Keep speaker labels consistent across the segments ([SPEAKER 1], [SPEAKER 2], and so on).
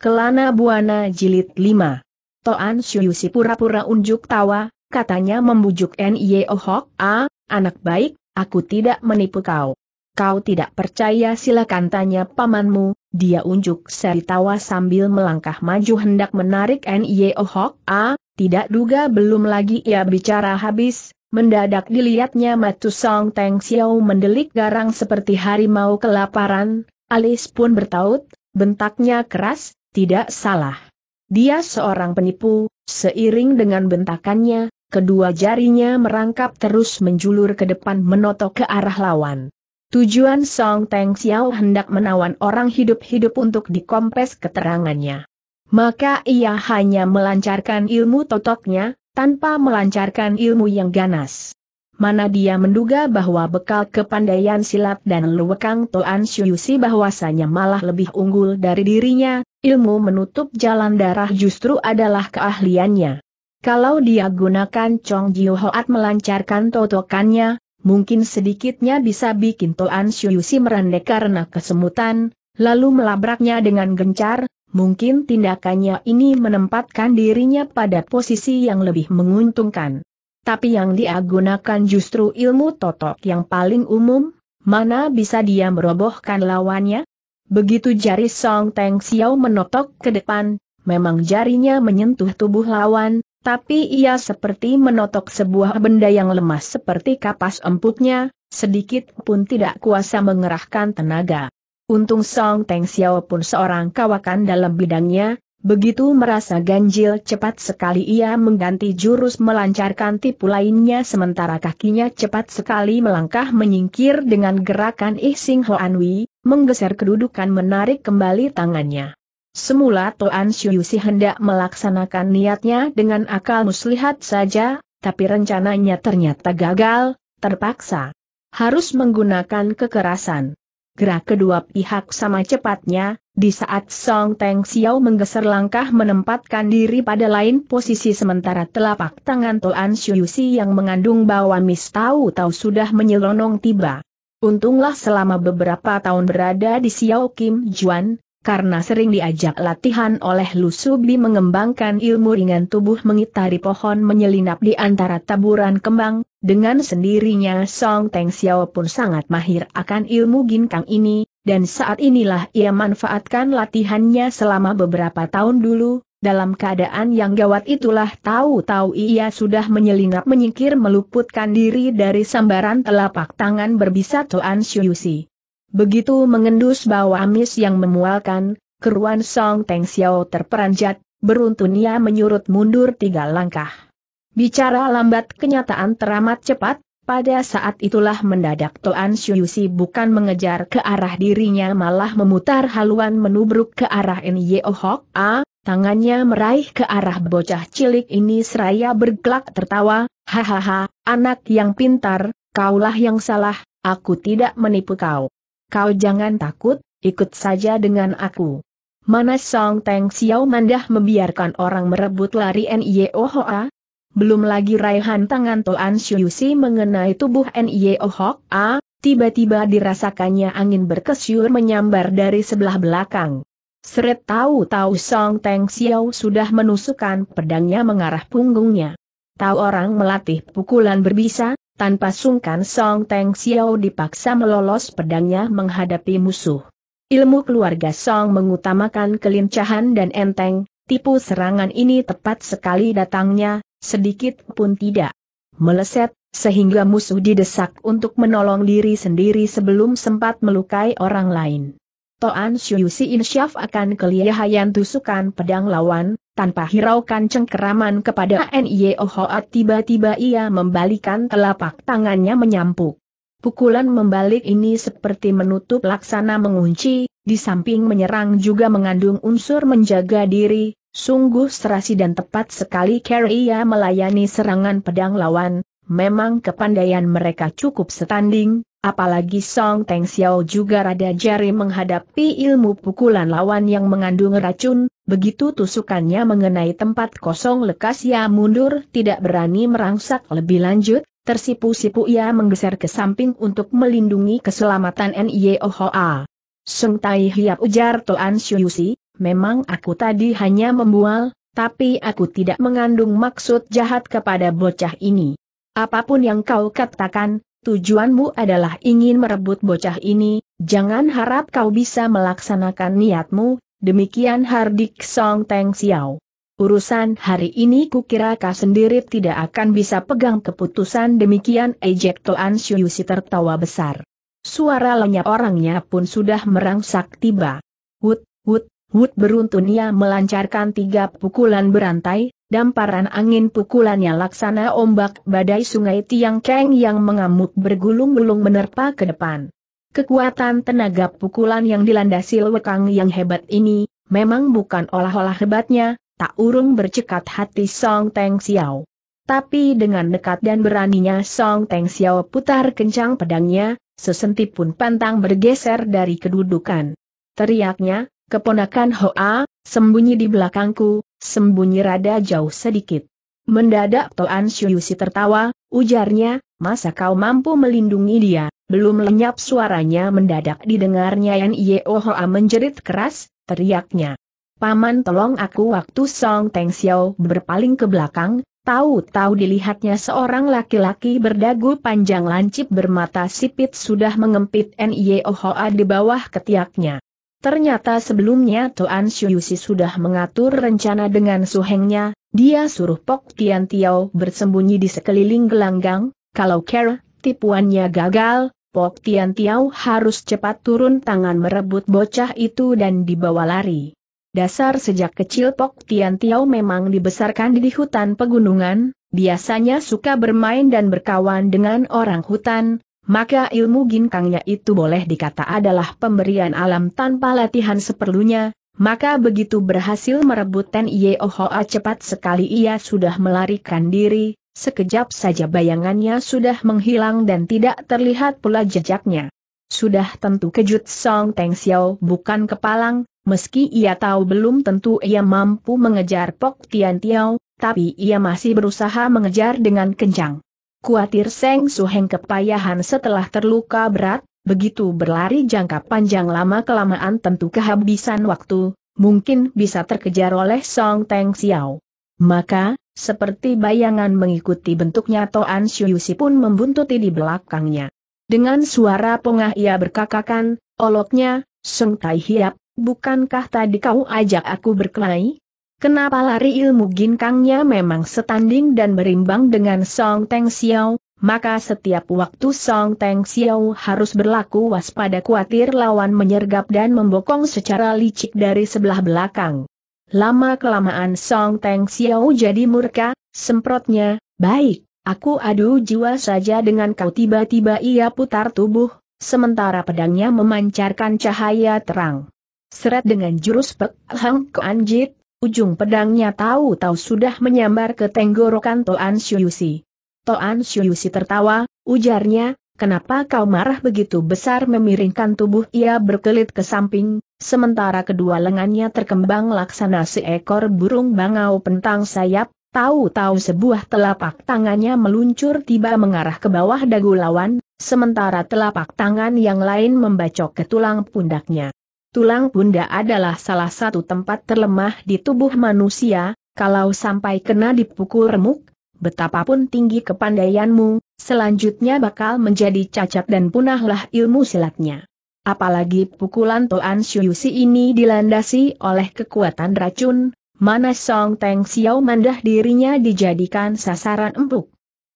[SPEAKER 1] Kelana Buana Jilid 5. Toan si pura-pura unjuk tawa, katanya membujuk N.Y.O. Hok, A, anak baik, aku tidak menipu kau. Kau tidak percaya silakan tanya pamanmu, dia unjuk seri tawa sambil melangkah maju hendak menarik N.Y.O. Hok, A, tidak duga belum lagi ia bicara habis, mendadak dilihatnya Matu Song Teng Xiao mendelik garang seperti harimau kelaparan, alis pun bertaut, bentaknya keras, tidak salah. Dia seorang penipu, seiring dengan bentakannya, kedua jarinya merangkap terus menjulur ke depan menotok ke arah lawan. Tujuan Song Teng Xiao hendak menawan orang hidup-hidup untuk dikompres keterangannya. Maka ia hanya melancarkan ilmu totoknya, tanpa melancarkan ilmu yang ganas mana dia menduga bahwa bekal kepandaian silat dan luwekang Toan Syuyusi bahwasanya malah lebih unggul dari dirinya, ilmu menutup jalan darah justru adalah keahliannya. Kalau dia gunakan Chong Jiu Hoat melancarkan totokannya, mungkin sedikitnya bisa bikin Toan Syuyusi merendek karena kesemutan, lalu melabraknya dengan gencar, mungkin tindakannya ini menempatkan dirinya pada posisi yang lebih menguntungkan tapi yang dia gunakan justru ilmu totok yang paling umum, mana bisa dia merobohkan lawannya? Begitu jari Song Teng Xiao menotok ke depan, memang jarinya menyentuh tubuh lawan, tapi ia seperti menotok sebuah benda yang lemas seperti kapas empuknya, sedikit pun tidak kuasa mengerahkan tenaga. Untung Song Teng Xiao pun seorang kawakan dalam bidangnya, Begitu merasa ganjil cepat sekali ia mengganti jurus melancarkan tipu lainnya sementara kakinya cepat sekali melangkah menyingkir dengan gerakan Ih Sing Hoanwi, menggeser kedudukan menarik kembali tangannya. Semula Toan Siusi hendak melaksanakan niatnya dengan akal muslihat saja, tapi rencananya ternyata gagal, terpaksa. Harus menggunakan kekerasan gerak kedua pihak sama cepatnya, di saat Song Teng Xiao menggeser langkah menempatkan diri pada lain posisi sementara telapak tangan Tuan Xiu Si yang mengandung bahwa mistau tahu Tau sudah menyelonong tiba. Untunglah selama beberapa tahun berada di Xiao Kim Juan, karena sering diajak latihan oleh Lu Subi mengembangkan ilmu ringan tubuh mengitari pohon menyelinap di antara taburan kembang, dengan sendirinya Song Teng Xiao pun sangat mahir akan ilmu ginkang ini, dan saat inilah ia manfaatkan latihannya selama beberapa tahun dulu, dalam keadaan yang gawat itulah tahu-tahu ia sudah menyelinap menyingkir meluputkan diri dari sambaran telapak tangan berbisa Tuan Xiu Shuyusi. Begitu mengendus bau amis yang memualkan, keruan Song Teng Xiao terperanjat, beruntun ia menyurut mundur tiga langkah. Bicara lambat kenyataan teramat cepat, pada saat itulah mendadak Toan Shuyusi bukan mengejar ke arah dirinya malah memutar haluan menubruk ke arah Nyo oh Hok A, tangannya meraih ke arah bocah cilik ini seraya bergelak tertawa, hahaha, anak yang pintar, kaulah yang salah, aku tidak menipu kau. Kau jangan takut, ikut saja dengan aku. Mana Song Teng Xiao Mandah membiarkan orang merebut lari Nyo oh Hoa, belum lagi raihan tangan Toan si mengenai tubuh N.I.O. Oh Hok A, tiba-tiba dirasakannya angin berkesyur menyambar dari sebelah belakang. Seret tahu-tahu Song Teng Xiao sudah menusukkan pedangnya mengarah punggungnya. Tahu orang melatih pukulan berbisa, tanpa sungkan Song Teng Xiao dipaksa melolos pedangnya menghadapi musuh. Ilmu keluarga Song mengutamakan kelincahan dan enteng, tipu serangan ini tepat sekali datangnya, Sedikit pun tidak. Meleset, sehingga musuh didesak untuk menolong diri sendiri sebelum sempat melukai orang lain. Toan Si insyaf akan kelihayan tusukan pedang lawan, tanpa hiraukan cengkeraman kepada N.I.O. Hoat tiba-tiba ia membalikan telapak tangannya menyampuk. Pukulan membalik ini seperti menutup laksana mengunci, di samping menyerang juga mengandung unsur menjaga diri, Sungguh serasi dan tepat sekali ia melayani serangan pedang lawan, memang kepandaian mereka cukup setanding, apalagi Song Teng Xiao juga rada jari menghadapi ilmu pukulan lawan yang mengandung racun, begitu tusukannya mengenai tempat kosong lekas ia mundur tidak berani merangsak lebih lanjut, tersipu-sipu ia menggeser ke samping untuk melindungi keselamatan NIOHA. Sung Tai Hiap ujar Toan Shuyusi, memang aku tadi hanya membual, tapi aku tidak mengandung maksud jahat kepada bocah ini. Apapun yang kau katakan, tujuanmu adalah ingin merebut bocah ini, jangan harap kau bisa melaksanakan niatmu, demikian Hardik Song Teng Xiao. Urusan hari ini kukira kau sendiri tidak akan bisa pegang keputusan demikian ejek Toan Shuyusi tertawa besar. Suara lenyap orangnya pun sudah merangsak tiba. Wut, wut, Wood beruntun ia melancarkan tiga pukulan berantai, damparan angin pukulannya laksana ombak badai sungai Tiang Keng yang mengamuk bergulung-gulung menerpa ke depan. Kekuatan tenaga pukulan yang dilandasi lewekang yang hebat ini, memang bukan olah-olah hebatnya, tak urung bercekat hati Song Teng Xiao. Tapi dengan dekat dan beraninya Song Teng Xiao putar kencang pedangnya, sesentipun pantang bergeser dari kedudukan. Teriaknya, Keponakan Hoa, sembunyi di belakangku, sembunyi rada jauh sedikit. Mendadak Toan Shuyusi tertawa, ujarnya, masa kau mampu melindungi dia, belum lenyap suaranya mendadak didengarnya Yan Yeo Hoa menjerit keras, teriaknya. Paman tolong aku waktu Song Teng Xiao berpaling ke belakang, tahu-tahu dilihatnya seorang laki-laki berdagu panjang lancip bermata sipit sudah mengempit N.Y.O.H.A. di bawah ketiaknya. Ternyata sebelumnya Tuan Shuyusi sudah mengatur rencana dengan suhengnya, dia suruh Pok Tian Tiao bersembunyi di sekeliling gelanggang, kalau Kera, tipuannya gagal, Pok Tian Tiao harus cepat turun tangan merebut bocah itu dan dibawa lari. Dasar sejak kecil Pok Tian Tiao memang dibesarkan di hutan pegunungan, biasanya suka bermain dan berkawan dengan orang hutan, maka ilmu ginkangnya itu boleh dikata adalah pemberian alam tanpa latihan seperlunya, maka begitu berhasil merebut Ten Yeohoa cepat sekali ia sudah melarikan diri, sekejap saja bayangannya sudah menghilang dan tidak terlihat pula jejaknya. Sudah tentu kejut Song Teng Xiao bukan kepalang, meski ia tahu belum tentu ia mampu mengejar Pok Tian Tiao, tapi ia masih berusaha mengejar dengan kencang. Kuatir Seng Suheng kepayahan setelah terluka berat, begitu berlari jangka panjang lama kelamaan tentu kehabisan waktu, mungkin bisa terkejar oleh Song Teng Xiao. Maka, seperti bayangan mengikuti bentuknya Toan si pun membuntuti di belakangnya. Dengan suara pongah ia berkakakan, oloknya, Seng Tai Hiap, bukankah tadi kau ajak aku berkelahi? Kenapa lari ilmu ginkangnya memang setanding dan berimbang dengan Song Teng Xiao, maka setiap waktu Song Teng Xiao harus berlaku waspada khawatir lawan menyergap dan membokong secara licik dari sebelah belakang. Lama kelamaan Song Teng Xiao jadi murka, semprotnya, baik, aku adu jiwa saja dengan kau tiba-tiba ia putar tubuh, sementara pedangnya memancarkan cahaya terang. Seret dengan jurus Pek Hang ke anjit. Ujung pedangnya tahu-tahu sudah menyambar ke tenggorokan Toan Syuyusi. Toan Syuyusi tertawa, ujarnya, kenapa kau marah begitu besar memiringkan tubuh ia berkelit ke samping, sementara kedua lengannya terkembang laksana seekor burung bangau pentang sayap, tahu-tahu sebuah telapak tangannya meluncur tiba mengarah ke bawah dagu lawan, sementara telapak tangan yang lain membacok ke tulang pundaknya. Tulang bunda adalah salah satu tempat terlemah di tubuh manusia, kalau sampai kena dipukul remuk, betapapun tinggi kepandaianmu, selanjutnya bakal menjadi cacat dan punahlah ilmu silatnya. Apalagi pukulan Toan Si ini dilandasi oleh kekuatan racun, mana Song Teng Xiao mandah dirinya dijadikan sasaran empuk.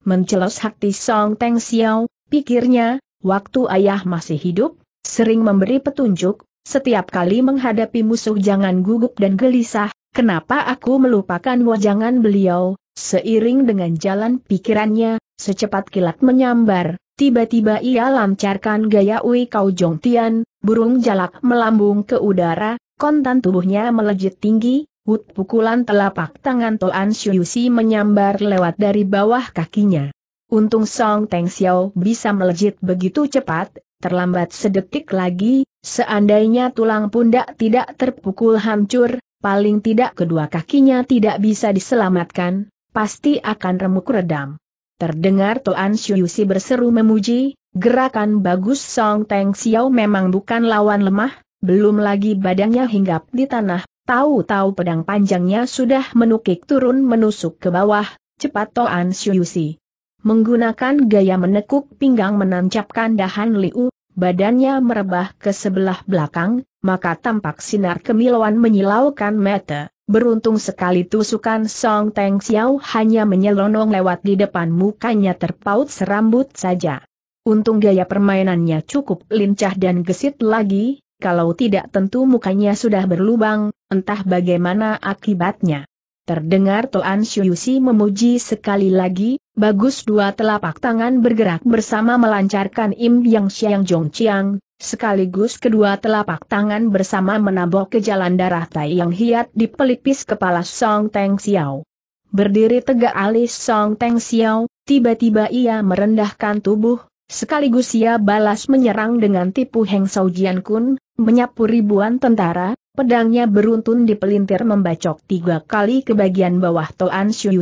[SPEAKER 1] Mencelos hati Song Teng Xiao, pikirnya, waktu ayah masih hidup, sering memberi petunjuk, setiap kali menghadapi musuh jangan gugup dan gelisah, kenapa aku melupakan wajangan beliau, seiring dengan jalan pikirannya, secepat kilat menyambar, tiba-tiba ia lancarkan gaya Wei Kau Jong Tian, burung jalak melambung ke udara, kontan tubuhnya melejit tinggi, Wut pukulan telapak tangan Toan Si menyambar lewat dari bawah kakinya. Untung Song Teng Xiao bisa melejit begitu cepat, terlambat sedetik lagi, Seandainya tulang pundak tidak terpukul hancur, paling tidak kedua kakinya tidak bisa diselamatkan, pasti akan remuk redam. Terdengar Toan Shuyusi berseru memuji, gerakan bagus Song Teng Xiao memang bukan lawan lemah, belum lagi badannya hinggap di tanah, tahu-tahu pedang panjangnya sudah menukik turun menusuk ke bawah, cepat Toan Shuyusi. Menggunakan gaya menekuk pinggang menancapkan dahan Liu, badannya merebah ke sebelah belakang, maka tampak sinar kemilauan menyilaukan mata. Beruntung sekali tusukan Song Teng Xiao hanya menyelonong lewat di depan mukanya terpaut serambut saja. Untung gaya permainannya cukup lincah dan gesit lagi, kalau tidak tentu mukanya sudah berlubang, entah bagaimana akibatnya. Terdengar Toan Si memuji sekali lagi, Bagus dua telapak tangan bergerak bersama melancarkan Im Yang Xiang Jong Chiang, sekaligus kedua telapak tangan bersama menabok ke jalan darah Tai yang hiat di pelipis kepala Song Teng Xiao. Berdiri tegak alis Song Teng Xiao, tiba-tiba ia merendahkan tubuh, sekaligus ia balas menyerang dengan tipu Heng Sao Jian Kun, menyapu ribuan tentara, pedangnya beruntun di pelintir membacok tiga kali ke bagian bawah Toan si.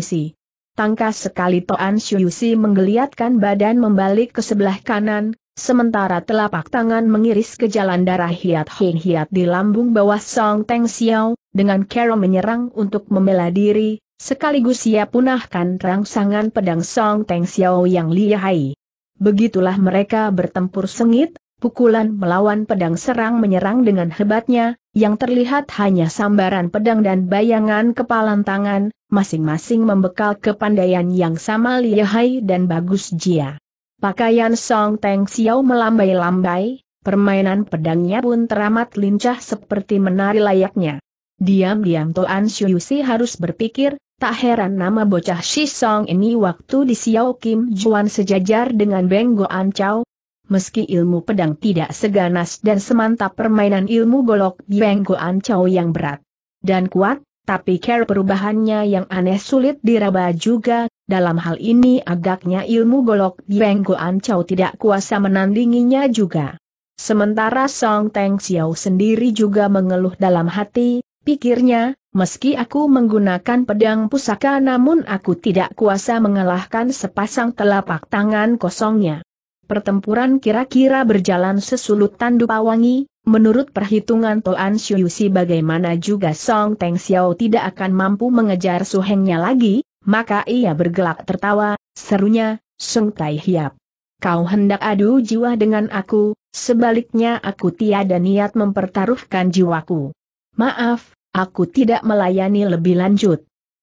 [SPEAKER 1] Tangkas sekali Toan Shuyusi menggeliatkan badan membalik ke sebelah kanan, sementara telapak tangan mengiris ke jalan darah hiat hing hiat di lambung bawah Song Teng Xiao, dengan cara menyerang untuk membela diri, sekaligus ia punahkan rangsangan pedang Song Teng Xiao yang lihai. Begitulah mereka bertempur sengit, pukulan melawan pedang serang menyerang dengan hebatnya, yang terlihat hanya sambaran pedang dan bayangan kepalan tangan, masing-masing membekal kepandaian yang sama lihai dan bagus jia. Pakaian Song Teng Xiao melambai-lambai, permainan pedangnya pun teramat lincah seperti menari layaknya. Diam-diam Toan Si harus berpikir, tak heran nama bocah Shi Song ini waktu di Xiao Kim Juan sejajar dengan Beng Goan Chow, meski ilmu pedang tidak seganas dan semantap permainan ilmu golok di Goan Chow yang berat dan kuat, tapi care perubahannya yang aneh sulit diraba juga, dalam hal ini agaknya ilmu golok di Goan Chow tidak kuasa menandinginya juga. Sementara Song Teng Xiao sendiri juga mengeluh dalam hati, pikirnya, Meski aku menggunakan pedang pusaka namun aku tidak kuasa mengalahkan sepasang telapak tangan kosongnya pertempuran kira-kira berjalan sesulut tandu pawangi, menurut perhitungan Toan Si bagaimana juga Song Teng Xiao tidak akan mampu mengejar Su Hengnya lagi, maka ia bergelak tertawa, serunya, Sung Tai Hiap. Kau hendak adu jiwa dengan aku, sebaliknya aku tiada niat mempertaruhkan jiwaku. Maaf, aku tidak melayani lebih lanjut.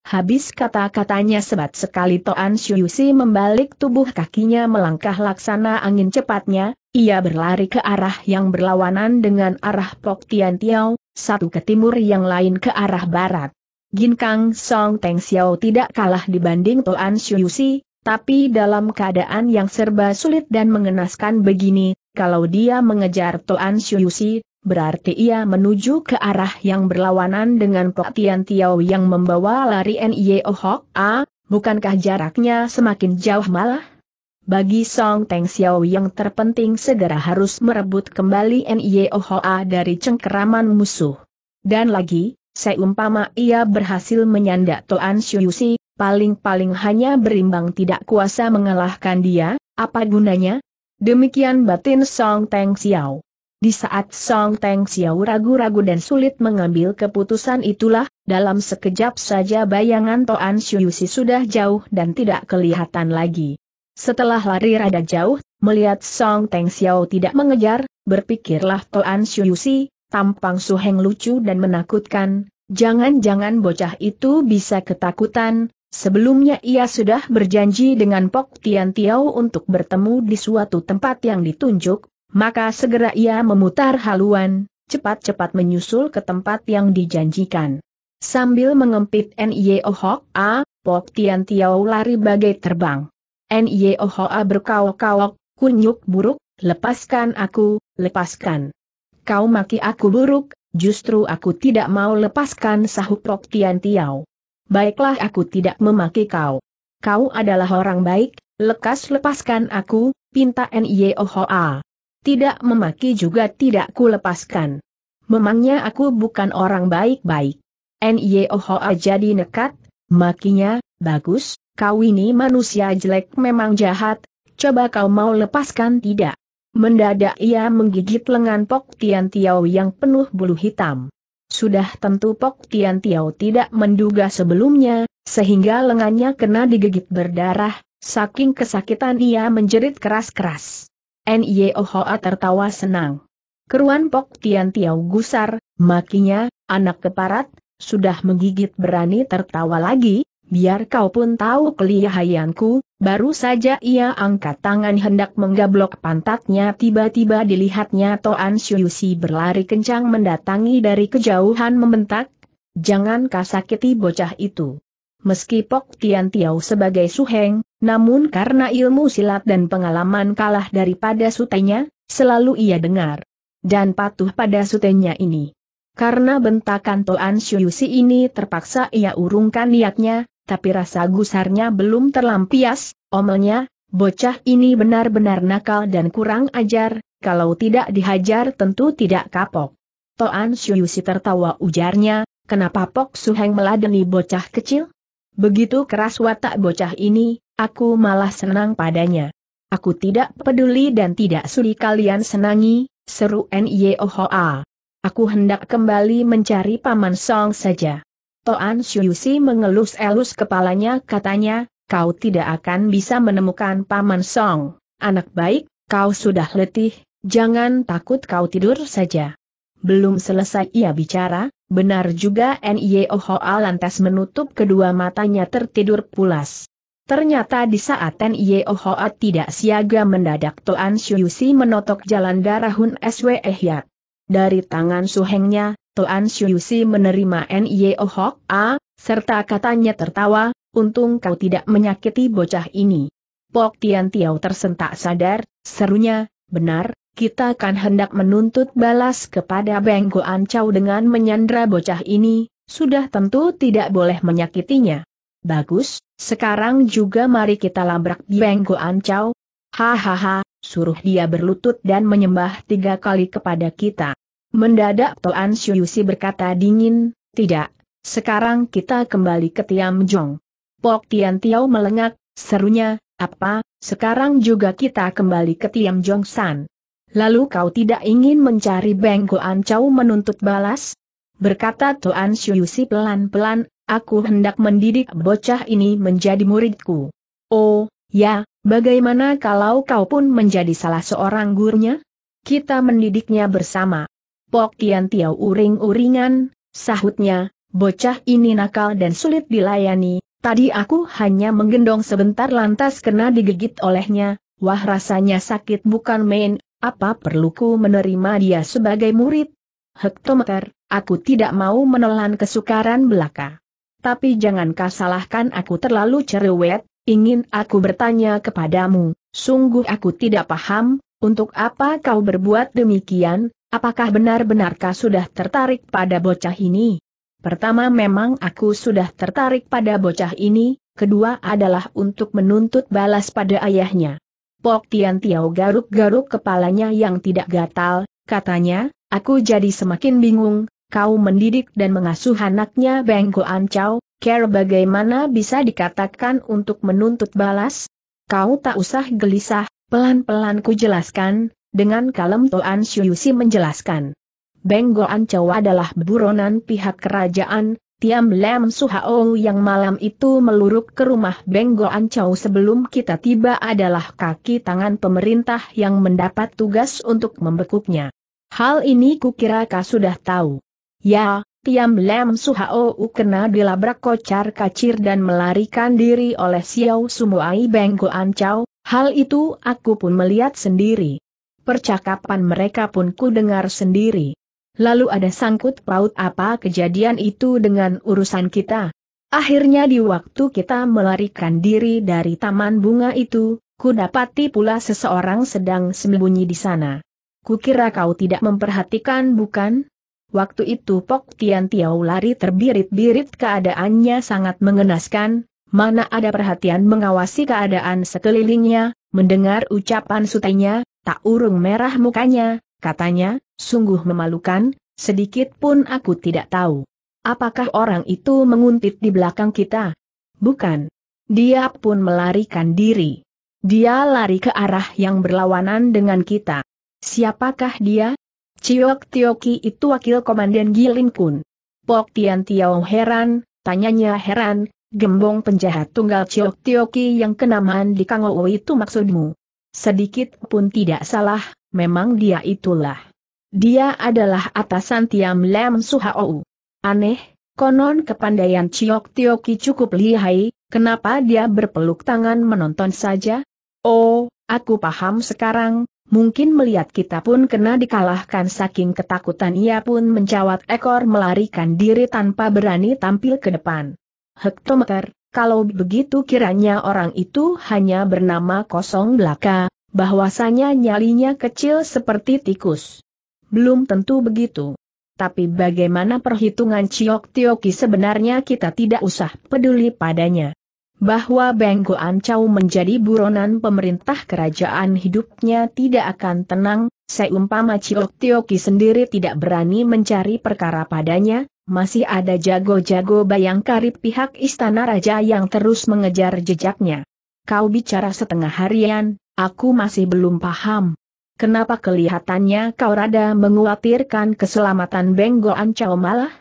[SPEAKER 1] Habis kata-katanya sebat sekali Toan Syuyusi membalik tubuh kakinya melangkah laksana angin cepatnya, ia berlari ke arah yang berlawanan dengan arah Pok Tian Tiao, satu ke timur yang lain ke arah barat. Ginkang Song Teng Xiao tidak kalah dibanding Toan Syuyusi, tapi dalam keadaan yang serba sulit dan mengenaskan begini, kalau dia mengejar Toan Syuyusi Berarti ia menuju ke arah yang berlawanan dengan Pok Tian Tiao yang membawa lari N.Y.O. Oh Hok A, bukankah jaraknya semakin jauh malah? Bagi Song Teng Xiao yang terpenting segera harus merebut kembali N.Y.O. Oh Hok A dari cengkeraman musuh. Dan lagi, seumpama ia berhasil menyandak Toan Shuyusi, paling-paling hanya berimbang tidak kuasa mengalahkan dia, apa gunanya? Demikian batin Song Teng Xiao. Di saat Song Teng Xiao ragu-ragu dan sulit mengambil keputusan itulah, dalam sekejap saja bayangan Toan Xiuyusi sudah jauh dan tidak kelihatan lagi. Setelah lari rada jauh, melihat Song Teng Xiao tidak mengejar, berpikirlah Toan Xiuyusi, tampang Suheng lucu dan menakutkan, jangan-jangan bocah itu bisa ketakutan, Sebelumnya ia sudah berjanji dengan Pok Tian Tiao untuk bertemu di suatu tempat yang ditunjuk, maka segera ia memutar haluan, cepat-cepat menyusul ke tempat yang dijanjikan. Sambil mengempit N.I.O. E Hok A, Pok Tian Tiao lari bagai terbang. N.I.O. E Hok A berkawok-kawok, kunyuk buruk, lepaskan aku, lepaskan. Kau maki aku buruk, justru aku tidak mau lepaskan sahut Pok Tian Tiao. Baiklah aku tidak memaki kau. Kau adalah orang baik, lekas lepaskan aku, pinta N.I.O. E Hok A. Tidak memaki juga tidak kulepaskan. Memangnya aku bukan orang baik-baik. N.Y.O.H.A. jadi nekat, makinya, bagus, kau ini manusia jelek memang jahat, coba kau mau lepaskan tidak. Mendadak ia menggigit lengan Pok Tian Tiao yang penuh bulu hitam. Sudah tentu Pok Tian Tiao tidak menduga sebelumnya, sehingga lengannya kena digigit berdarah, saking kesakitan ia menjerit keras-keras. N.Y.O. E tertawa senang. Keruan Pok Tian Tiau gusar, makinya, anak keparat, sudah menggigit berani tertawa lagi, biar kau pun tahu kelihayanku, baru saja ia angkat tangan hendak menggablok pantatnya tiba-tiba dilihatnya Toan Syuyusi berlari kencang mendatangi dari kejauhan membentak, jangan kasakiti bocah itu. Meski Pok Tian Tiau sebagai suheng, namun karena ilmu silat dan pengalaman kalah daripada sutenya, selalu ia dengar. Dan patuh pada sutenya ini. Karena bentakan Toan Syuyusi ini terpaksa ia urungkan niatnya, tapi rasa gusarnya belum terlampias, omelnya, bocah ini benar-benar nakal dan kurang ajar, kalau tidak dihajar tentu tidak kapok. Toan Syuyusi tertawa ujarnya, kenapa Pok Suheng meladeni bocah kecil? Begitu keras watak bocah ini, aku malah senang padanya. Aku tidak peduli dan tidak sulit kalian senangi, seru N.Y.O.H.A. Aku hendak kembali mencari Paman Song saja. Toan Shuyusi mengelus-elus kepalanya katanya, kau tidak akan bisa menemukan Paman Song. Anak baik, kau sudah letih, jangan takut kau tidur saja. Belum selesai ia bicara, benar juga N.I.O. Hoa lantas menutup kedua matanya tertidur pulas. Ternyata di saat N.I.O. Hoa tidak siaga mendadak Toan Shuyusi menotok jalan darah Hun S.W.E. Ehyat. Dari tangan suhengnya, Toan Shuyusi menerima N.I.O. Hoa, serta katanya tertawa, untung kau tidak menyakiti bocah ini. Pok Tian Tiao tersentak sadar, serunya, benar, kita kan hendak menuntut balas kepada Benggo Ancau dengan menyandra bocah ini, sudah tentu tidak boleh menyakitinya. Bagus, sekarang juga mari kita labrak Benggo Ancau. Hahaha, suruh dia berlutut dan menyembah tiga kali kepada kita. Mendadak Toan Syuyusi berkata dingin, tidak, sekarang kita kembali ke Tiam Jong. Pok Tian Tiao melengak, serunya, apa, sekarang juga kita kembali ke Tiam Jong San. Lalu kau tidak ingin mencari bengkoan Ancau menuntut balas? Berkata Tuan Syuyusi pelan-pelan, aku hendak mendidik bocah ini menjadi muridku. Oh, ya, bagaimana kalau kau pun menjadi salah seorang gurunya? Kita mendidiknya bersama. Pok Tian Tiao uring-uringan, sahutnya, bocah ini nakal dan sulit dilayani, Tadi aku hanya menggendong sebentar lantas kena digigit olehnya, wah rasanya sakit bukan main, apa perluku menerima dia sebagai murid? Hektometer, aku tidak mau menelan kesukaran belaka. Tapi jangan kau salahkan aku terlalu cerewet, ingin aku bertanya kepadamu, sungguh aku tidak paham, untuk apa kau berbuat demikian, apakah benar-benar kau sudah tertarik pada bocah ini? Pertama memang aku sudah tertarik pada bocah ini, kedua adalah untuk menuntut balas pada ayahnya. Pok Tian Tiao garuk-garuk kepalanya yang tidak gatal, katanya, aku jadi semakin bingung, kau mendidik dan mengasuh anaknya Beng Goan Chow, care bagaimana bisa dikatakan untuk menuntut balas? Kau tak usah gelisah, pelan-pelan ku jelaskan, dengan kalem Toan Shuyusi menjelaskan. Beng Goan Chow adalah buronan pihak kerajaan, Tiam Lam Suhao yang malam itu meluruk ke rumah Benggo Ancau sebelum kita tiba adalah kaki tangan pemerintah yang mendapat tugas untuk membekuknya. Hal ini kukira kau sudah tahu. Ya, Tiam Lam Suhao kena dilabrak kocar kacir dan melarikan diri oleh Xiao Sumuai Benggo Ancau, hal itu aku pun melihat sendiri. Percakapan mereka pun ku dengar sendiri. Lalu ada sangkut paut apa kejadian itu dengan urusan kita? Akhirnya di waktu kita melarikan diri dari taman bunga itu, ku dapati pula seseorang sedang sembunyi di sana. Kukira kau tidak memperhatikan bukan? Waktu itu Pok Tian Tiao lari terbirit-birit keadaannya sangat mengenaskan, mana ada perhatian mengawasi keadaan sekelilingnya, mendengar ucapan sutainya, tak urung merah mukanya, katanya, sungguh memalukan, sedikit pun aku tidak tahu. Apakah orang itu menguntit di belakang kita? Bukan. Dia pun melarikan diri. Dia lari ke arah yang berlawanan dengan kita. Siapakah dia? Ciok Tioki itu wakil komandan Giling Kun. Pok Tian Tiao heran, tanyanya heran, gembong penjahat tunggal Ciok Tioki yang kenamaan di Kangowo itu maksudmu. Sedikit pun tidak salah, memang dia itulah. Dia adalah atasan Tiam Lem Suhaou. Aneh, konon kepandaian Ciok Tioki cukup lihai, kenapa dia berpeluk tangan menonton saja? Oh, aku paham sekarang, mungkin melihat kita pun kena dikalahkan saking ketakutan ia pun mencawat ekor melarikan diri tanpa berani tampil ke depan. Hektometer, kalau begitu kiranya orang itu hanya bernama kosong belaka, bahwasanya nyalinya kecil seperti tikus. Belum tentu begitu. Tapi bagaimana perhitungan Ciok Tioki sebenarnya kita tidak usah peduli padanya. Bahwa Benggo Ancau menjadi buronan pemerintah kerajaan hidupnya tidak akan tenang, seumpama Ciok Tioki sendiri tidak berani mencari perkara padanya, masih ada jago-jago bayangkari pihak istana raja yang terus mengejar jejaknya. Kau bicara setengah harian, aku masih belum paham. Kenapa kelihatannya kau rada menguatirkan keselamatan Benggo Ancao malah?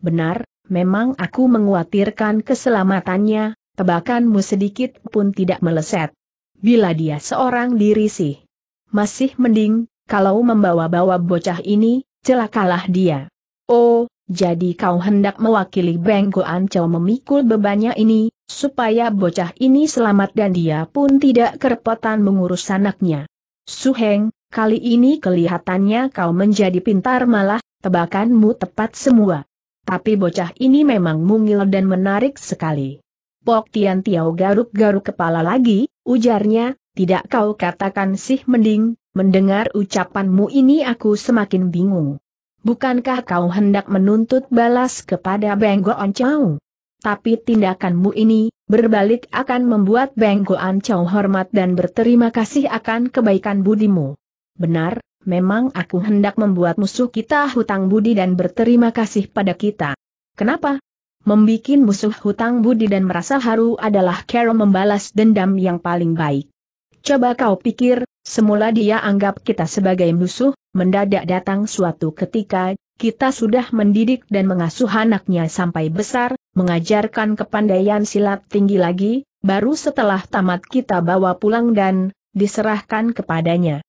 [SPEAKER 1] Benar, memang aku menguatirkan keselamatannya, tebakanmu sedikit pun tidak meleset. Bila dia seorang diri sih. Masih mending, kalau membawa-bawa bocah ini, celakalah dia. Oh, jadi kau hendak mewakili Benggo Ancao memikul bebannya ini, supaya bocah ini selamat dan dia pun tidak kerepotan mengurus anaknya. Suheng, Kali ini kelihatannya kau menjadi pintar malah, tebakanmu tepat semua. Tapi bocah ini memang mungil dan menarik sekali. Pok Tian Tiao garuk-garuk kepala lagi, ujarnya, tidak kau katakan sih mending, mendengar ucapanmu ini aku semakin bingung. Bukankah kau hendak menuntut balas kepada Benggo Ancau? Tapi tindakanmu ini, berbalik akan membuat Benggo Ancau hormat dan berterima kasih akan kebaikan budimu benar, memang aku hendak membuat musuh kita hutang budi dan berterima kasih pada kita. Kenapa? Membikin musuh hutang budi dan merasa haru adalah Carol membalas dendam yang paling baik. Coba kau pikir, semula dia anggap kita sebagai musuh, mendadak datang suatu ketika, kita sudah mendidik dan mengasuh anaknya sampai besar, mengajarkan kepandaian silat tinggi lagi, baru setelah tamat kita bawa pulang dan diserahkan kepadanya.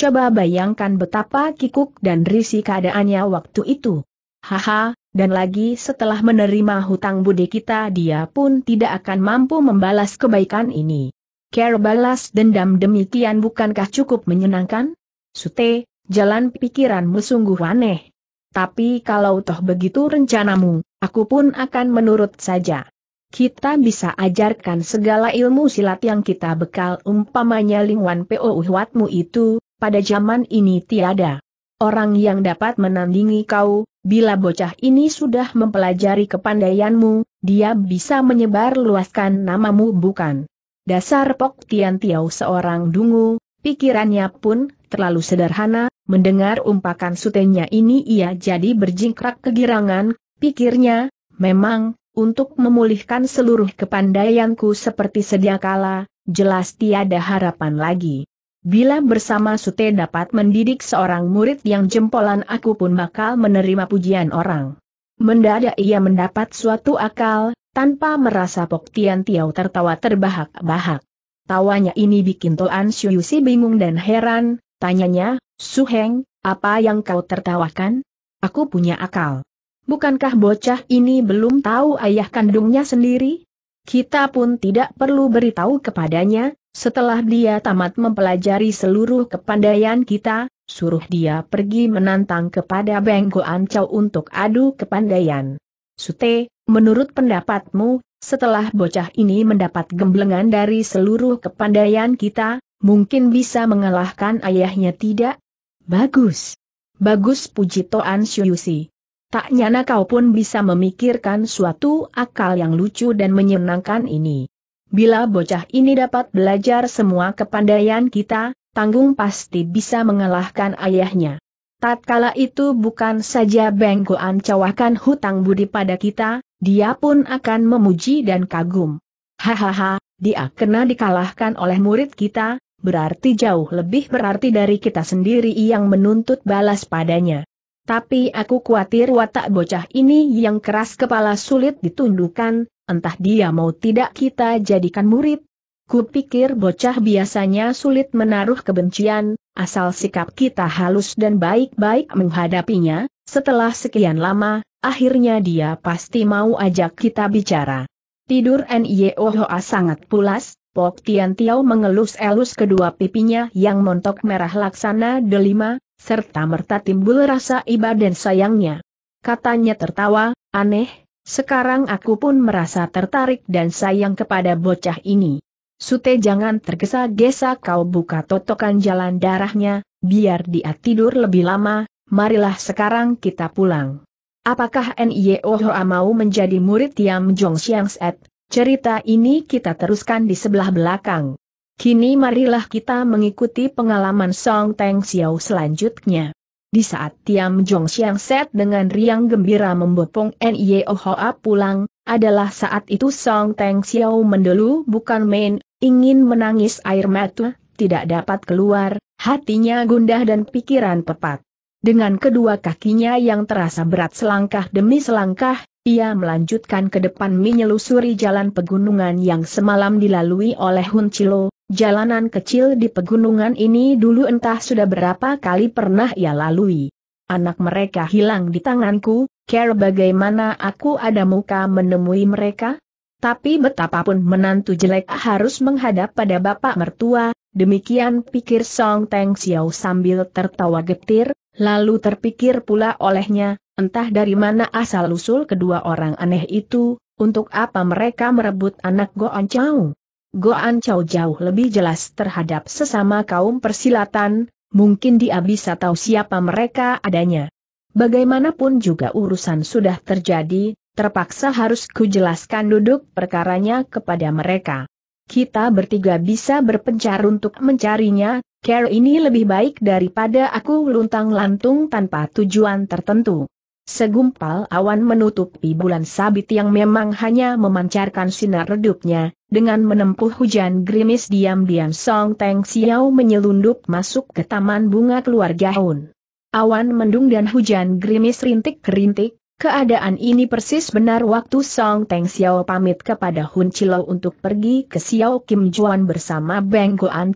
[SPEAKER 1] Coba bayangkan betapa kikuk dan risi keadaannya waktu itu. Haha, dan lagi setelah menerima hutang budi kita dia pun tidak akan mampu membalas kebaikan ini. Care balas dendam demikian bukankah cukup menyenangkan? Sute, jalan pikiranmu sungguh aneh. Tapi kalau toh begitu rencanamu, aku pun akan menurut saja. Kita bisa ajarkan segala ilmu silat yang kita bekal umpamanya lingwan PO Huatmu itu, pada zaman ini tiada orang yang dapat menandingi kau, bila bocah ini sudah mempelajari kepandaianmu, dia bisa menyebar luaskan namamu bukan. Dasar Pok Tian Tiau seorang dungu, pikirannya pun terlalu sederhana, mendengar umpakan sutenya ini ia jadi berjingkrak kegirangan, pikirnya, memang, untuk memulihkan seluruh kepandaianku seperti sedia kala, jelas tiada harapan lagi. Bila bersama Sute dapat mendidik seorang murid yang jempolan aku pun bakal menerima pujian orang. Mendadak ia mendapat suatu akal, tanpa merasa Pok Tian Tiao tertawa terbahak-bahak. Tawanya ini bikin Toan Syuyusi bingung dan heran, tanyanya, Suheng, apa yang kau tertawakan? Aku punya akal. Bukankah bocah ini belum tahu ayah kandungnya sendiri? Kita pun tidak perlu beritahu kepadanya, setelah dia tamat mempelajari seluruh kepandaian kita, suruh dia pergi menantang kepada Beng Ancau untuk adu kepandaian. Sute, menurut pendapatmu, setelah bocah ini mendapat gemblengan dari seluruh kepandaian kita, mungkin bisa mengalahkan ayahnya tidak? Bagus. Bagus puji Toan Syuyusi. Tak nyana kau pun bisa memikirkan suatu akal yang lucu dan menyenangkan ini. Bila bocah ini dapat belajar semua kepandaian kita, tanggung pasti bisa mengalahkan ayahnya. Tatkala itu bukan saja Bengkoan cawakan hutang budi pada kita, dia pun akan memuji dan kagum. Hahaha, dia kena dikalahkan oleh murid kita, berarti jauh lebih berarti dari kita sendiri yang menuntut balas padanya. Tapi aku khawatir watak bocah ini yang keras kepala sulit ditundukkan, entah dia mau tidak kita jadikan murid. Kupikir bocah biasanya sulit menaruh kebencian, asal sikap kita halus dan baik-baik menghadapinya, setelah sekian lama, akhirnya dia pasti mau ajak kita bicara. Tidur Nyohoa sangat pulas, Pok Tian Tiao mengelus-elus kedua pipinya yang montok merah laksana delima, serta merta timbul rasa iba dan sayangnya. Katanya tertawa, aneh, sekarang aku pun merasa tertarik dan sayang kepada bocah ini. Sute jangan tergesa-gesa kau buka totokan jalan darahnya, biar dia tidur lebih lama, marilah sekarang kita pulang. Apakah N.I.O. E Hoa mau menjadi murid Tiam Jong Siang Set? Cerita ini kita teruskan di sebelah belakang. Kini marilah kita mengikuti pengalaman Song Teng Xiao selanjutnya. Di saat Tiam Jong Siang Set dengan riang gembira membopong N.I.O. Hoa pulang, adalah saat itu Song Teng Xiao mendelu bukan main, ingin menangis air mata, tidak dapat keluar, hatinya gundah dan pikiran pepat. Dengan kedua kakinya yang terasa berat selangkah demi selangkah, ia melanjutkan ke depan menyelusuri jalan pegunungan yang semalam dilalui oleh Hun Chilo, Jalanan kecil di pegunungan ini dulu entah sudah berapa kali pernah ia lalui. Anak mereka hilang di tanganku, care bagaimana aku ada muka menemui mereka? Tapi betapapun menantu jelek harus menghadap pada bapak mertua, demikian pikir Song Teng Xiao sambil tertawa getir, lalu terpikir pula olehnya, entah dari mana asal-usul kedua orang aneh itu, untuk apa mereka merebut anak Goan Chao. Goan Chow jauh lebih jelas terhadap sesama kaum persilatan, mungkin dia bisa tahu siapa mereka adanya. Bagaimanapun juga urusan sudah terjadi, terpaksa harus kujelaskan duduk perkaranya kepada mereka. Kita bertiga bisa berpencar untuk mencarinya, care ini lebih baik daripada aku luntang-lantung tanpa tujuan tertentu. Segumpal awan menutupi bulan sabit yang memang hanya memancarkan sinar redupnya, dengan menempuh hujan gerimis diam-diam Song Teng Xiao menyelundup masuk ke taman bunga keluarga Hun. Awan mendung dan hujan gerimis rintik rintik keadaan ini persis benar waktu Song Teng Xiao pamit kepada Hun Chilo untuk pergi ke Xiao Kim Juan bersama Beng Goan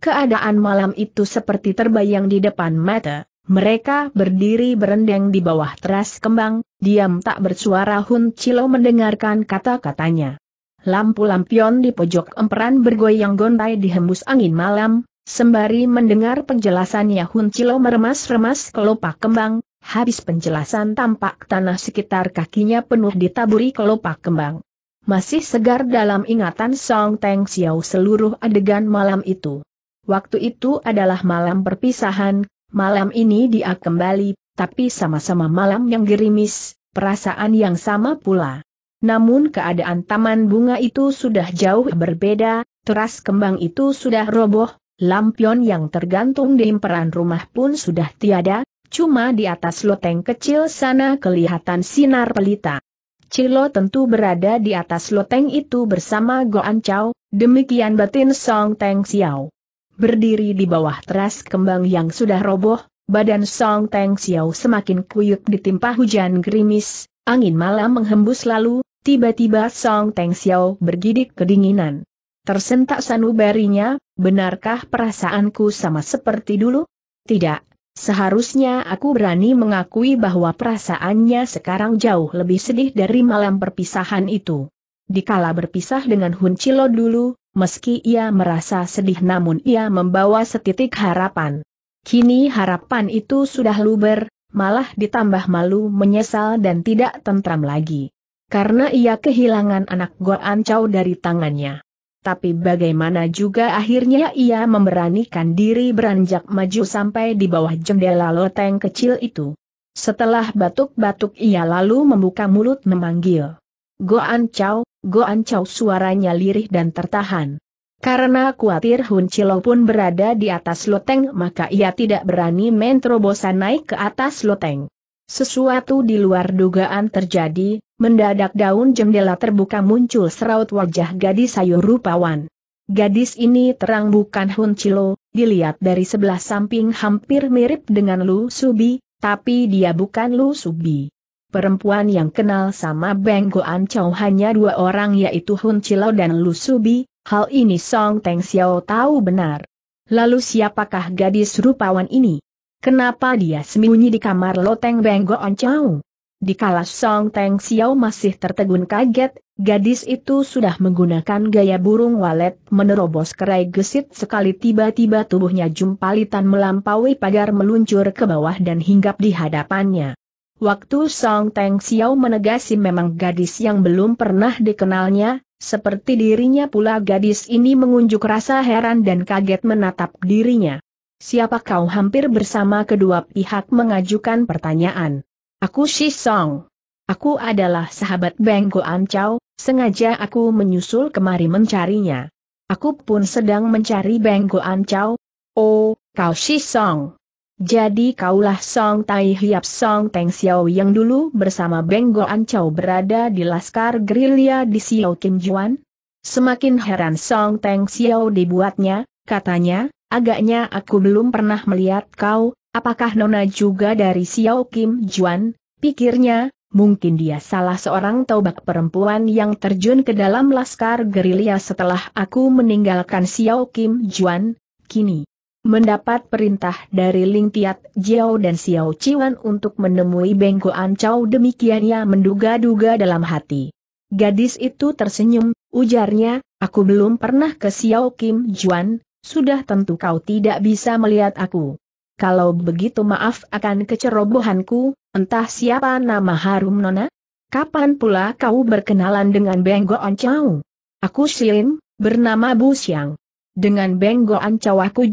[SPEAKER 1] Keadaan malam itu seperti terbayang di depan mata. Mereka berdiri berendeng di bawah teras kembang, diam tak bersuara Hun Chilo mendengarkan kata-katanya. Lampu lampion di pojok emperan bergoyang gontai dihembus angin malam, sembari mendengar penjelasannya Hun Chilo meremas-remas kelopak kembang, habis penjelasan tampak tanah sekitar kakinya penuh ditaburi kelopak kembang. Masih segar dalam ingatan Song Teng Xiao seluruh adegan malam itu. Waktu itu adalah malam perpisahan, Malam ini dia kembali, tapi sama-sama malam yang gerimis, perasaan yang sama pula. Namun keadaan taman bunga itu sudah jauh berbeda, teras kembang itu sudah roboh, lampion yang tergantung di peran rumah pun sudah tiada, cuma di atas loteng kecil sana kelihatan sinar pelita. Cilo tentu berada di atas loteng itu bersama Goan Chow, demikian batin Song Teng Xiao. Berdiri di bawah teras kembang yang sudah roboh, badan Song Teng Xiao semakin kuyuk ditimpa hujan gerimis, angin malam menghembus lalu, tiba-tiba Song Teng Xiao bergidik kedinginan. Tersentak sanubarinya, benarkah perasaanku sama seperti dulu? Tidak, seharusnya aku berani mengakui bahwa perasaannya sekarang jauh lebih sedih dari malam perpisahan itu. Dikala berpisah dengan Hun Chilo dulu, meski ia merasa sedih namun ia membawa setitik harapan. Kini harapan itu sudah luber, malah ditambah malu menyesal dan tidak tentram lagi. Karena ia kehilangan anak Chow dari tangannya. Tapi bagaimana juga akhirnya ia memberanikan diri beranjak maju sampai di bawah jendela loteng kecil itu. Setelah batuk-batuk ia lalu membuka mulut memanggil. Goan Chow, Goan Chow suaranya lirih dan tertahan. Karena khawatir Hun Chilo pun berada di atas loteng maka ia tidak berani main naik ke atas loteng. Sesuatu di luar dugaan terjadi, mendadak daun jendela terbuka muncul seraut wajah gadis sayur rupawan. Gadis ini terang bukan Hun Chilo, dilihat dari sebelah samping hampir mirip dengan Lu Subi, tapi dia bukan Lu Subi perempuan yang kenal sama Beng Goan Chow hanya dua orang yaitu Hun Chilo dan Lu Subi, hal ini Song Teng Xiao tahu benar. Lalu siapakah gadis rupawan ini? Kenapa dia sembunyi di kamar Loteng Beng Goan Chow? Dikala Song Teng Xiao masih tertegun kaget, gadis itu sudah menggunakan gaya burung walet menerobos kerai gesit sekali tiba-tiba tubuhnya jumpalitan melampaui pagar meluncur ke bawah dan hinggap di hadapannya. Waktu Song Teng Xiao menegasi memang gadis yang belum pernah dikenalnya, seperti dirinya pula gadis ini mengunjuk rasa heran dan kaget menatap dirinya. Siapa kau hampir bersama kedua pihak mengajukan pertanyaan. Aku Shi Song. Aku adalah sahabat Beng An Chow, sengaja aku menyusul kemari mencarinya. Aku pun sedang mencari Beng An Chow. Oh, kau Shi Song. Jadi kaulah Song Tai Hiap Song Teng Xiao yang dulu bersama Beng Ancau berada di Laskar Gerilya di Xiao Kim Juan? Semakin heran Song Teng Xiao dibuatnya, katanya, agaknya aku belum pernah melihat kau, apakah Nona juga dari Xiao Kim Juan? Pikirnya, mungkin dia salah seorang taubat perempuan yang terjun ke dalam Laskar Gerilya setelah aku meninggalkan Xiao Kim Juan, kini. Mendapat perintah dari Ling Tiat Jiao dan Xiao Chiwan untuk menemui Bengko Ancau demikian ia menduga-duga dalam hati. Gadis itu tersenyum, ujarnya, aku belum pernah ke Xiao Kim Juan, sudah tentu kau tidak bisa melihat aku. Kalau begitu maaf akan kecerobohanku, entah siapa nama harum nona? Kapan pula kau berkenalan dengan Bengko Ancau? Aku Shilim, bernama Bu Xiang. Dengan Benggo Goan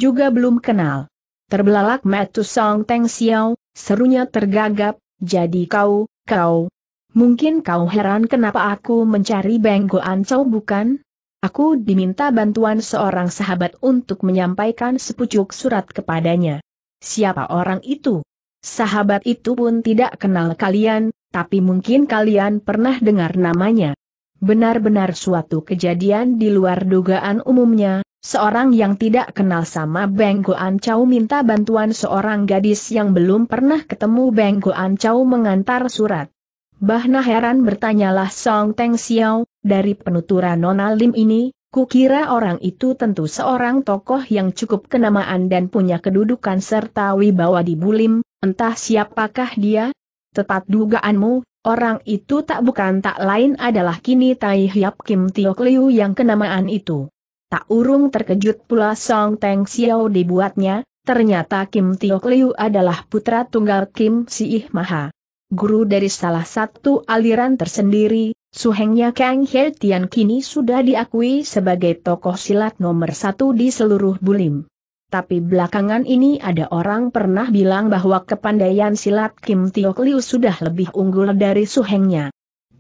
[SPEAKER 1] juga belum kenal. Terbelalak metu Song Teng Xiao, serunya tergagap, jadi kau, kau. Mungkin kau heran kenapa aku mencari Benggo Ancaw bukan? Aku diminta bantuan seorang sahabat untuk menyampaikan sepucuk surat kepadanya. Siapa orang itu? Sahabat itu pun tidak kenal kalian, tapi mungkin kalian pernah dengar namanya. Benar-benar suatu kejadian di luar dugaan umumnya, Seorang yang tidak kenal sama Beng Goan Chow minta bantuan seorang gadis yang belum pernah ketemu Beng Goan Chow mengantar surat. Bahna heran bertanyalah Song Teng Xiao, dari penuturan Nona Lim ini, kukira orang itu tentu seorang tokoh yang cukup kenamaan dan punya kedudukan serta wibawa di Bulim, entah siapakah dia? Tepat dugaanmu, Orang itu tak bukan tak lain adalah kini Tai Hiap Kim Tiok Liu yang kenamaan itu. Tak urung terkejut pula Song Teng Xiao dibuatnya, ternyata Kim Tio Liu adalah putra tunggal Kim Si Ih Maha. Guru dari salah satu aliran tersendiri, suhengnya Kang He Tian kini sudah diakui sebagai tokoh silat nomor satu di seluruh Bulim. Tapi belakangan ini ada orang pernah bilang bahwa kepandaian silat Kim Tio Liu sudah lebih unggul dari suhengnya.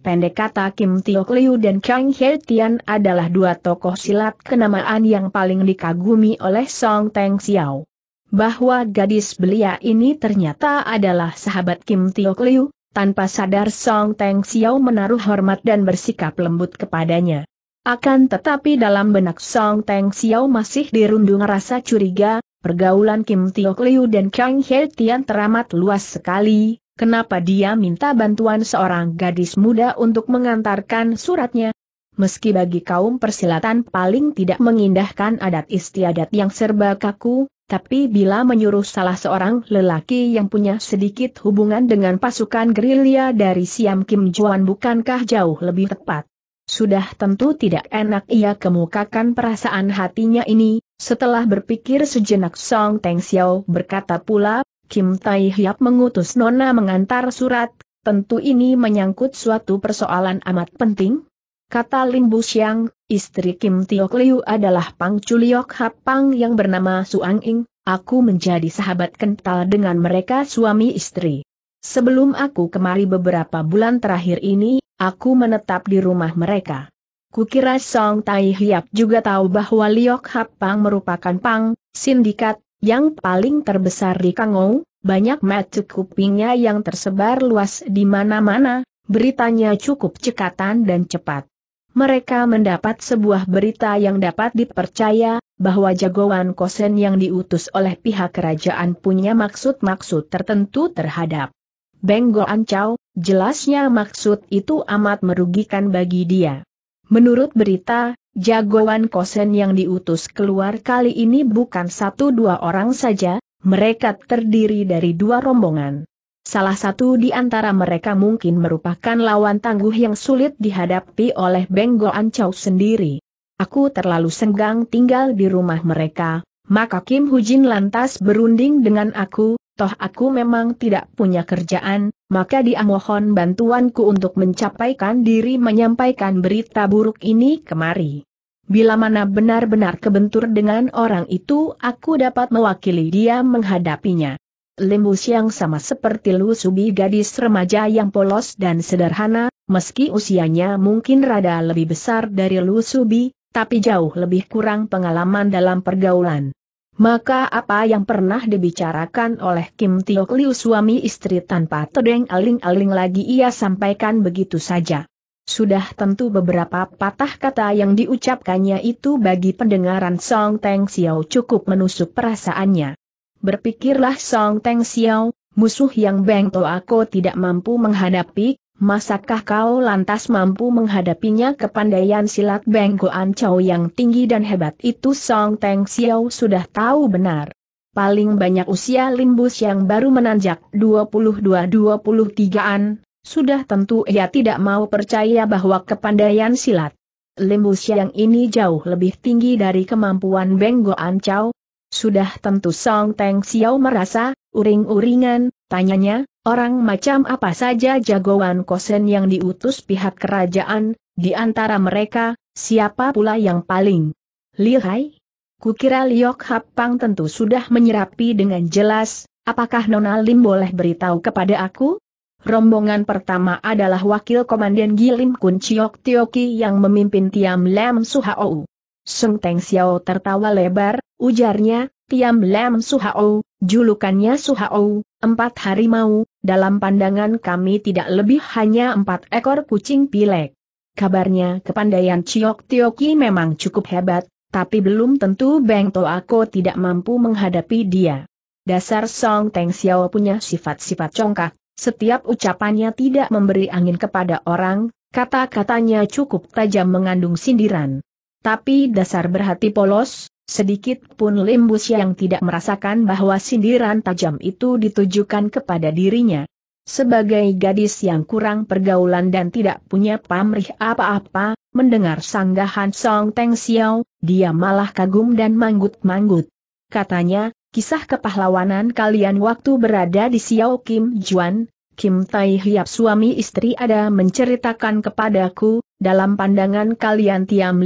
[SPEAKER 1] Pendek kata Kim Tiok Liu dan Chang He Tian adalah dua tokoh silat kenamaan yang paling dikagumi oleh Song Teng Xiao. Bahwa gadis belia ini ternyata adalah sahabat Kim Tiok Liu, tanpa sadar Song Teng Xiao menaruh hormat dan bersikap lembut kepadanya. Akan tetapi dalam benak Song Teng Xiao masih dirundung rasa curiga, pergaulan Kim Tiok Liu dan Chang He Tian teramat luas sekali, Kenapa dia minta bantuan seorang gadis muda untuk mengantarkan suratnya? Meski bagi kaum persilatan paling tidak mengindahkan adat istiadat yang serba kaku, tapi bila menyuruh salah seorang lelaki yang punya sedikit hubungan dengan pasukan gerilya dari Siam Kim Juan bukankah jauh lebih tepat? Sudah tentu tidak enak ia kemukakan perasaan hatinya ini, setelah berpikir sejenak Song Teng Xiao berkata pula, Kim Tai Hiap mengutus Nona mengantar surat, tentu ini menyangkut suatu persoalan amat penting? Kata Lim Bu Xiang, istri Kim Tio Liu adalah Pang Chuliok Hap Pang yang bernama Suang Ing, aku menjadi sahabat kental dengan mereka suami istri. Sebelum aku kemari beberapa bulan terakhir ini, aku menetap di rumah mereka. Kukira Song Tai Hiap juga tahu bahwa Liok Hap Pang merupakan Pang, sindikat, yang paling terbesar di Kangou, banyak mata kupingnya yang tersebar luas di mana-mana, beritanya cukup cekatan dan cepat. Mereka mendapat sebuah berita yang dapat dipercaya, bahwa jagoan Kosen yang diutus oleh pihak kerajaan punya maksud-maksud tertentu terhadap Benggo Ancau, jelasnya maksud itu amat merugikan bagi dia. Menurut berita, Jagoan Kosen yang diutus keluar kali ini bukan satu dua orang saja, mereka terdiri dari dua rombongan. Salah satu di antara mereka mungkin merupakan lawan tangguh yang sulit dihadapi oleh Benggo Ancau sendiri. Aku terlalu senggang tinggal di rumah mereka, maka Kim Hujin lantas berunding dengan aku, toh aku memang tidak punya kerjaan, maka dia mohon bantuanku untuk mencapaikan diri menyampaikan berita buruk ini kemari. Bila mana benar-benar kebentur dengan orang itu aku dapat mewakili dia menghadapinya. Limbus yang sama seperti Lu Subi gadis remaja yang polos dan sederhana, meski usianya mungkin rada lebih besar dari Lu Subi, tapi jauh lebih kurang pengalaman dalam pergaulan. Maka apa yang pernah dibicarakan oleh Kim Tio Liu suami istri tanpa todeng aling-aling lagi ia sampaikan begitu saja. Sudah tentu beberapa patah kata yang diucapkannya itu bagi pendengaran Song Teng Xiao cukup menusuk perasaannya. Berpikirlah Song Teng Xiao, musuh yang Beng To aku tidak mampu menghadapi, Masakah kau lantas mampu menghadapinya kepandaian silat bengkoan Ancau yang tinggi dan hebat itu Song Teng Xiao sudah tahu benar. Paling banyak usia Limbus yang baru menanjak 22-23an, sudah tentu ia tidak mau percaya bahwa kepandaian silat Limbus yang ini jauh lebih tinggi dari kemampuan bengkoan Ancau. Sudah tentu Song Teng Xiao merasa, uring-uringan, Tanyanya, orang macam apa saja jagoan kosen yang diutus pihak kerajaan, di antara mereka, siapa pula yang paling lihai? Kukira Liok Hapang tentu sudah menyerapi dengan jelas, apakah Nona Lim boleh beritahu kepada aku? Rombongan pertama adalah Wakil Komandan Gilim Kun Chiok Tioki yang memimpin Tiam Lam Suhaou. Sung Teng Xiao tertawa lebar, ujarnya, Piam Lam Suhao, julukannya Suhao, empat harimau, dalam pandangan kami tidak lebih hanya empat ekor kucing pilek. Kabarnya kepandaian Chiok Tioki memang cukup hebat, tapi belum tentu Beng Toako tidak mampu menghadapi dia. Dasar Song Teng Xiao punya sifat-sifat congkak, setiap ucapannya tidak memberi angin kepada orang, kata-katanya cukup tajam mengandung sindiran. Tapi dasar berhati polos, Sedikit pun Limbus yang tidak merasakan bahwa sindiran tajam itu ditujukan kepada dirinya. Sebagai gadis yang kurang pergaulan dan tidak punya pamrih apa-apa, mendengar sanggahan Song Teng Xiao, dia malah kagum dan manggut-manggut. Katanya, kisah kepahlawanan kalian waktu berada di Xiao Kim Juan, Kim Tai Hiap suami istri ada menceritakan kepadaku, dalam pandangan kalian Tiam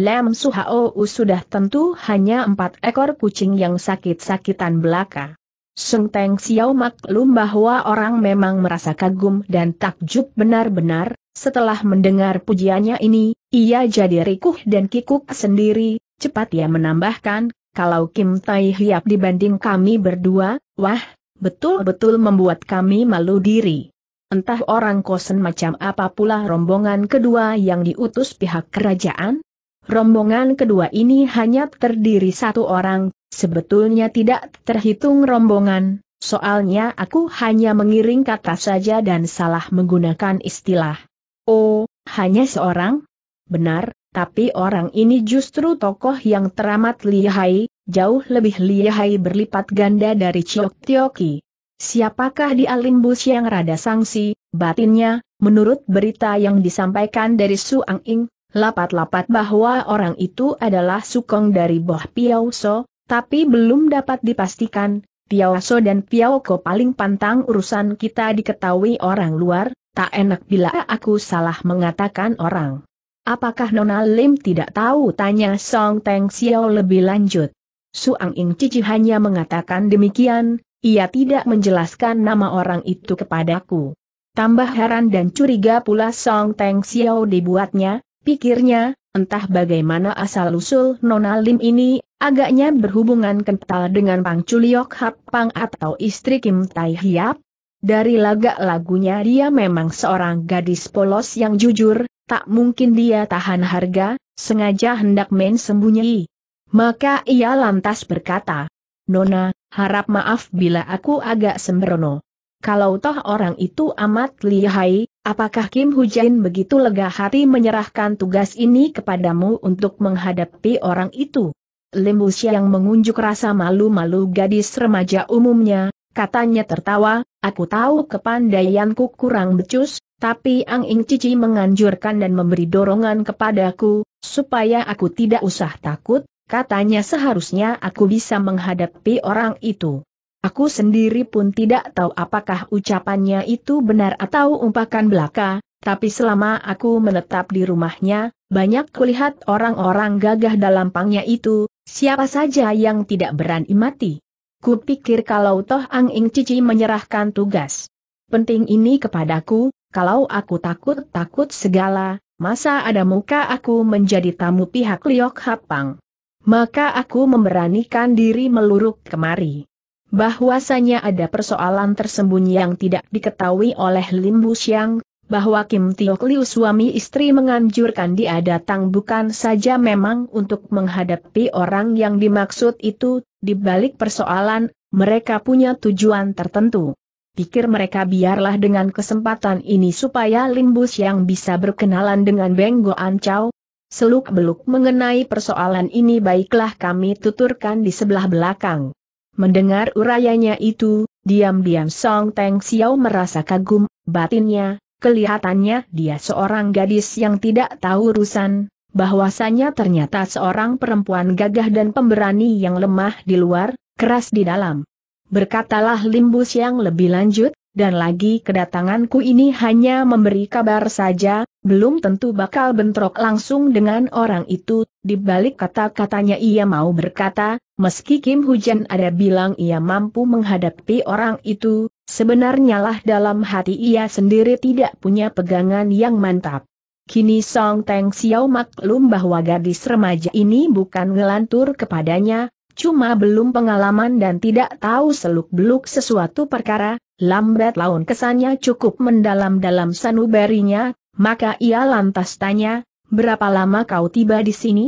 [SPEAKER 1] Hao u sudah tentu hanya empat ekor kucing yang sakit-sakitan belaka. Sung Teng Xiao maklum bahwa orang memang merasa kagum dan takjub benar-benar, setelah mendengar pujiannya ini, ia jadi rikuh dan kikuk sendiri, cepat ia menambahkan, kalau Kim Tai Hiap dibanding kami berdua, wah, betul-betul membuat kami malu diri. Entah orang kosen macam apa pula rombongan kedua yang diutus pihak kerajaan? Rombongan kedua ini hanya terdiri satu orang, sebetulnya tidak terhitung rombongan, soalnya aku hanya mengiring kata saja dan salah menggunakan istilah. Oh, hanya seorang? Benar, tapi orang ini justru tokoh yang teramat lihai, jauh lebih lihai berlipat ganda dari Chiok Tioki. Siapakah di Bus yang rada sangsi, batinnya, menurut berita yang disampaikan dari Suang Ing, lapat-lapat bahwa orang itu adalah sukong dari Boh Piao So, tapi belum dapat dipastikan, Piao So dan Piao Ko paling pantang urusan kita diketahui orang luar, tak enak bila aku salah mengatakan orang. Apakah Nona Lim tidak tahu? Tanya Song Teng Xiao lebih lanjut. Suang Ing Cici hanya mengatakan demikian, ia tidak menjelaskan nama orang itu kepadaku. Tambah heran dan curiga pula Song Teng Xiao dibuatnya, pikirnya, entah bagaimana asal-usul Nona Lim ini, agaknya berhubungan kental dengan Pang Chuliok Hap Pang atau istri Kim Tai Hiap. Dari lagak lagunya dia memang seorang gadis polos yang jujur, tak mungkin dia tahan harga, sengaja hendak main sembunyi. Maka ia lantas berkata, Nona, harap maaf bila aku agak sembrono. Kalau toh orang itu amat lihai, apakah Kim Hujain begitu lega hati menyerahkan tugas ini kepadamu untuk menghadapi orang itu? Lembut yang mengunjuk rasa malu-malu gadis remaja umumnya, katanya tertawa, aku tahu kepandaianku kurang becus, tapi Ang Ing Cici menganjurkan dan memberi dorongan kepadaku, supaya aku tidak usah takut, Katanya seharusnya aku bisa menghadapi orang itu. Aku sendiri pun tidak tahu apakah ucapannya itu benar atau umpakan belaka, tapi selama aku menetap di rumahnya, banyak kulihat orang-orang gagah dalam pangnya itu, siapa saja yang tidak berani mati. Kupikir kalau Toh Ang Ing Cici menyerahkan tugas penting ini kepadaku, kalau aku takut-takut segala, masa ada muka aku menjadi tamu pihak Liok Hapang. Maka aku memberanikan diri meluruk kemari. Bahwasanya ada persoalan tersembunyi yang tidak diketahui oleh Lim Busiang, bahwa Kim Tiok Liu suami istri menganjurkan dia datang bukan saja memang untuk menghadapi orang yang dimaksud itu, di balik persoalan, mereka punya tujuan tertentu. Pikir mereka biarlah dengan kesempatan ini supaya Limbus yang bisa berkenalan dengan Benggo Ancau. Seluk-beluk mengenai persoalan ini baiklah kami tuturkan di sebelah belakang. Mendengar urayanya itu, diam-diam Song Teng Xiao merasa kagum, batinnya, kelihatannya dia seorang gadis yang tidak tahu urusan, bahwasanya ternyata seorang perempuan gagah dan pemberani yang lemah di luar, keras di dalam. Berkatalah Limbus yang lebih lanjut, dan lagi kedatanganku ini hanya memberi kabar saja, belum tentu bakal bentrok langsung dengan orang itu, di balik kata-katanya ia mau berkata, meski Kim Hujan ada bilang ia mampu menghadapi orang itu, sebenarnya lah dalam hati ia sendiri tidak punya pegangan yang mantap. Kini Song Teng Xiao maklum bahwa gadis remaja ini bukan ngelantur kepadanya, cuma belum pengalaman dan tidak tahu seluk-beluk sesuatu perkara, lambat laun kesannya cukup mendalam dalam sanubarinya, maka ia lantas tanya, berapa lama kau tiba di sini?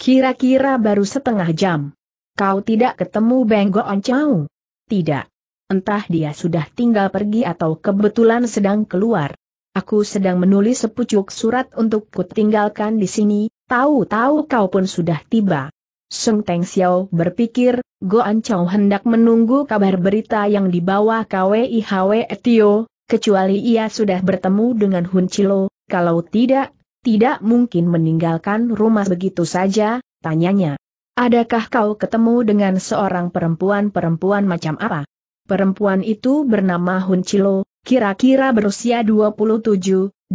[SPEAKER 1] Kira-kira baru setengah jam. Kau tidak ketemu Benggo Oncau? Tidak. Entah dia sudah tinggal pergi atau kebetulan sedang keluar. Aku sedang menulis sepucuk surat untuk kutinggalkan di sini, tahu-tahu kau pun sudah tiba. Sung Teng Xiao berpikir, Goan Chow hendak menunggu kabar berita yang dibawa KWIHW Etio, kecuali ia sudah bertemu dengan Hun Chilo, kalau tidak, tidak mungkin meninggalkan rumah begitu saja, tanyanya. Adakah kau ketemu dengan seorang perempuan-perempuan macam apa? Perempuan itu bernama Hun Chilo, kira-kira berusia 27, 28,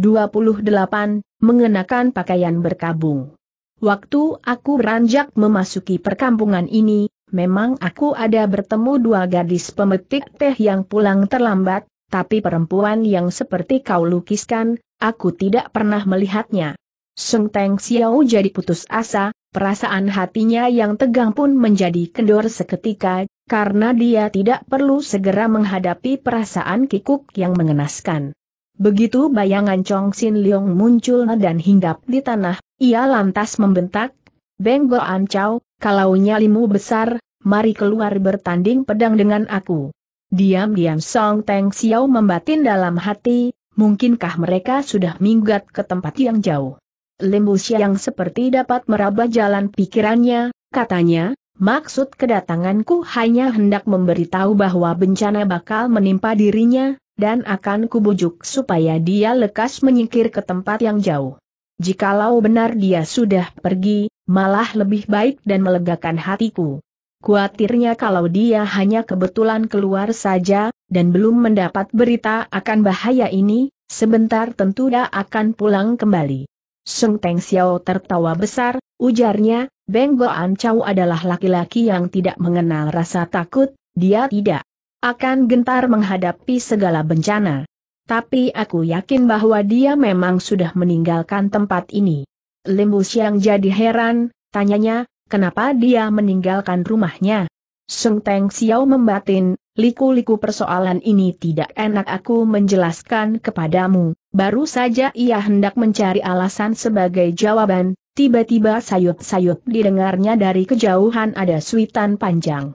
[SPEAKER 1] mengenakan pakaian berkabung. Waktu aku beranjak memasuki perkampungan ini, memang aku ada bertemu dua gadis pemetik teh yang pulang terlambat, tapi perempuan yang seperti kau lukiskan, aku tidak pernah melihatnya. Seng Teng Xiao jadi putus asa, perasaan hatinya yang tegang pun menjadi kendor seketika, karena dia tidak perlu segera menghadapi perasaan kikuk yang mengenaskan. Begitu bayangan Chong Xin Leong muncul dan hinggap di tanah, ia lantas membentak, Benggo Ancau, kalau nyalimu besar, mari keluar bertanding pedang dengan aku. Diam-diam Song Teng Xiao membatin dalam hati, mungkinkah mereka sudah minggat ke tempat yang jauh. Limbu yang seperti dapat meraba jalan pikirannya, katanya, maksud kedatanganku hanya hendak memberitahu bahwa bencana bakal menimpa dirinya, dan akan kubujuk supaya dia lekas menyingkir ke tempat yang jauh. Jikalau benar dia sudah pergi, malah lebih baik dan melegakan hatiku. Kuatirnya kalau dia hanya kebetulan keluar saja, dan belum mendapat berita akan bahaya ini, sebentar tentu dia akan pulang kembali. Sung Teng Xiao tertawa besar, ujarnya, Beng Goan Chow adalah laki-laki yang tidak mengenal rasa takut, dia tidak akan gentar menghadapi segala bencana. Tapi aku yakin bahwa dia memang sudah meninggalkan tempat ini. Limbu yang jadi heran, tanyanya, kenapa dia meninggalkan rumahnya? Sung Teng Xiao membatin, liku-liku persoalan ini tidak enak aku menjelaskan kepadamu. Baru saja ia hendak mencari alasan sebagai jawaban, tiba-tiba sayut-sayut didengarnya dari kejauhan ada suitan panjang.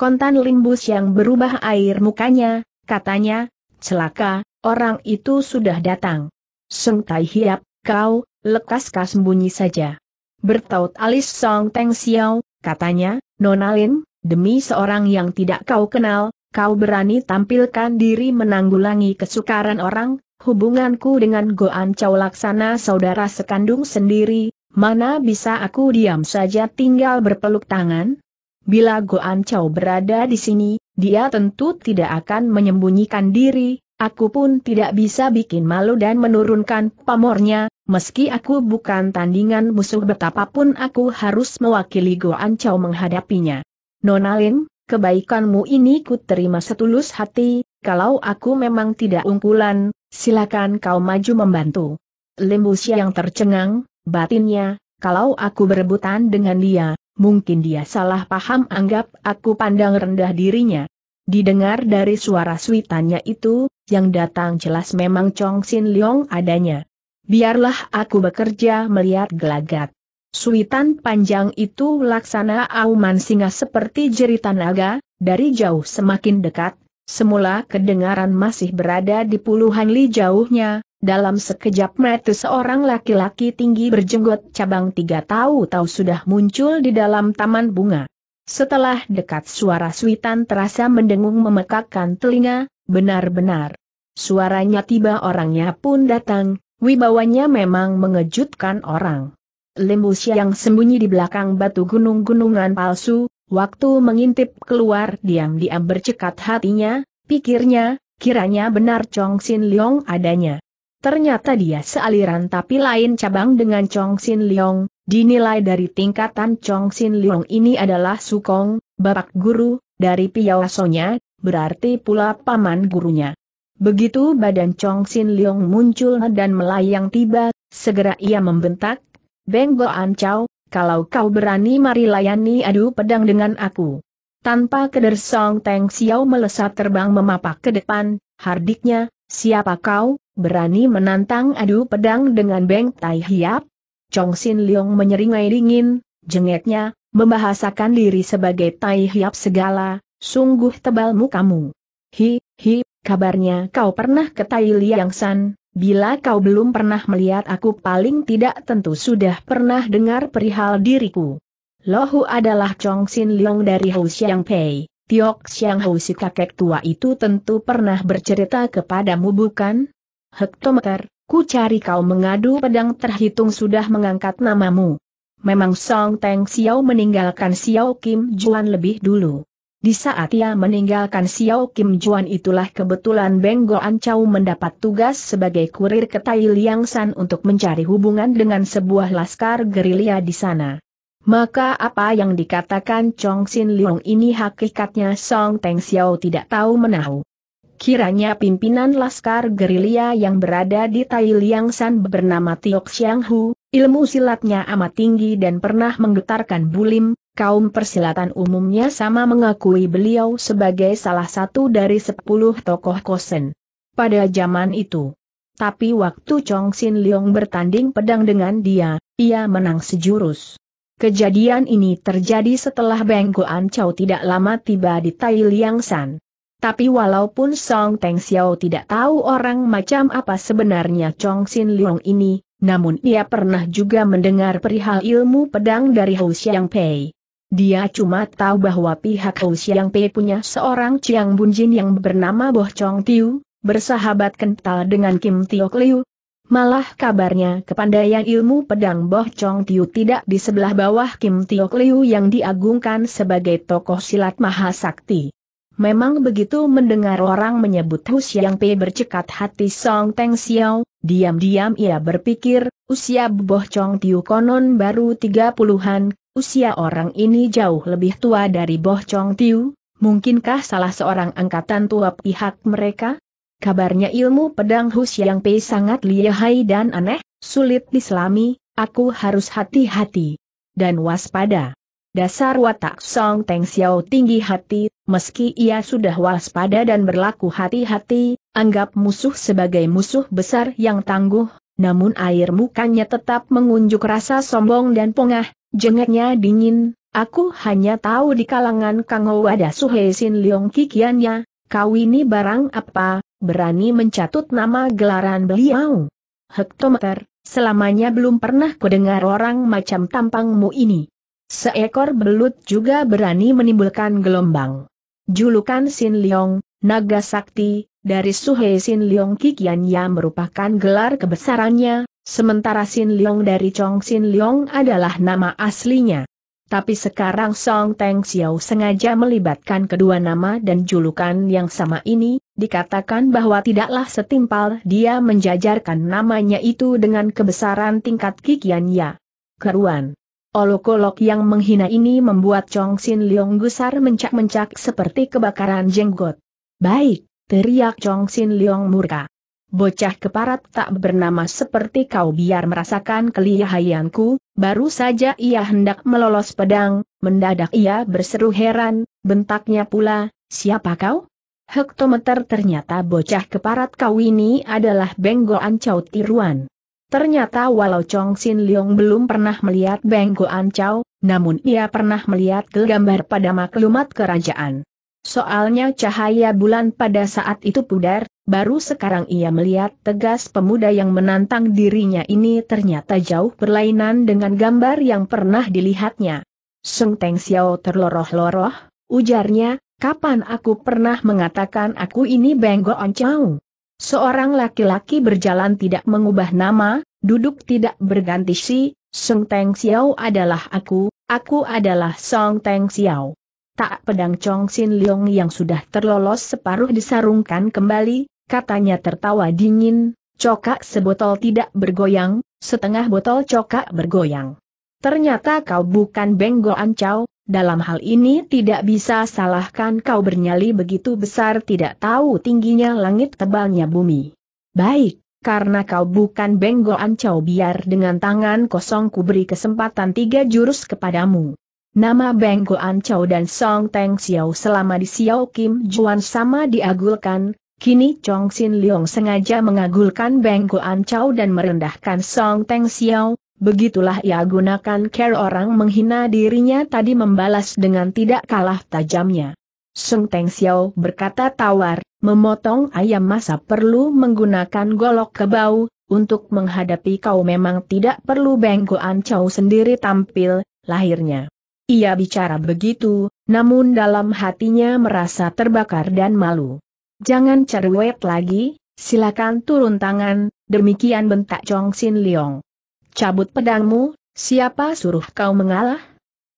[SPEAKER 1] Kontan Limbus yang berubah air mukanya, katanya, celaka, Orang itu sudah datang. Seng Tai Hiap, kau, lekas kau sembunyi saja. Bertaut alis Song Teng Xiao, katanya, Nona Lin, demi seorang yang tidak kau kenal, kau berani tampilkan diri menanggulangi kesukaran orang, hubunganku dengan Goan Chow Laksana saudara sekandung sendiri, mana bisa aku diam saja tinggal berpeluk tangan? Bila Goan Chow berada di sini, dia tentu tidak akan menyembunyikan diri, Aku pun tidak bisa bikin malu dan menurunkan pamornya, meski aku bukan tandingan musuh betapapun aku harus mewakili Goan Chow menghadapinya. Nonalin, kebaikanmu ini ku terima setulus hati, kalau aku memang tidak unggulan, silakan kau maju membantu. Limbusia yang tercengang, batinnya, kalau aku berebutan dengan dia, mungkin dia salah paham anggap aku pandang rendah dirinya. Didengar dari suara suitannya itu, yang datang jelas memang Chong Xin Leong adanya. Biarlah aku bekerja melihat gelagat. Suitan panjang itu laksana auman singa seperti jeritan naga, dari jauh semakin dekat, semula kedengaran masih berada di puluhan li jauhnya, dalam sekejap mata seorang laki-laki tinggi berjenggot cabang tiga tahu-tahu sudah muncul di dalam taman bunga. Setelah dekat suara suitan terasa mendengung memekakkan telinga, benar-benar. Suaranya tiba orangnya pun datang, wibawanya memang mengejutkan orang. Lembus yang sembunyi di belakang batu gunung-gunungan palsu, waktu mengintip keluar diam-diam bercekat hatinya, pikirnya, kiranya benar Chong Sin Leong adanya. Ternyata dia sealiran tapi lain cabang dengan Chong Xin Leong, dinilai dari tingkatan Chong Xin Leong ini adalah Sukong, bapak guru, dari piawasonya, berarti pula paman gurunya. Begitu badan Chong Xin Leong muncul dan melayang tiba, segera ia membentak, Beng Go Chow, kalau kau berani mari layani adu pedang dengan aku. Tanpa keder Song Teng Xiao melesat terbang memapak ke depan, hardiknya, siapa kau, berani menantang adu pedang dengan Beng Tai Hiap? Chong Sin Leong menyeringai dingin, jengeknya, membahasakan diri sebagai Tai Hiap segala, sungguh tebal mukamu. Hi, hi, kabarnya kau pernah ke Tai Liang San, bila kau belum pernah melihat aku paling tidak tentu sudah pernah dengar perihal diriku. Lohu adalah Chong Sin Leong dari Hou Xiang Pei. Tiok Xiang Hou si kakek tua itu tentu pernah bercerita kepadamu bukan? Hektometer, ku cari kau mengadu pedang terhitung sudah mengangkat namamu. Memang Song Teng Xiao meninggalkan Xiao Kim Juan lebih dulu. Di saat ia meninggalkan Xiao Kim Juan itulah kebetulan Beng Goan Chow mendapat tugas sebagai kurir ke Tai Liang San untuk mencari hubungan dengan sebuah laskar gerilya di sana. Maka apa yang dikatakan Chong Xin Leong ini hakikatnya Song Teng Xiao tidak tahu menahu. Kiranya pimpinan Laskar Gerilya yang berada di Tai San bernama Tiok Xiang Hu, ilmu silatnya amat tinggi dan pernah menggetarkan bulim, kaum persilatan umumnya sama mengakui beliau sebagai salah satu dari sepuluh tokoh kosen. Pada zaman itu. Tapi waktu Chong Sin Leong bertanding pedang dengan dia, ia menang sejurus. Kejadian ini terjadi setelah Beng Guan Chow tidak lama tiba di Tai San. Tapi walaupun Song Teng Xiao tidak tahu orang macam apa sebenarnya Chong Xin Leong ini, namun ia pernah juga mendengar perihal ilmu pedang dari Hou Xiang Pei. Dia cuma tahu bahwa pihak Hou Xiang Pei punya seorang Chiang Bunjin yang bernama Bo Chong Tiu, bersahabat kental dengan Kim Tio Liu. Malah kabarnya kepandaian ilmu pedang Bo Chong Tiu tidak di sebelah bawah Kim Tio Liu yang diagungkan sebagai tokoh silat mahasakti. Memang begitu mendengar orang menyebut Hu Xiang Pei bercekat hati Song Teng Xiao, diam-diam ia berpikir, usia Boh Chong Tiu konon baru tiga puluhan, usia orang ini jauh lebih tua dari Boh Chong Tiu, mungkinkah salah seorang angkatan tua pihak mereka? Kabarnya ilmu pedang Hu Xiang Pei sangat lihai dan aneh, sulit diselami, aku harus hati-hati dan waspada. Dasar watak Song Teng Xiao tinggi hati, meski ia sudah waspada dan berlaku hati-hati, anggap musuh sebagai musuh besar yang tangguh, namun air mukanya tetap mengunjuk rasa sombong dan pongah, jengeknya dingin, aku hanya tahu di kalangan Kang ada Suhesin Leong Kikiannya, kau ini barang apa, berani mencatut nama gelaran beliau. Hektometer, selamanya belum pernah kudengar orang macam tampangmu ini. Seekor belut juga berani menimbulkan gelombang. Julukan Sin Leong, Naga Sakti, dari Suhe Sin Leong Kikianya merupakan gelar kebesarannya, sementara Sin Leong dari Chong Sin Leong adalah nama aslinya. Tapi sekarang Song Teng Xiao sengaja melibatkan kedua nama dan julukan yang sama ini, dikatakan bahwa tidaklah setimpal dia menjajarkan namanya itu dengan kebesaran tingkat Kikianya. Keruan Olok-olok yang menghina ini membuat Chong Xin Leong gusar mencak-mencak seperti kebakaran jenggot. Baik, teriak Chong Xin Leong murka. Bocah keparat tak bernama seperti kau biar merasakan kelihayanku, baru saja ia hendak melolos pedang, mendadak ia berseru heran, bentaknya pula, siapa kau? Hektometer ternyata bocah keparat kau ini adalah benggoan Ancau Tiruan. Ternyata walau Chong Xin Leong belum pernah melihat Beng Goan Chow, namun ia pernah melihat gambar pada maklumat kerajaan. Soalnya cahaya bulan pada saat itu pudar, baru sekarang ia melihat tegas pemuda yang menantang dirinya ini ternyata jauh berlainan dengan gambar yang pernah dilihatnya. Seng Teng Xiao terloroh-loroh, ujarnya, kapan aku pernah mengatakan aku ini Beng Goan Chow? Seorang laki-laki berjalan tidak mengubah nama, duduk tidak berganti si, Song Teng Xiao adalah aku, aku adalah Song Teng Xiao. Tak pedang Chong Sin Leong yang sudah terlolos separuh disarungkan kembali, katanya tertawa dingin, cokak sebotol tidak bergoyang, setengah botol cokak bergoyang. Ternyata kau bukan Benggo Ancau, dalam hal ini tidak bisa salahkan kau bernyali begitu besar tidak tahu tingginya langit tebalnya bumi. Baik, karena kau bukan Benggo Ancau biar dengan tangan kosong ku beri kesempatan tiga jurus kepadamu. Nama Benggo Ancau dan Song Teng Xiao selama di Xiao Kim Juan sama diagulkan, Kini Chong Xin Leong sengaja mengagulkan Beng Guan Chau dan merendahkan Song Teng Xiao, begitulah ia gunakan care orang menghina dirinya tadi membalas dengan tidak kalah tajamnya. Song Teng Xiao berkata tawar, memotong ayam masa perlu menggunakan golok kebau, untuk menghadapi kau memang tidak perlu Beng Guan Chau sendiri tampil, lahirnya. Ia bicara begitu, namun dalam hatinya merasa terbakar dan malu. Jangan cerewet lagi, silakan turun tangan, demikian bentak Chong Sin Leong. Cabut pedangmu, siapa suruh kau mengalah?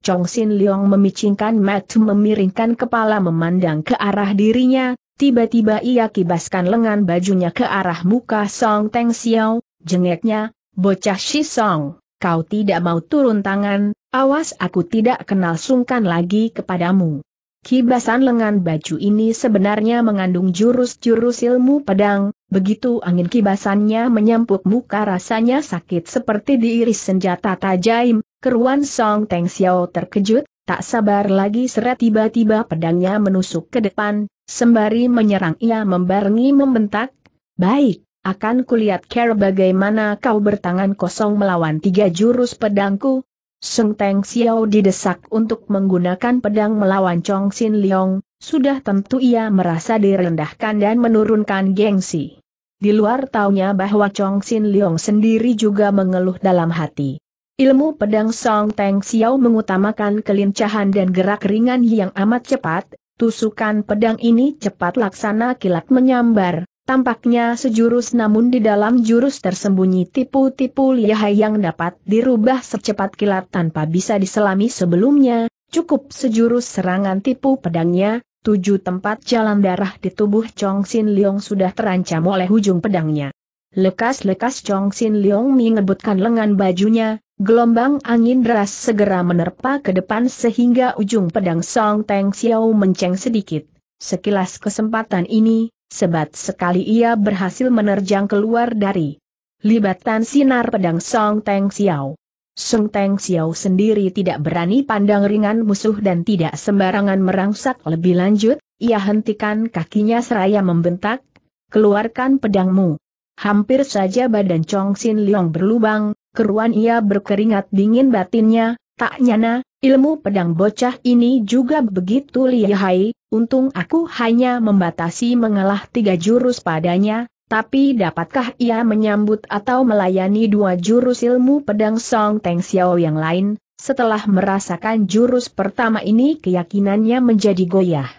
[SPEAKER 1] Chong Sin Leong memicingkan matu, memiringkan kepala memandang ke arah dirinya, tiba-tiba ia kibaskan lengan bajunya ke arah muka Song Teng Xiao, jengeknya, bocah si Song, kau tidak mau turun tangan, awas aku tidak kenal sungkan lagi kepadamu. Kibasan lengan baju ini sebenarnya mengandung jurus-jurus ilmu pedang, begitu angin kibasannya menyempuk muka rasanya sakit seperti diiris senjata tajam, keruan Song Teng Xiao terkejut, tak sabar lagi seret tiba-tiba pedangnya menusuk ke depan, sembari menyerang ia membarengi membentak, baik, akan kulihat care bagaimana kau bertangan kosong melawan tiga jurus pedangku, Seng Teng Xiao didesak untuk menggunakan pedang melawan Chong Xin Leong, sudah tentu ia merasa direndahkan dan menurunkan gengsi. Di luar taunya bahwa Chong Xin Leong sendiri juga mengeluh dalam hati. Ilmu pedang Song Teng Xiao mengutamakan kelincahan dan gerak ringan yang amat cepat, tusukan pedang ini cepat laksana kilat menyambar, Tampaknya sejurus namun di dalam jurus tersembunyi tipu-tipu lihai yang dapat dirubah secepat kilat tanpa bisa diselami sebelumnya, cukup sejurus serangan tipu pedangnya, tujuh tempat jalan darah di tubuh Chong Sin Leong sudah terancam oleh ujung pedangnya. Lekas-lekas Chong Sin Leong mengebutkan lengan bajunya, gelombang angin deras segera menerpa ke depan sehingga ujung pedang Song Teng Xiao menceng sedikit. Sekilas kesempatan ini, Sebat sekali ia berhasil menerjang keluar dari libatan sinar pedang Song Teng Xiao. Song Teng Xiao sendiri tidak berani pandang ringan musuh dan tidak sembarangan merangsak lebih lanjut, ia hentikan kakinya seraya membentak, keluarkan pedangmu. Hampir saja badan Chong Xin Liang berlubang, keruan ia berkeringat dingin batinnya, tak nyana, ilmu pedang bocah ini juga begitu lihai, Untung aku hanya membatasi mengalah tiga jurus padanya, tapi dapatkah ia menyambut atau melayani dua jurus ilmu pedang Song Teng Xiao yang lain? Setelah merasakan jurus pertama ini keyakinannya menjadi goyah.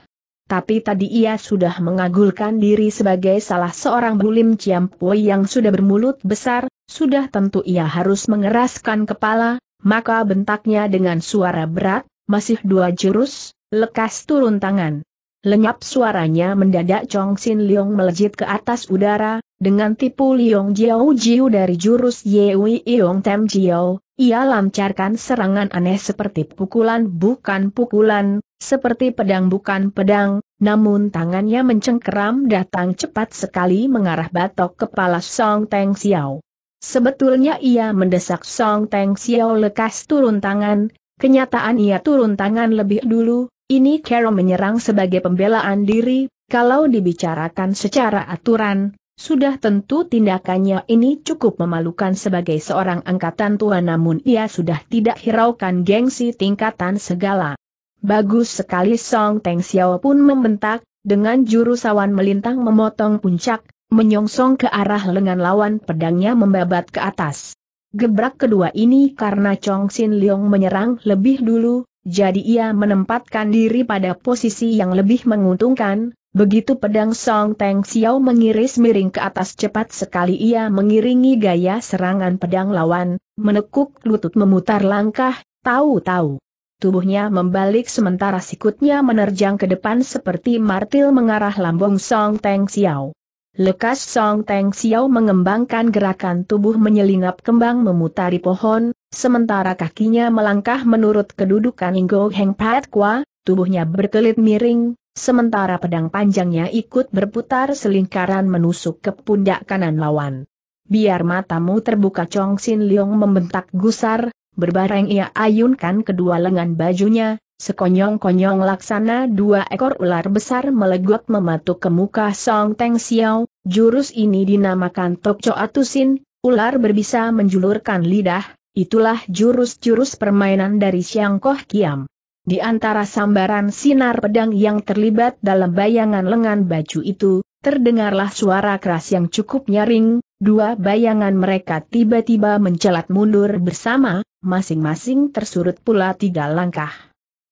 [SPEAKER 1] Tapi tadi ia sudah mengagulkan diri sebagai salah seorang bulim Pui yang sudah bermulut besar, sudah tentu ia harus mengeraskan kepala, maka bentaknya dengan suara berat, masih dua jurus, Lekas turun tangan. Lenyap suaranya mendadak Chong Xin Leong melejit ke atas udara, dengan tipu Leong Jiao Jiu dari jurus Yewi Iong Tem Jiao, ia lancarkan serangan aneh seperti pukulan bukan pukulan, seperti pedang bukan pedang, namun tangannya mencengkeram datang cepat sekali mengarah batok kepala Song Teng Xiao. Sebetulnya ia mendesak Song Teng Xiao lekas turun tangan, kenyataan ia turun tangan lebih dulu, ini Carol menyerang sebagai pembelaan diri, kalau dibicarakan secara aturan, sudah tentu tindakannya ini cukup memalukan sebagai seorang angkatan tua namun ia sudah tidak hiraukan gengsi tingkatan segala. Bagus sekali Song Teng Xiao pun membentak, dengan jurusawan melintang memotong puncak, menyongsong ke arah lengan lawan pedangnya membabat ke atas. Gebrak kedua ini karena Chong Xin Leong menyerang lebih dulu, jadi ia menempatkan diri pada posisi yang lebih menguntungkan, begitu pedang Song Teng Xiao mengiris miring ke atas cepat sekali ia mengiringi gaya serangan pedang lawan, menekuk lutut memutar langkah, tahu-tahu. Tubuhnya membalik sementara sikutnya menerjang ke depan seperti martil mengarah lambung Song Teng Xiao. Lekas Song Teng Xiao mengembangkan gerakan tubuh menyelinap kembang memutari pohon, sementara kakinya melangkah menurut kedudukan Inggo Heng Pat Kwa, tubuhnya berkelit miring, sementara pedang panjangnya ikut berputar selingkaran menusuk ke pundak kanan lawan. Biar matamu terbuka Chong Xin Leong membentak gusar, berbareng ia ayunkan kedua lengan bajunya, Sekonyong-konyong laksana dua ekor ular besar melegot mematuk ke muka Song Teng Xiao, jurus ini dinamakan Tok Cho Atusin, ular berbisa menjulurkan lidah, itulah jurus-jurus permainan dari Siang Koh Kiam. Di antara sambaran sinar pedang yang terlibat dalam bayangan lengan baju itu, terdengarlah suara keras yang cukup nyaring, dua bayangan mereka tiba-tiba mencelat mundur bersama, masing-masing tersurut pula tiga langkah.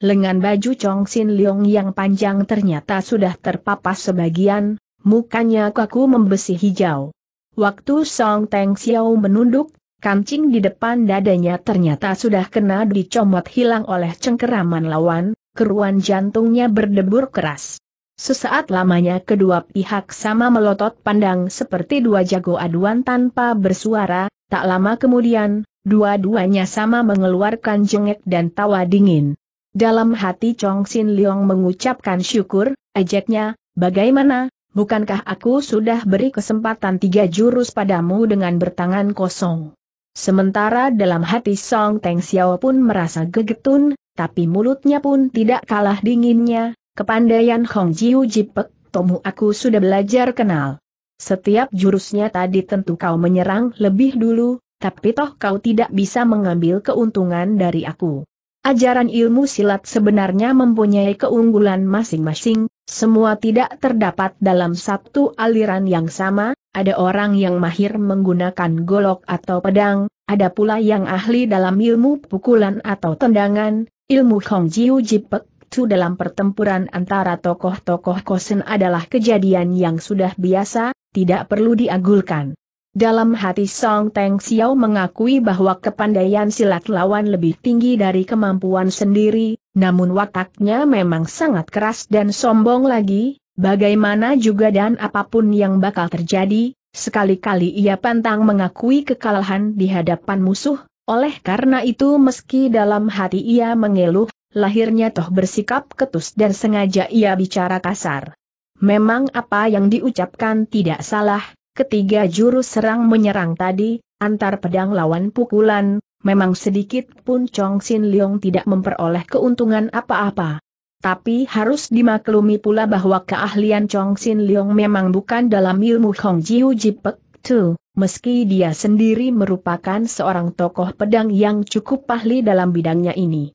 [SPEAKER 1] Lengan baju Chong Sin Leong yang panjang ternyata sudah terpapas sebagian, mukanya kaku membesi hijau. Waktu Song Teng Xiao menunduk, kancing di depan dadanya ternyata sudah kena dicomot hilang oleh cengkeraman lawan, keruan jantungnya berdebur keras. Sesaat lamanya kedua pihak sama melotot pandang seperti dua jago aduan tanpa bersuara, tak lama kemudian, dua-duanya sama mengeluarkan jengek dan tawa dingin. Dalam hati Chong Xin Leong mengucapkan syukur, ejeknya, bagaimana, bukankah aku sudah beri kesempatan tiga jurus padamu dengan bertangan kosong? Sementara dalam hati Song Teng Xiao pun merasa gegetun, tapi mulutnya pun tidak kalah dinginnya, kepandaian Hong Jiu Jipek, Tomu aku sudah belajar kenal. Setiap jurusnya tadi tentu kau menyerang lebih dulu, tapi toh kau tidak bisa mengambil keuntungan dari aku. Ajaran ilmu silat sebenarnya mempunyai keunggulan masing-masing, semua tidak terdapat dalam satu aliran yang sama, ada orang yang mahir menggunakan golok atau pedang, ada pula yang ahli dalam ilmu pukulan atau tendangan, ilmu Hong Jiu Jipek itu dalam pertempuran antara tokoh-tokoh kosen adalah kejadian yang sudah biasa, tidak perlu diagulkan. Dalam hati Song Teng Xiao mengakui bahwa kepandaian silat lawan lebih tinggi dari kemampuan sendiri, namun wataknya memang sangat keras dan sombong lagi, bagaimana juga dan apapun yang bakal terjadi, sekali-kali ia pantang mengakui kekalahan di hadapan musuh, oleh karena itu meski dalam hati ia mengeluh, lahirnya toh bersikap ketus dan sengaja ia bicara kasar. Memang apa yang diucapkan tidak salah, Ketiga jurus serang menyerang tadi, antar pedang lawan pukulan, memang sedikit pun Chong Xin Leong tidak memperoleh keuntungan apa-apa. Tapi harus dimaklumi pula bahwa keahlian Chong Xin Leong memang bukan dalam ilmu Hong Jiu Jipek Tu, meski dia sendiri merupakan seorang tokoh pedang yang cukup ahli dalam bidangnya ini.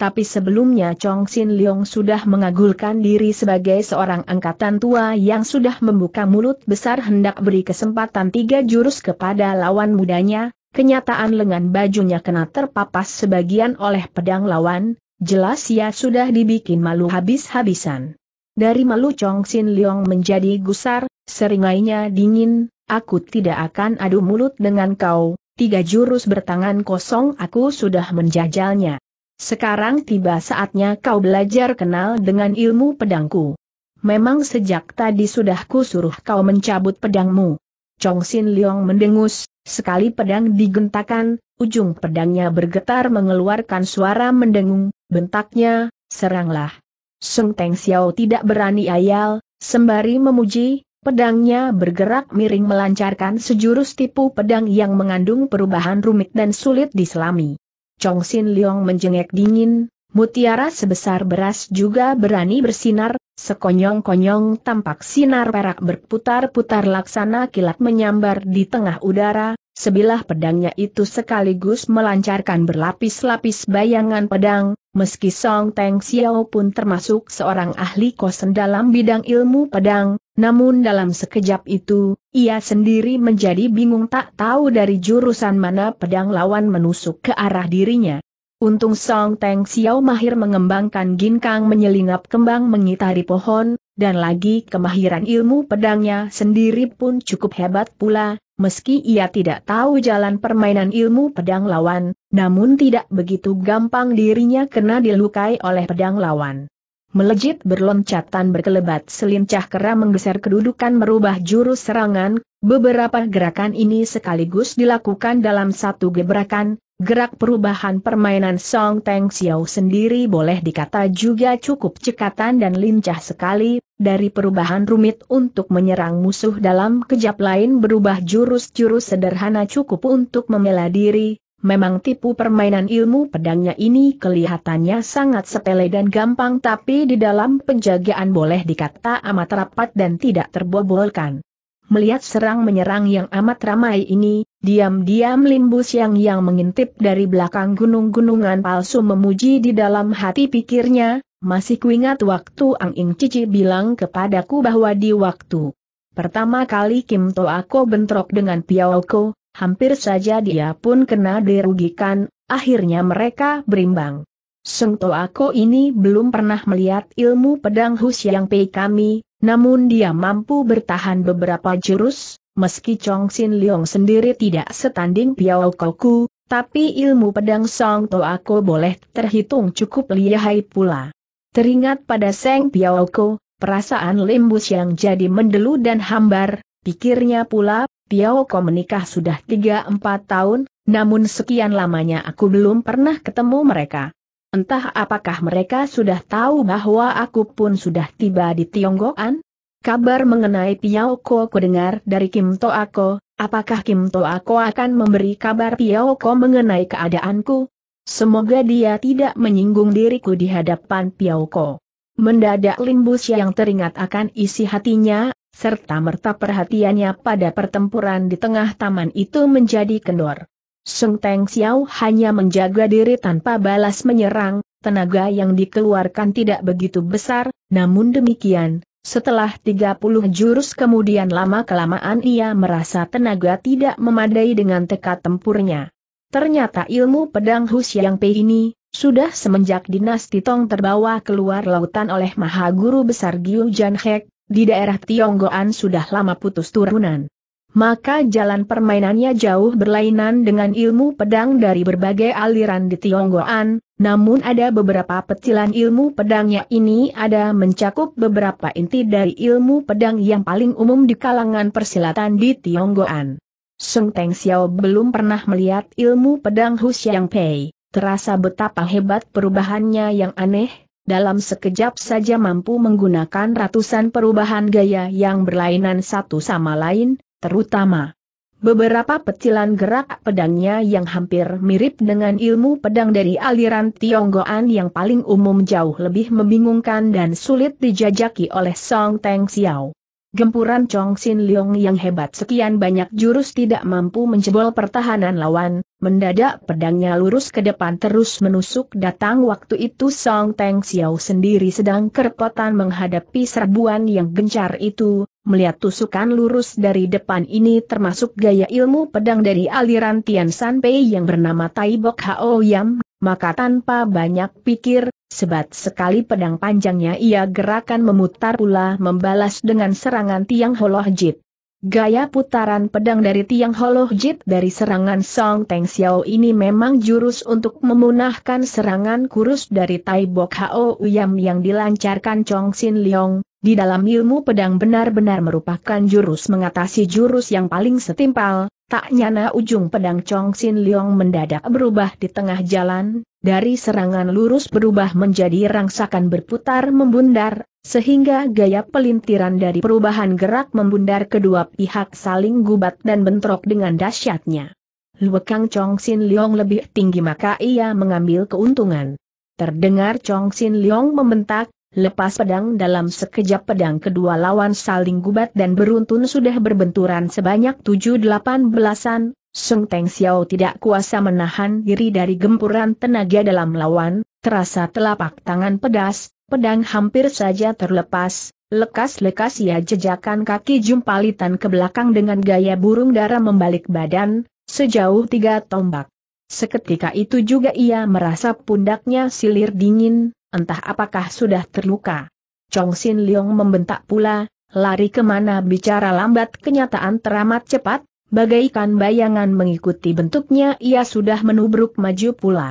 [SPEAKER 1] Tapi sebelumnya Chong Xin Leong sudah mengagulkan diri sebagai seorang angkatan tua yang sudah membuka mulut besar hendak beri kesempatan tiga jurus kepada lawan mudanya, kenyataan lengan bajunya kena terpapas sebagian oleh pedang lawan, jelas ia sudah dibikin malu habis-habisan. Dari malu Chong Xin Leong menjadi gusar, seringainya dingin, aku tidak akan adu mulut dengan kau, tiga jurus bertangan kosong aku sudah menjajalnya. Sekarang tiba saatnya kau belajar kenal dengan ilmu pedangku. Memang sejak tadi sudah kusuruh kau mencabut pedangmu. Chong Xin Leong mendengus, sekali pedang digentakan, ujung pedangnya bergetar mengeluarkan suara mendengung, bentaknya, seranglah. Sung Teng Xiao tidak berani ayal, sembari memuji, pedangnya bergerak miring melancarkan sejurus tipu pedang yang mengandung perubahan rumit dan sulit diselami. Chong Xin Leong menjengek dingin, mutiara sebesar beras juga berani bersinar, sekonyong-konyong tampak sinar perak berputar-putar laksana kilat menyambar di tengah udara, sebilah pedangnya itu sekaligus melancarkan berlapis-lapis bayangan pedang, meski Song Teng Xiao pun termasuk seorang ahli kosen dalam bidang ilmu pedang, namun dalam sekejap itu, ia sendiri menjadi bingung tak tahu dari jurusan mana pedang lawan menusuk ke arah dirinya. Untung Song Teng Xiao mahir mengembangkan ginkang menyelingap kembang mengitari pohon, dan lagi kemahiran ilmu pedangnya sendiri pun cukup hebat pula, meski ia tidak tahu jalan permainan ilmu pedang lawan, namun tidak begitu gampang dirinya kena dilukai oleh pedang lawan melejit berloncatan berkelebat selincah kera menggeser kedudukan merubah jurus serangan, beberapa gerakan ini sekaligus dilakukan dalam satu gebrakan, gerak perubahan permainan Song Teng Xiao sendiri boleh dikata juga cukup cekatan dan lincah sekali, dari perubahan rumit untuk menyerang musuh dalam kejap lain berubah jurus-jurus sederhana cukup untuk membela diri, Memang tipu permainan ilmu pedangnya ini kelihatannya sangat sepele dan gampang tapi di dalam penjagaan boleh dikata amat rapat dan tidak terbobolkan. Melihat serang-menyerang yang amat ramai ini, diam-diam Limbus yang yang mengintip dari belakang gunung-gunungan palsu memuji di dalam hati pikirnya, masih kuingat waktu Ang Ing Cici bilang kepadaku bahwa di waktu Pertama kali Kim To aku bentrok dengan Piao Ko. Hampir saja dia pun kena dirugikan, akhirnya mereka berimbang. Seng Toako ini belum pernah melihat ilmu pedang Hus yang Pei kami, namun dia mampu bertahan beberapa jurus, meski Chong Xin Leong sendiri tidak setanding Piao Koku, tapi ilmu pedang Song Toako boleh terhitung cukup lihai pula. Teringat pada Seng Piao Ko, perasaan limbus yang jadi mendelu dan hambar, pikirnya pula Tiao Ko menikah sudah 3-4 tahun, namun sekian lamanya aku belum pernah ketemu mereka. Entah apakah mereka sudah tahu bahwa aku pun sudah tiba di Tionggoan? Kabar mengenai Tiao Ko kudengar dari Kim To Ako, apakah Kim To Ako akan memberi kabar Tiao Ko mengenai keadaanku? Semoga dia tidak menyinggung diriku di hadapan Piao Ko. Mendadak Limbu yang teringat akan isi hatinya, serta merta perhatiannya pada pertempuran di tengah taman itu menjadi kendor. Sung Teng Xiao hanya menjaga diri tanpa balas menyerang, tenaga yang dikeluarkan tidak begitu besar, namun demikian, setelah 30 jurus kemudian lama-kelamaan ia merasa tenaga tidak memadai dengan tekad tempurnya. Ternyata ilmu pedang Hu Xiang Pei ini, sudah semenjak dinasti Tong terbawa keluar lautan oleh Mahaguru Besar Giu Jan Hek, di daerah Tionggoan sudah lama putus turunan. Maka jalan permainannya jauh berlainan dengan ilmu pedang dari berbagai aliran di Tionggoan, namun ada beberapa petilan ilmu pedangnya ini ada mencakup beberapa inti dari ilmu pedang yang paling umum di kalangan persilatan di Tionggoan. Sung Teng Xiao belum pernah melihat ilmu pedang Hu Xiang Pei, terasa betapa hebat perubahannya yang aneh, dalam sekejap saja mampu menggunakan ratusan perubahan gaya yang berlainan satu sama lain, terutama beberapa petilan gerak pedangnya yang hampir mirip dengan ilmu pedang dari aliran Tionggoan yang paling umum jauh lebih membingungkan dan sulit dijajaki oleh Song Teng Xiao. Gempuran Chong Xin Leong yang hebat sekian banyak jurus tidak mampu menjebol pertahanan lawan, mendadak pedangnya lurus ke depan terus menusuk datang waktu itu Song Teng Xiao sendiri sedang kerepotan menghadapi serbuan yang gencar itu, melihat tusukan lurus dari depan ini termasuk gaya ilmu pedang dari aliran Tian San Pei yang bernama Tai Bok Hao Yam, maka tanpa banyak pikir, sebat sekali pedang panjangnya ia gerakan memutar pula membalas dengan serangan tiang jit. Gaya putaran pedang dari tiang jit dari serangan Song Teng Xiao ini memang jurus untuk memunahkan serangan kurus dari Tai Bok Hao Uyam yang dilancarkan Chong Xin Leong, di dalam ilmu pedang benar-benar merupakan jurus mengatasi jurus yang paling setimpal, tak nyana ujung pedang Chong Sin Leong mendadak berubah di tengah jalan, dari serangan lurus berubah menjadi rangsakan berputar membundar, sehingga gaya pelintiran dari perubahan gerak membundar kedua pihak saling gubat dan bentrok dengan dahsyatnya. Luekang Chong Sin Leong lebih tinggi maka ia mengambil keuntungan. Terdengar Chong Sin Leong membentak, Lepas pedang dalam sekejap pedang kedua lawan saling gubat dan beruntun sudah berbenturan sebanyak tujuh delapan belasan, Sung Teng Xiao tidak kuasa menahan diri dari gempuran tenaga dalam lawan, terasa telapak tangan pedas, pedang hampir saja terlepas, lekas-lekas ia jejakan kaki jumpalitan ke belakang dengan gaya burung dara membalik badan, sejauh tiga tombak. Seketika itu juga ia merasa pundaknya silir dingin, entah apakah sudah terluka. Chong Sin Leong membentak pula, lari kemana bicara lambat kenyataan teramat cepat, bagaikan bayangan mengikuti bentuknya ia sudah menubruk maju pula.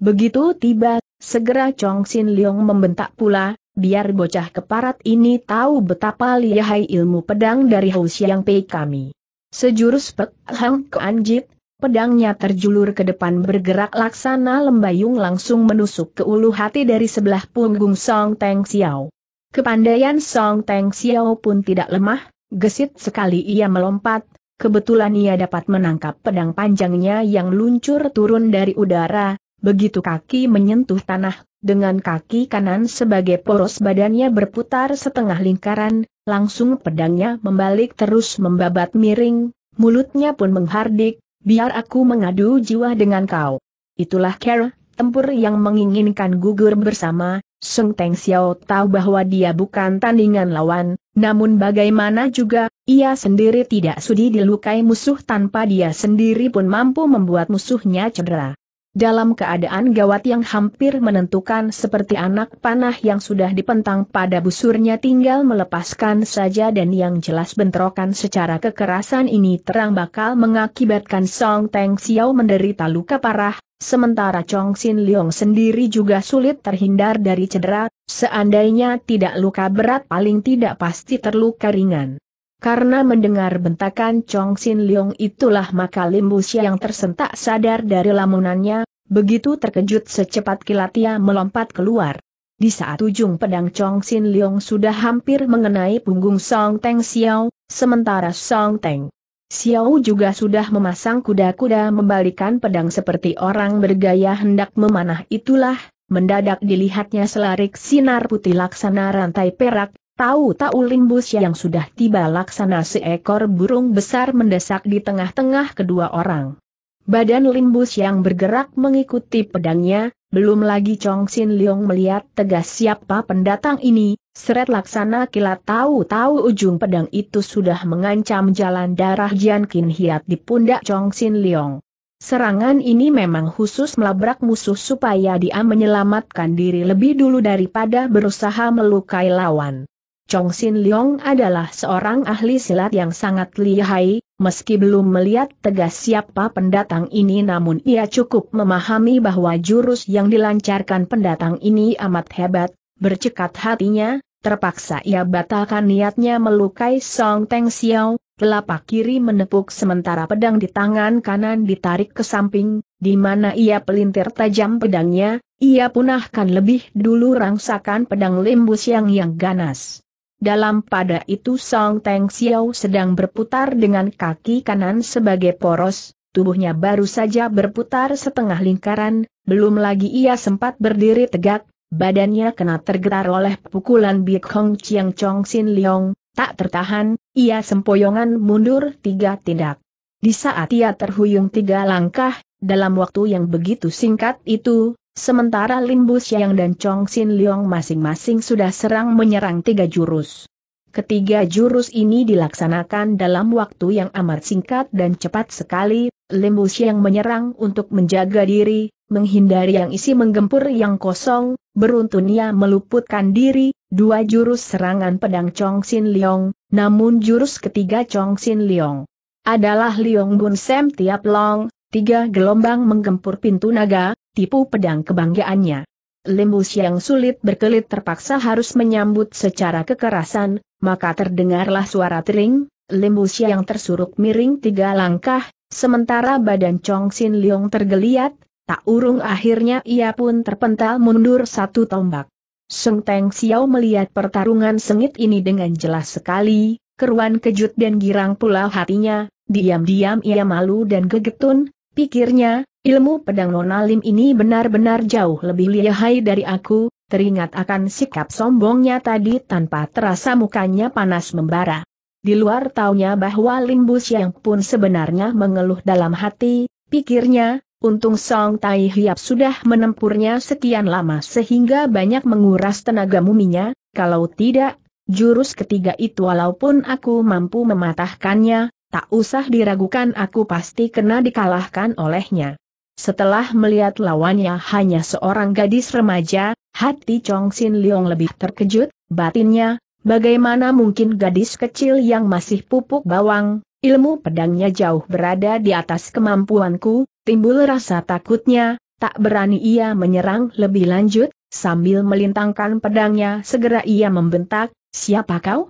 [SPEAKER 1] Begitu tiba, segera Chong Sin Leong membentak pula, biar bocah keparat ini tahu betapa lihai ilmu pedang dari Hou Xiang Pei kami. Sejurus Pek Hang Kuan Jit, pedangnya terjulur ke depan bergerak laksana lembayung langsung menusuk ke ulu hati dari sebelah punggung Song Teng Xiao. Kepandaian Song Teng Xiao pun tidak lemah, gesit sekali ia melompat, kebetulan ia dapat menangkap pedang panjangnya yang luncur turun dari udara, begitu kaki menyentuh tanah, dengan kaki kanan sebagai poros badannya berputar setengah lingkaran, langsung pedangnya membalik terus membabat miring, mulutnya pun menghardik, Biar aku mengadu jiwa dengan kau. Itulah care, tempur yang menginginkan gugur bersama, Sung Teng Xiao tahu bahwa dia bukan tandingan lawan, namun bagaimana juga, ia sendiri tidak sudi dilukai musuh tanpa dia sendiri pun mampu membuat musuhnya cedera dalam keadaan gawat yang hampir menentukan seperti anak panah yang sudah dipentang pada busurnya tinggal melepaskan saja dan yang jelas bentrokan secara kekerasan ini terang bakal mengakibatkan Song Teng Xiao menderita luka parah, sementara Chong Xin Leong sendiri juga sulit terhindar dari cedera, seandainya tidak luka berat paling tidak pasti terluka ringan. Karena mendengar bentakan Chong Xin Leong itulah maka limbus yang tersentak sadar dari lamunannya, begitu terkejut secepat kilat ia melompat keluar. Di saat ujung pedang Chong Xin Leong sudah hampir mengenai punggung Song Teng Xiao, sementara Song Teng Xiao juga sudah memasang kuda-kuda membalikan pedang seperti orang bergaya hendak memanah itulah, mendadak dilihatnya selarik sinar putih laksana rantai perak, Tahu-tahu limbus yang sudah tiba laksana seekor burung besar mendesak di tengah-tengah kedua orang. Badan limbus yang bergerak mengikuti pedangnya, belum lagi Chong Sin Leong melihat tegas siapa pendatang ini, seret laksana kilat tahu-tahu ujung pedang itu sudah mengancam jalan darah Jian Qin Hiat di pundak Chong Sin Leong. Serangan ini memang khusus melabrak musuh supaya dia menyelamatkan diri lebih dulu daripada berusaha melukai lawan. Chong Xin Leong adalah seorang ahli silat yang sangat lihai, meski belum melihat tegas siapa pendatang ini namun ia cukup memahami bahwa jurus yang dilancarkan pendatang ini amat hebat, bercekat hatinya, terpaksa ia batalkan niatnya melukai Song Teng Xiao, telapak kiri menepuk sementara pedang di tangan kanan ditarik ke samping, di mana ia pelintir tajam pedangnya, ia punahkan lebih dulu rangsakan pedang limbus yang yang ganas. Dalam pada itu Song Teng Xiao sedang berputar dengan kaki kanan sebagai poros, tubuhnya baru saja berputar setengah lingkaran, belum lagi ia sempat berdiri tegak, badannya kena tergetar oleh pukulan Bik Hong Chiang Chong Sin Leong, tak tertahan, ia sempoyongan mundur tiga tindak. Di saat ia terhuyung tiga langkah, dalam waktu yang begitu singkat itu, Sementara Lin Bu Xiang dan Chong Xin Leong masing-masing sudah serang menyerang tiga jurus. Ketiga jurus ini dilaksanakan dalam waktu yang amat singkat dan cepat sekali, Lin Bu Xiang menyerang untuk menjaga diri, menghindari yang isi menggempur yang kosong, beruntun ia meluputkan diri, dua jurus serangan pedang Chong Xin Leong, namun jurus ketiga Chong Xin Leong adalah Leong Bun Sem Tiap Long, tiga gelombang menggempur pintu naga, tipu pedang kebanggaannya. Limbus yang sulit berkelit terpaksa harus menyambut secara kekerasan, maka terdengarlah suara tering, Limbus yang tersuruk miring tiga langkah, sementara badan Chong Sin Leong tergeliat, tak urung akhirnya ia pun terpental mundur satu tombak. Seng Teng Xiao melihat pertarungan sengit ini dengan jelas sekali, keruan kejut dan girang pula hatinya, diam-diam ia malu dan gegetun, Pikirnya, ilmu pedang Nona Lim ini benar-benar jauh lebih lihai dari aku, teringat akan sikap sombongnya tadi tanpa terasa mukanya panas membara. Di luar taunya bahwa Limbus yang pun sebenarnya mengeluh dalam hati, pikirnya, untung Song Tai Hiap sudah menempurnya sekian lama sehingga banyak menguras tenaga muminya, kalau tidak, jurus ketiga itu walaupun aku mampu mematahkannya, Tak usah diragukan aku pasti kena dikalahkan olehnya. Setelah melihat lawannya hanya seorang gadis remaja, hati Chong Xin Leong lebih terkejut, batinnya, bagaimana mungkin gadis kecil yang masih pupuk bawang, ilmu pedangnya jauh berada di atas kemampuanku, timbul rasa takutnya, tak berani ia menyerang lebih lanjut, sambil melintangkan pedangnya segera ia membentak, siapa kau?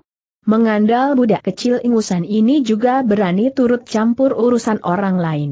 [SPEAKER 1] Mengandal budak kecil ingusan ini juga berani turut campur urusan orang lain.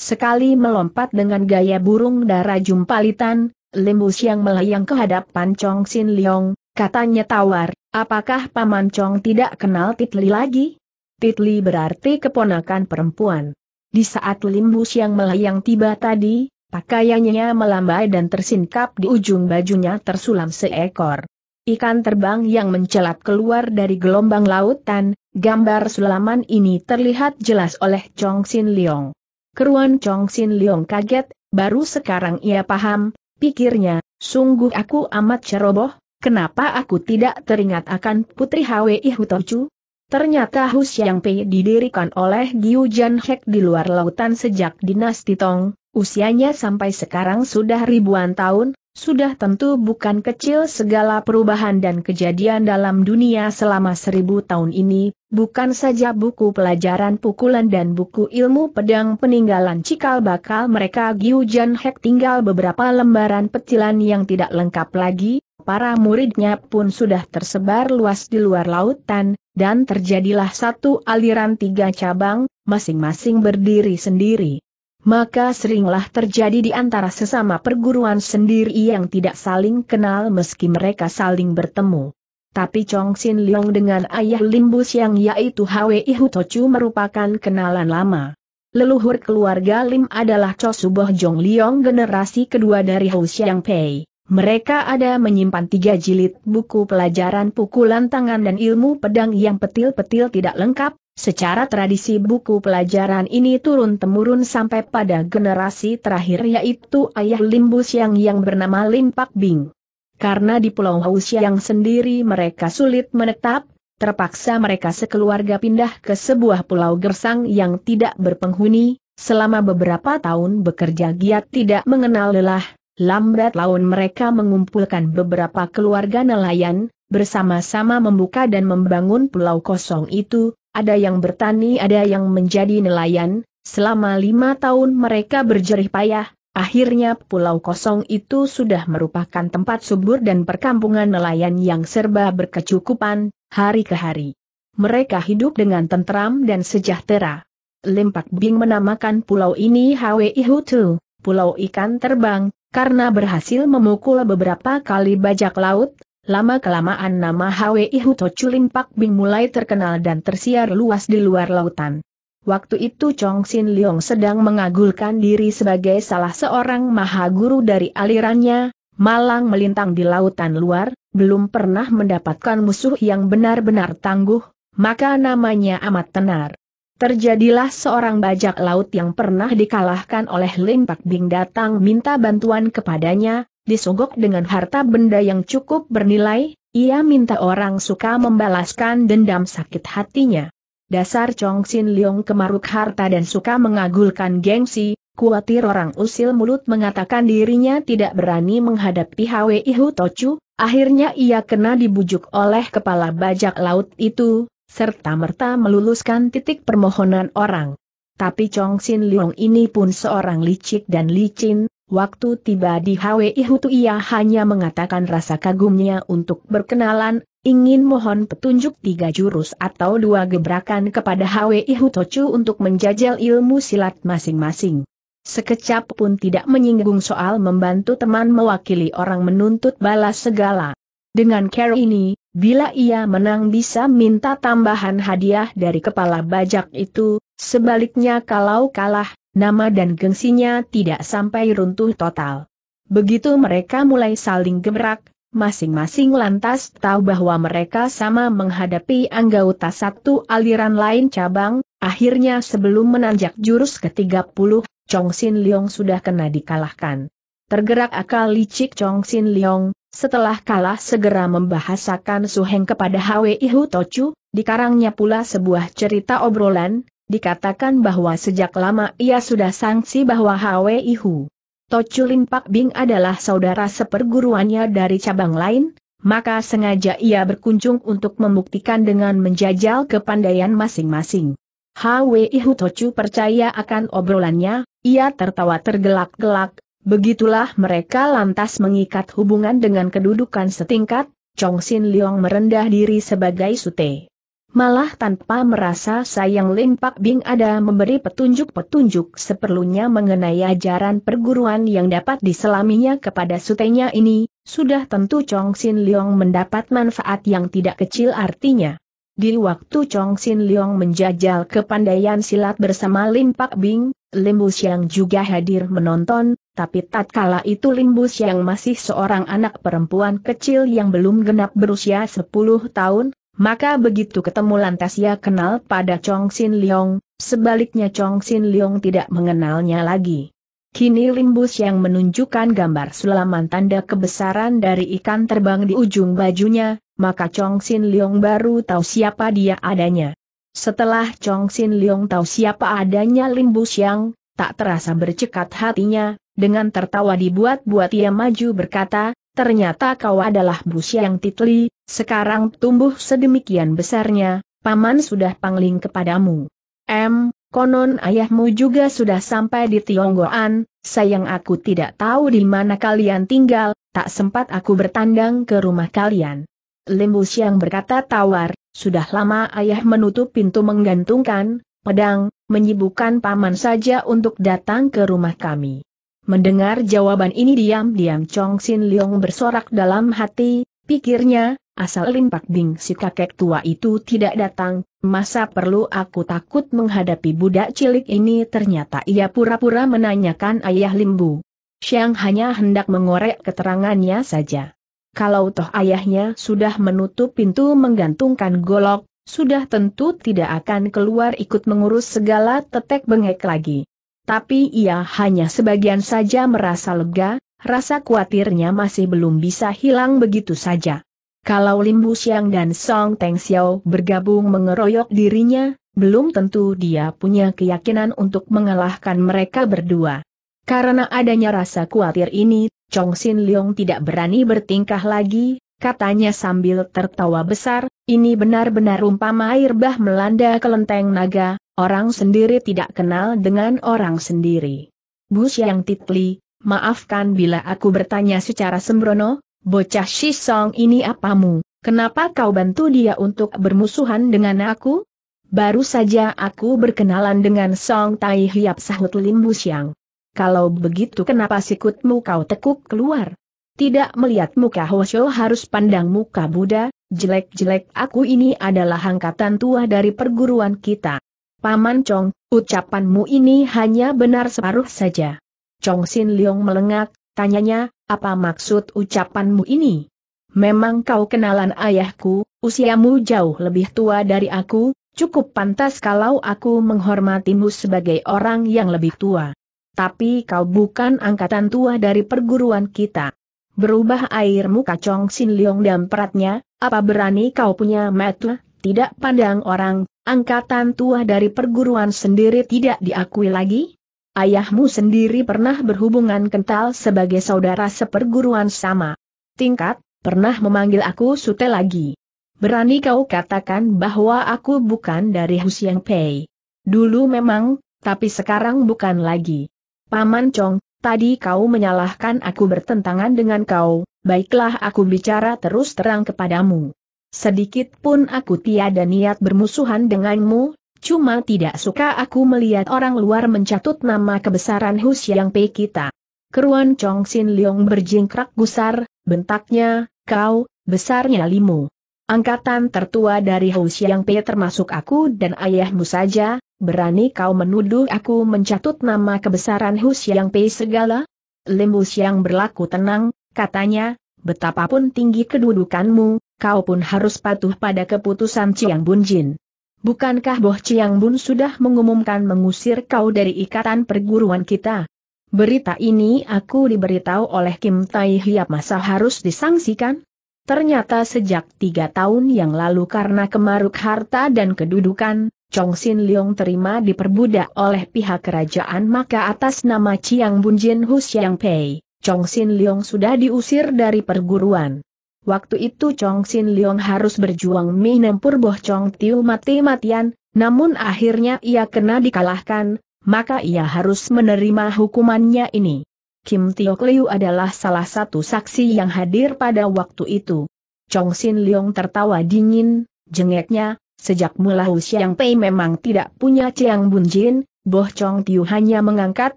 [SPEAKER 1] Sekali melompat dengan gaya burung dara jumpalitan, Limbus yang melayang ke hadapan Chong Sin Leong, katanya tawar, apakah Paman Chong tidak kenal Titli lagi? Titli berarti keponakan perempuan. Di saat Limbus yang melayang tiba tadi, pakaiannya melambai dan tersingkap di ujung bajunya tersulam seekor Ikan terbang yang mencelat keluar dari gelombang lautan, gambar sulaman ini terlihat jelas oleh Chong Xin Leong. Keruan Chong Xin Leong kaget, baru sekarang ia paham, pikirnya, sungguh aku amat ceroboh, kenapa aku tidak teringat akan Putri Hwi Hutochu? Ternyata Hu Xiang Pei didirikan oleh Giu Jan Hek di luar lautan sejak dinasti Tong, usianya sampai sekarang sudah ribuan tahun, sudah tentu bukan kecil segala perubahan dan kejadian dalam dunia selama seribu tahun ini, bukan saja buku pelajaran pukulan dan buku ilmu pedang peninggalan cikal bakal mereka Giu Jan Hek tinggal beberapa lembaran petilan yang tidak lengkap lagi, para muridnya pun sudah tersebar luas di luar lautan, dan terjadilah satu aliran tiga cabang, masing-masing berdiri sendiri maka seringlah terjadi di antara sesama perguruan sendiri yang tidak saling kenal meski mereka saling bertemu. Tapi Chong Xin Leong dengan ayah Limbus yang yaitu Hwi Hutochu merupakan kenalan lama. Leluhur keluarga Lim adalah Cho Suboh Jong Leong generasi kedua dari Hu Xiang Pei. Mereka ada menyimpan tiga jilid buku pelajaran pukulan tangan dan ilmu pedang yang petil-petil tidak lengkap, Secara tradisi buku pelajaran ini turun-temurun sampai pada generasi terakhir yaitu ayah Limbu Siang yang bernama Lim Pak Bing. Karena di Pulau Hausiang sendiri mereka sulit menetap, terpaksa mereka sekeluarga pindah ke sebuah pulau gersang yang tidak berpenghuni, selama beberapa tahun bekerja giat tidak mengenal lelah, lambat laun mereka mengumpulkan beberapa keluarga nelayan, bersama-sama membuka dan membangun pulau kosong itu, ada yang bertani ada yang menjadi nelayan, selama lima tahun mereka berjerih payah, akhirnya pulau kosong itu sudah merupakan tempat subur dan perkampungan nelayan yang serba berkecukupan, hari ke hari. Mereka hidup dengan tentram dan sejahtera. Limpak Bing menamakan pulau ini Hwi Hutu, pulau ikan terbang, karena berhasil memukul beberapa kali bajak laut, Lama-kelamaan nama Hwi Huto Chulimpak Bing mulai terkenal dan tersiar luas di luar lautan. Waktu itu Chong Xin Leong sedang mengagulkan diri sebagai salah seorang maha guru dari alirannya, malang melintang di lautan luar, belum pernah mendapatkan musuh yang benar-benar tangguh, maka namanya amat tenar. Terjadilah seorang bajak laut yang pernah dikalahkan oleh Lim Pak Bing datang minta bantuan kepadanya, disogok dengan harta benda yang cukup bernilai, ia minta orang suka membalaskan dendam sakit hatinya. Dasar Chong Xin Leong kemaruk harta dan suka mengagulkan gengsi, kuatir orang usil mulut mengatakan dirinya tidak berani menghadapi Hwe Ihu Tochu, akhirnya ia kena dibujuk oleh kepala bajak laut itu, serta merta meluluskan titik permohonan orang. Tapi Chong Xin Leong ini pun seorang licik dan licin, Waktu tiba di HWI Hutu ia hanya mengatakan rasa kagumnya untuk berkenalan, ingin mohon petunjuk tiga jurus atau dua gebrakan kepada HWI Hutochu untuk menjajal ilmu silat masing-masing. Sekecap pun tidak menyinggung soal membantu teman mewakili orang menuntut balas segala. Dengan care ini, bila ia menang bisa minta tambahan hadiah dari kepala bajak itu, sebaliknya kalau kalah, nama dan gengsinya tidak sampai runtuh total. Begitu mereka mulai saling gemerak, masing-masing lantas tahu bahwa mereka sama menghadapi anggota satu aliran lain cabang, akhirnya sebelum menanjak jurus ke-30, Chong Xin Leong sudah kena dikalahkan. Tergerak akal licik Chong Xin Leong, setelah kalah segera membahasakan Suheng kepada Hwi Hu Tochu, dikarangnya pula sebuah cerita obrolan, dikatakan bahwa sejak lama ia sudah sangsi bahwa Hwi Hu Tocu Pak Bing adalah saudara seperguruannya dari cabang lain, maka sengaja ia berkunjung untuk membuktikan dengan menjajal kepandaian masing-masing. Hwi Hu Tocu percaya akan obrolannya, ia tertawa tergelak-gelak, begitulah mereka lantas mengikat hubungan dengan kedudukan setingkat, Chong Sin Leong merendah diri sebagai sute. Malah tanpa merasa sayang Lin Pak Bing ada memberi petunjuk-petunjuk seperlunya mengenai ajaran perguruan yang dapat diselaminya kepada sutenya ini, sudah tentu Chong Xin Leong mendapat manfaat yang tidak kecil artinya. Di waktu Chong Xin Leong menjajal kepandaian silat bersama Lim Pak Bing, Lim Bus yang juga hadir menonton, tapi tatkala itu Lim Bus yang masih seorang anak perempuan kecil yang belum genap berusia 10 tahun, maka begitu ketemu lantas ia kenal pada Chong Xin Leong, sebaliknya Chong Xin Leong tidak mengenalnya lagi. Kini limbus yang menunjukkan gambar sulaman tanda kebesaran dari ikan terbang di ujung bajunya, maka Chong Xin Leong baru tahu siapa dia adanya. Setelah Chong Xin Leong tahu siapa adanya limbus yang, tak terasa bercekat hatinya, dengan tertawa dibuat-buat ia maju berkata, ternyata kau adalah bus yang titli, sekarang tumbuh sedemikian besarnya, paman sudah pangling kepadamu. M, konon ayahmu juga sudah sampai di Tionggoan, sayang aku tidak tahu di mana kalian tinggal, tak sempat aku bertandang ke rumah kalian. Limbu Siang berkata tawar, sudah lama ayah menutup pintu menggantungkan, pedang, menyibukkan paman saja untuk datang ke rumah kami. Mendengar jawaban ini diam-diam Chong Sin Leong bersorak dalam hati, pikirnya, asal limpak bing si kakek tua itu tidak datang, masa perlu aku takut menghadapi budak cilik ini ternyata ia pura-pura menanyakan ayah limbu. Siang hanya hendak mengorek keterangannya saja. Kalau toh ayahnya sudah menutup pintu menggantungkan golok, sudah tentu tidak akan keluar ikut mengurus segala tetek bengek lagi. Tapi ia hanya sebagian saja merasa lega, rasa khawatirnya masih belum bisa hilang begitu saja. Kalau Limbu Siang dan Song Teng Xiao bergabung mengeroyok dirinya, belum tentu dia punya keyakinan untuk mengalahkan mereka berdua. Karena adanya rasa khawatir ini, Chong Sin Leong tidak berani bertingkah lagi, katanya sambil tertawa besar, ini benar-benar umpama air bah melanda kelenteng naga, orang sendiri tidak kenal dengan orang sendiri. Bu Siang Titli, maafkan bila aku bertanya secara sembrono, Bocah Shisong ini apamu? Kenapa kau bantu dia untuk bermusuhan dengan aku? Baru saja aku berkenalan dengan Song Tai Hiap sahut Lim Siang. Kalau begitu kenapa sikutmu kau tekuk keluar? Tidak melihat muka Hosyo harus pandang muka Buddha, jelek-jelek aku ini adalah angkatan tua dari perguruan kita. Paman Chong, ucapanmu ini hanya benar separuh saja. Chong Sin Leong melengak, tanyanya, apa maksud ucapanmu ini? Memang kau kenalan ayahku, usiamu jauh lebih tua dari aku, cukup pantas kalau aku menghormatimu sebagai orang yang lebih tua. Tapi kau bukan angkatan tua dari perguruan kita. Berubah air muka Chong Sin Leong dan peratnya, apa berani kau punya mata, tidak pandang orang, angkatan tua dari perguruan sendiri tidak diakui lagi? Ayahmu sendiri pernah berhubungan kental sebagai saudara seperguruan sama. Tingkat, pernah memanggil aku sute lagi. Berani kau katakan bahwa aku bukan dari Husiang Pei. Dulu memang, tapi sekarang bukan lagi. Paman Chong, tadi kau menyalahkan aku bertentangan dengan kau, baiklah aku bicara terus terang kepadamu. Sedikit pun aku tiada niat bermusuhan denganmu, Cuma tidak suka aku melihat orang luar mencatut nama kebesaran Hu Yang Pei kita. Keruan Chong Sin Leong berjingkrak gusar, bentaknya, kau, besarnya limu. Angkatan tertua dari Hu Yang Pei termasuk aku dan ayahmu saja, berani kau menuduh aku mencatut nama kebesaran Hu Yang Pei segala? Limu Yang berlaku tenang, katanya, betapapun tinggi kedudukanmu, kau pun harus patuh pada keputusan Chiang Bunjin. Bukankah Boh Chiang Bun sudah mengumumkan mengusir kau dari ikatan perguruan kita? Berita ini aku diberitahu oleh Kim Tai Hiap masa harus disangsikan? Ternyata sejak tiga tahun yang lalu karena kemaruk harta dan kedudukan, Chong Xin Leong terima diperbudak oleh pihak kerajaan maka atas nama Chiang Bun Jin Hu Xiang Pei, Chong Xin Leong sudah diusir dari perguruan. Waktu itu Chong Xin Leong harus berjuang menempur Boh Chong Tiu mati-matian, namun akhirnya ia kena dikalahkan, maka ia harus menerima hukumannya ini. Kim Tio Liu adalah salah satu saksi yang hadir pada waktu itu. Chong Xin Leong tertawa dingin, jengeknya, sejak mula Xiang Pei memang tidak punya Chiang Bun Jin, Boh Chong Tiu hanya mengangkat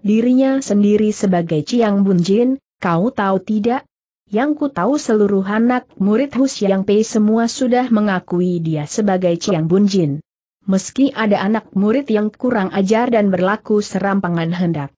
[SPEAKER 1] dirinya sendiri sebagai Chiang Bun Jin, kau tahu tidak, yang ku tahu seluruh anak murid hus yang Pei semua sudah mengakui dia sebagai Chiang Bun Jin. Meski ada anak murid yang kurang ajar dan berlaku serampangan hendak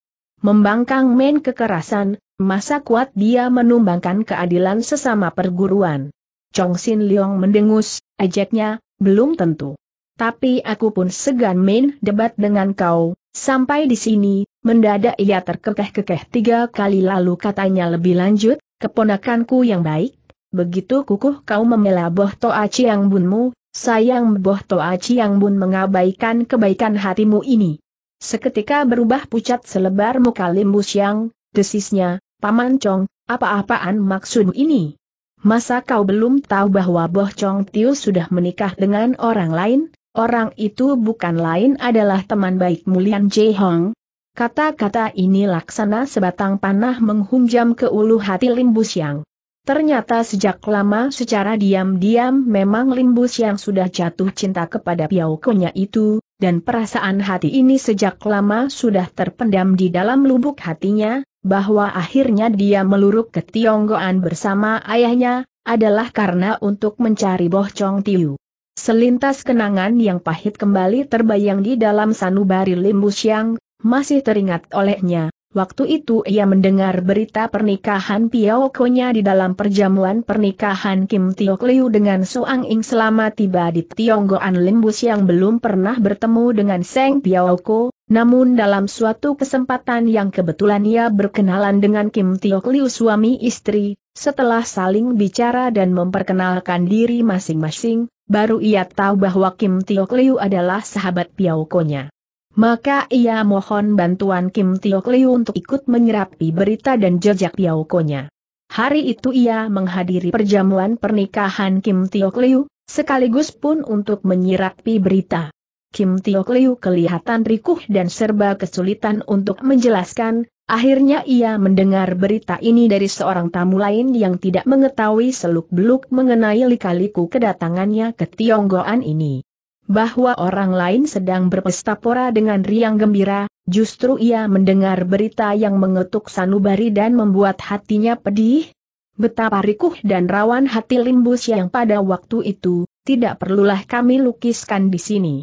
[SPEAKER 1] membangkang main kekerasan, masa kuat dia menumbangkan keadilan sesama perguruan. Chong Sin Leong mendengus, ajaknya, belum tentu. Tapi aku pun segan main debat dengan kau, sampai di sini, mendadak ia terkekeh-kekeh tiga kali lalu katanya lebih lanjut, Keponakanku yang baik, begitu kukuh kau memela Boh Toa Chiang Bunmu, sayang Boh Toa Chiang Bun mengabaikan kebaikan hatimu ini. Seketika berubah pucat selebar muka Limbu Siang, desisnya, Paman Chong, apa-apaan maksud ini? Masa kau belum tahu bahwa Boh Chong Tiu sudah menikah dengan orang lain? Orang itu bukan lain adalah teman baikmu Lian Jehong, Kata-kata ini laksana sebatang panah menghunjam ke ulu hati Limbus yang. Ternyata sejak lama secara diam-diam memang Limbus yang sudah jatuh cinta kepada Piaukonya itu, dan perasaan hati ini sejak lama sudah terpendam di dalam lubuk hatinya, bahwa akhirnya dia meluruk ke Tionggoan bersama ayahnya, adalah karena untuk mencari Boh Chong Tiu. Selintas kenangan yang pahit kembali terbayang di dalam sanubari Limbus yang masih teringat olehnya. Waktu itu ia mendengar berita pernikahan Piao Konya di dalam perjamuan pernikahan Kim Tiok Liu dengan Suang Ing selama tiba di Tionggoan Limbus yang belum pernah bertemu dengan Seng Piao Ko, namun dalam suatu kesempatan yang kebetulan ia berkenalan dengan Kim Tiok Liu suami istri, setelah saling bicara dan memperkenalkan diri masing-masing, baru ia tahu bahwa Kim Tiok Liu adalah sahabat Piao Konya. Maka ia mohon bantuan Kim Tiok Liu untuk ikut menyerapi berita dan jejak Piaukonya. Hari itu ia menghadiri perjamuan pernikahan Kim Tiok Liu, sekaligus pun untuk menyerapi berita. Kim Tiok Liu kelihatan rikuh dan serba kesulitan untuk menjelaskan, Akhirnya ia mendengar berita ini dari seorang tamu lain yang tidak mengetahui seluk-beluk mengenai likaliku kedatangannya ke Tionggoan ini bahwa orang lain sedang berpesta pora dengan riang gembira, justru ia mendengar berita yang mengetuk sanubari dan membuat hatinya pedih. Betapa rikuh dan rawan hati limbus yang pada waktu itu, tidak perlulah kami lukiskan di sini.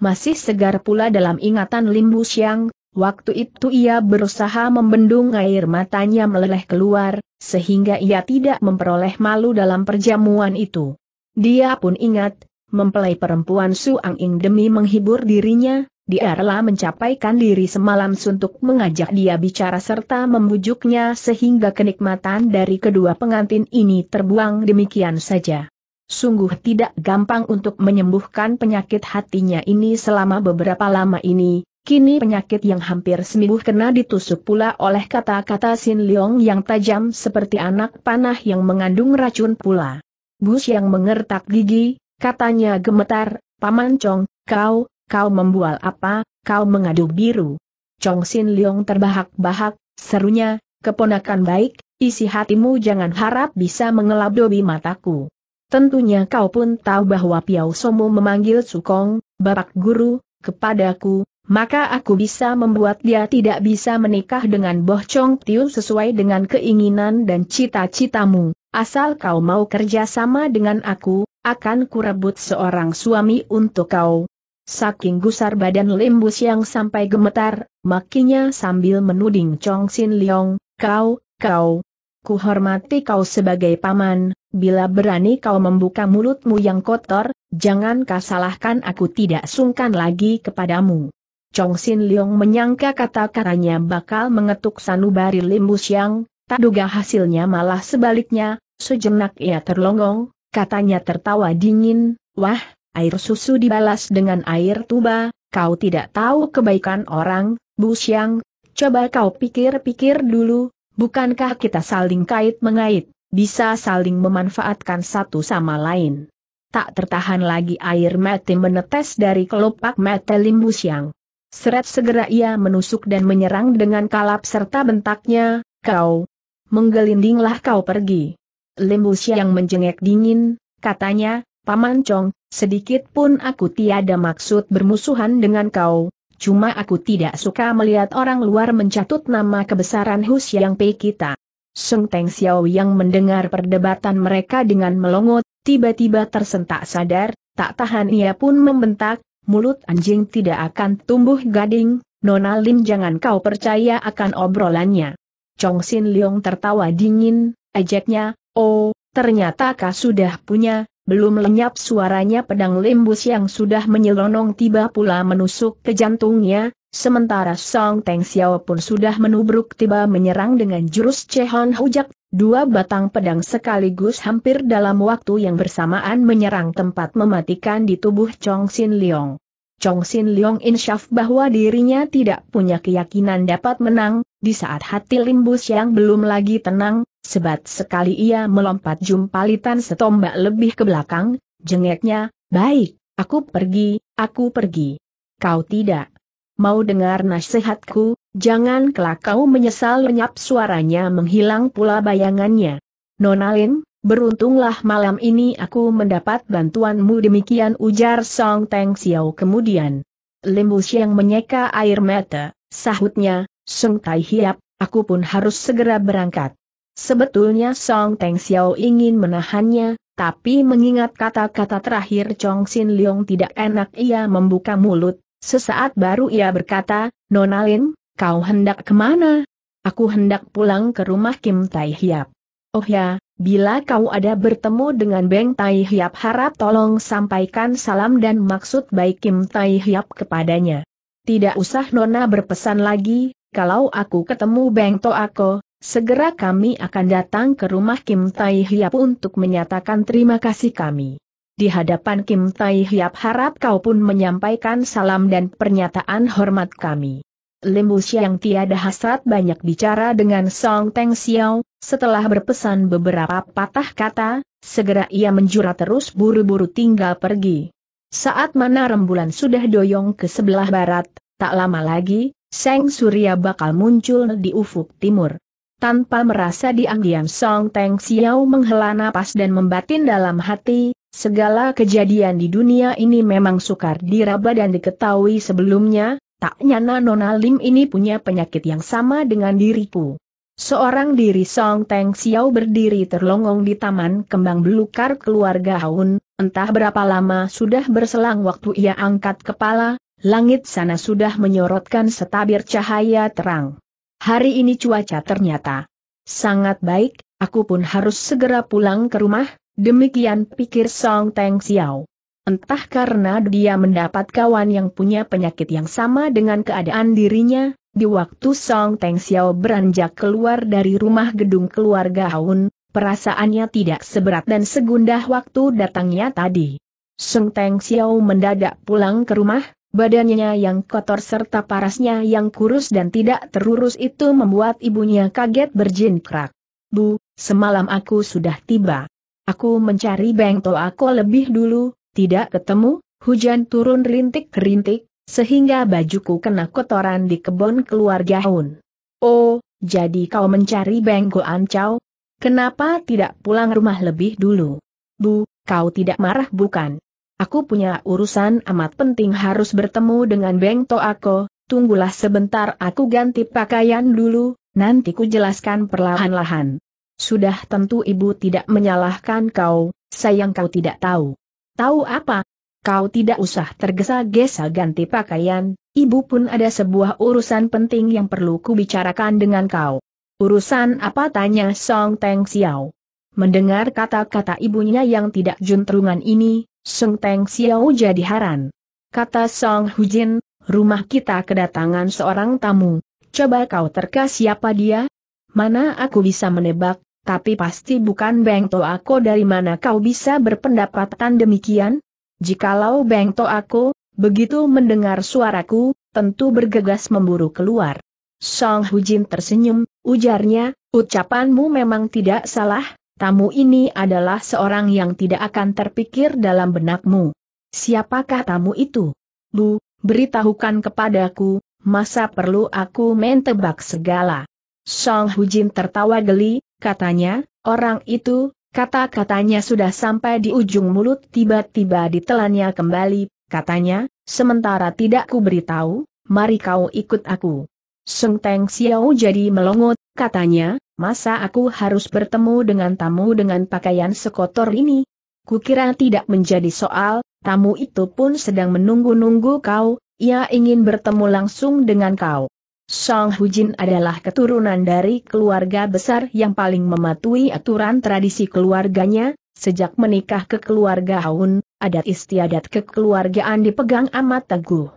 [SPEAKER 1] Masih segar pula dalam ingatan limbus yang, waktu itu ia berusaha membendung air matanya meleleh keluar, sehingga ia tidak memperoleh malu dalam perjamuan itu. Dia pun ingat, mempelai perempuan Suang Ing demi menghibur dirinya, dia rela mencapaikan diri semalam untuk mengajak dia bicara serta membujuknya sehingga kenikmatan dari kedua pengantin ini terbuang demikian saja. Sungguh tidak gampang untuk menyembuhkan penyakit hatinya ini selama beberapa lama ini, kini penyakit yang hampir sembuh kena ditusuk pula oleh kata-kata Sin Leong yang tajam seperti anak panah yang mengandung racun pula. Bus yang mengertak gigi, Katanya gemetar, Paman Chong, kau, kau membual apa, kau mengadu biru. Chong Sin Leong terbahak-bahak, serunya, keponakan baik, isi hatimu jangan harap bisa mengelabdobi mataku. Tentunya kau pun tahu bahwa Piao Somo memanggil Sukong, bapak guru, kepadaku, maka aku bisa membuat dia tidak bisa menikah dengan Boh Chong Tiu sesuai dengan keinginan dan cita-citamu. Asal kau mau kerja sama dengan aku, akan kurebut seorang suami untuk kau. Saking gusar badan lembus yang sampai gemetar, makinya sambil menuding Chong Xin Leong, kau, kau. Kuhormati kau sebagai paman, bila berani kau membuka mulutmu yang kotor, jangan kau aku tidak sungkan lagi kepadamu. Chong Sin Leong menyangka kata-katanya bakal mengetuk sanubari Lim siang, tak duga hasilnya malah sebaliknya, sejenak ia terlongong, katanya tertawa dingin, wah, air susu dibalas dengan air tuba, kau tidak tahu kebaikan orang, Bu siang, coba kau pikir-pikir dulu, bukankah kita saling kait mengait, bisa saling memanfaatkan satu sama lain. Tak tertahan lagi air mati menetes dari kelopak mata Lim siang. Seret segera ia menusuk dan menyerang dengan kalap serta bentaknya, kau. Menggelindinglah kau pergi. Limbus yang menjengek dingin, katanya, Paman Chong, sedikit pun aku tiada maksud bermusuhan dengan kau, cuma aku tidak suka melihat orang luar mencatut nama kebesaran Hus Yang Pei kita. Sung Teng Xiao yang mendengar perdebatan mereka dengan melongot, tiba-tiba tersentak sadar, tak tahan ia pun membentak, mulut anjing tidak akan tumbuh gading, Nona Lin jangan kau percaya akan obrolannya. Chong Sin Leong tertawa dingin, ejeknya, oh, ternyata kau sudah punya, belum lenyap suaranya pedang lembus yang sudah menyelonong tiba pula menusuk ke jantungnya, Sementara Song Teng Xiao pun sudah menubruk tiba menyerang dengan jurus Cheon Hujak, dua batang pedang sekaligus hampir dalam waktu yang bersamaan menyerang tempat mematikan di tubuh Chong Xin Leong. Chong Xin Leong insyaf bahwa dirinya tidak punya keyakinan dapat menang, di saat hati limbus yang belum lagi tenang, sebat sekali ia melompat jumpalitan setombak lebih ke belakang, jengeknya, baik, aku pergi, aku pergi. Kau tidak mau dengar nasihatku, jangan kelak kau menyesal lenyap suaranya menghilang pula bayangannya. Nonalin, beruntunglah malam ini aku mendapat bantuanmu demikian ujar Song Teng Xiao kemudian. Limbu yang menyeka air mata, sahutnya, Song Tai Hiap, aku pun harus segera berangkat. Sebetulnya Song Teng Xiao ingin menahannya, tapi mengingat kata-kata terakhir Chong Xin Leong tidak enak ia membuka mulut, Sesaat baru ia berkata, Nonalin, kau hendak kemana? Aku hendak pulang ke rumah Kim Tai Hiap. Oh ya, bila kau ada bertemu dengan Beng Tai Hiap harap tolong sampaikan salam dan maksud baik Kim Tai Hiap kepadanya. Tidak usah Nona berpesan lagi, kalau aku ketemu Beng Toako, segera kami akan datang ke rumah Kim Tai Hiap untuk menyatakan terima kasih kami di hadapan Kim Tai Hiap harap kau pun menyampaikan salam dan pernyataan hormat kami. Limbus yang tiada hasrat banyak bicara dengan Song Teng Xiao, setelah berpesan beberapa patah kata, segera ia menjura terus buru-buru tinggal pergi. Saat mana rembulan sudah doyong ke sebelah barat, tak lama lagi, Seng Surya bakal muncul di ufuk timur. Tanpa merasa diam-diam Song Teng Xiao menghela napas dan membatin dalam hati, Segala kejadian di dunia ini memang sukar diraba dan diketahui sebelumnya, tak nyana Nona Lim ini punya penyakit yang sama dengan diriku. Seorang diri Song Teng Xiao berdiri terlongong di taman kembang belukar keluarga Haun, entah berapa lama sudah berselang waktu ia angkat kepala, langit sana sudah menyorotkan setabir cahaya terang. Hari ini cuaca ternyata sangat baik, aku pun harus segera pulang ke rumah, Demikian pikir Song Teng Xiao. Entah karena dia mendapat kawan yang punya penyakit yang sama dengan keadaan dirinya, di waktu Song Teng Xiao beranjak keluar dari rumah gedung keluarga Aun, perasaannya tidak seberat dan segundah waktu datangnya tadi. Song Teng Xiao mendadak pulang ke rumah, badannya yang kotor serta parasnya yang kurus dan tidak terurus itu membuat ibunya kaget berjingkrak. Bu, semalam aku sudah tiba. Aku mencari Beng Toako lebih dulu, tidak ketemu, hujan turun rintik-rintik, sehingga bajuku kena kotoran di kebun keluarga Hun. Oh, jadi kau mencari Beng Goancau? Kenapa tidak pulang rumah lebih dulu? Bu, kau tidak marah bukan? Aku punya urusan amat penting harus bertemu dengan Beng Toako, tunggulah sebentar aku ganti pakaian dulu, nanti ku jelaskan perlahan-lahan. Sudah tentu ibu tidak menyalahkan kau, sayang kau tidak tahu. Tahu apa? Kau tidak usah tergesa-gesa ganti pakaian, ibu pun ada sebuah urusan penting yang perlu kubicarakan dengan kau. Urusan apa tanya Song Teng Xiao. Mendengar kata-kata ibunya yang tidak juntrungan ini, Song Teng Xiao jadi haran. Kata Song Hujin, rumah kita kedatangan seorang tamu, coba kau terka siapa dia? Mana aku bisa menebak, tapi pasti bukan Beng Toako dari mana kau bisa berpendapatan demikian? Jikalau Beng Toako, begitu mendengar suaraku, tentu bergegas memburu keluar. Song Hujin tersenyum, ujarnya, ucapanmu memang tidak salah, tamu ini adalah seorang yang tidak akan terpikir dalam benakmu. Siapakah tamu itu? Bu, beritahukan kepadaku, masa perlu aku mentebak segala. Song Hujin tertawa geli, katanya, orang itu, kata-katanya sudah sampai di ujung mulut tiba-tiba ditelannya kembali, katanya, sementara tidak ku beritahu, mari kau ikut aku. Seng Teng Xiao jadi melongot, katanya, masa aku harus bertemu dengan tamu dengan pakaian sekotor ini? Kukira tidak menjadi soal, tamu itu pun sedang menunggu-nunggu kau, ia ingin bertemu langsung dengan kau. Song Hujin adalah keturunan dari keluarga besar yang paling mematuhi aturan tradisi keluarganya, sejak menikah ke keluarga Haun, adat istiadat kekeluargaan dipegang amat teguh.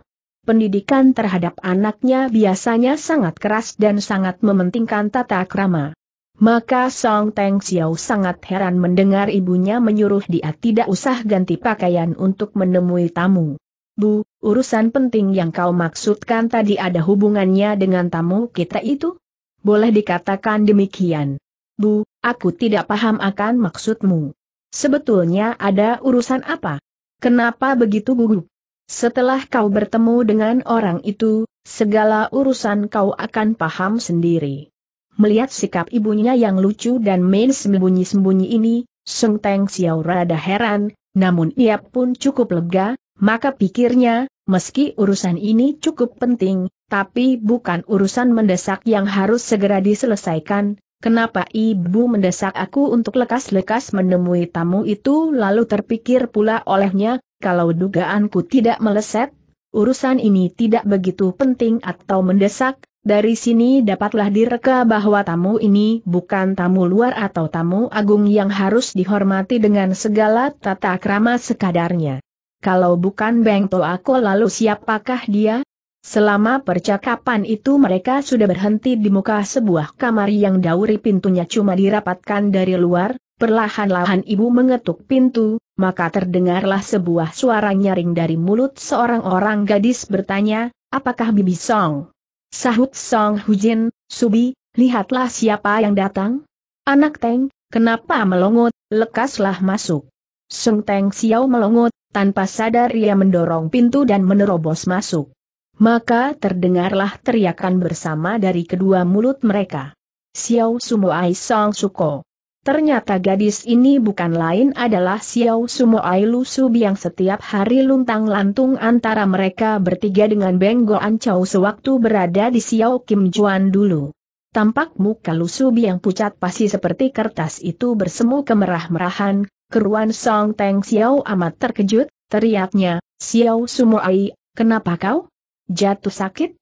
[SPEAKER 1] Pendidikan terhadap anaknya biasanya sangat keras dan sangat mementingkan tata krama. Maka Song Teng Xiao sangat heran mendengar ibunya menyuruh dia tidak usah ganti pakaian untuk menemui tamu. Bu, urusan penting yang kau maksudkan tadi ada hubungannya dengan tamu kita itu? Boleh dikatakan demikian. Bu, aku tidak paham akan maksudmu. Sebetulnya ada urusan apa? Kenapa begitu gugup? Setelah kau bertemu dengan orang itu, segala urusan kau akan paham sendiri. Melihat sikap ibunya yang lucu dan main sembunyi-sembunyi ini, Sung Teng Xiao rada heran, namun ia pun cukup lega, maka pikirnya, meski urusan ini cukup penting, tapi bukan urusan mendesak yang harus segera diselesaikan, kenapa ibu mendesak aku untuk lekas-lekas menemui tamu itu lalu terpikir pula olehnya, kalau dugaanku tidak meleset, urusan ini tidak begitu penting atau mendesak, dari sini dapatlah direka bahwa tamu ini bukan tamu luar atau tamu agung yang harus dihormati dengan segala tata krama sekadarnya. Kalau bukan Beng Toako lalu siapakah dia? Selama percakapan itu mereka sudah berhenti di muka sebuah kamar yang dauri pintunya cuma dirapatkan dari luar, perlahan-lahan ibu mengetuk pintu, maka terdengarlah sebuah suara nyaring dari mulut seorang orang gadis bertanya, apakah Bibi Song? Sahut Song Hujin, Subi, lihatlah siapa yang datang. Anak Teng, kenapa melongot, lekaslah masuk. Sung Teng Xiao melongot, tanpa sadar ia mendorong pintu dan menerobos masuk. Maka terdengarlah teriakan bersama dari kedua mulut mereka. Xiao Sumo Ai Song Suko. Ternyata gadis ini bukan lain adalah Xiao Sumo Lu Subi yang setiap hari luntang lantung antara mereka bertiga dengan Beng Goan sewaktu berada di Xiao Kim Juan dulu. Tampak muka Lusubi yang pucat pasi seperti kertas itu bersemu kemerah-merahan, Keruan Song Teng Xiao amat terkejut, teriaknya, Xiao Sumoai, kenapa kau? Jatuh sakit?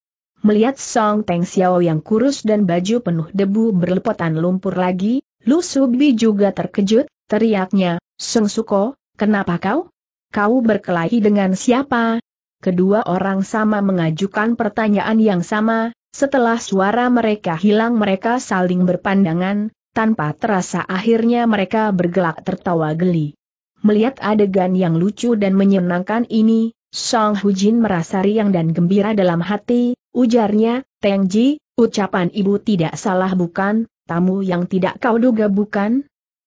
[SPEAKER 1] Melihat Song Teng Xiao yang kurus dan baju penuh debu berlepotan lumpur lagi, Lu Subi juga terkejut, teriaknya, Song Suko, kenapa kau? Kau berkelahi dengan siapa? Kedua orang sama mengajukan pertanyaan yang sama, setelah suara mereka hilang mereka saling berpandangan, tanpa terasa akhirnya mereka bergelak tertawa geli. Melihat adegan yang lucu dan menyenangkan ini, Song Hujin merasa riang dan gembira dalam hati, ujarnya, Teng Ji, ucapan ibu tidak salah bukan, tamu yang tidak kau duga bukan?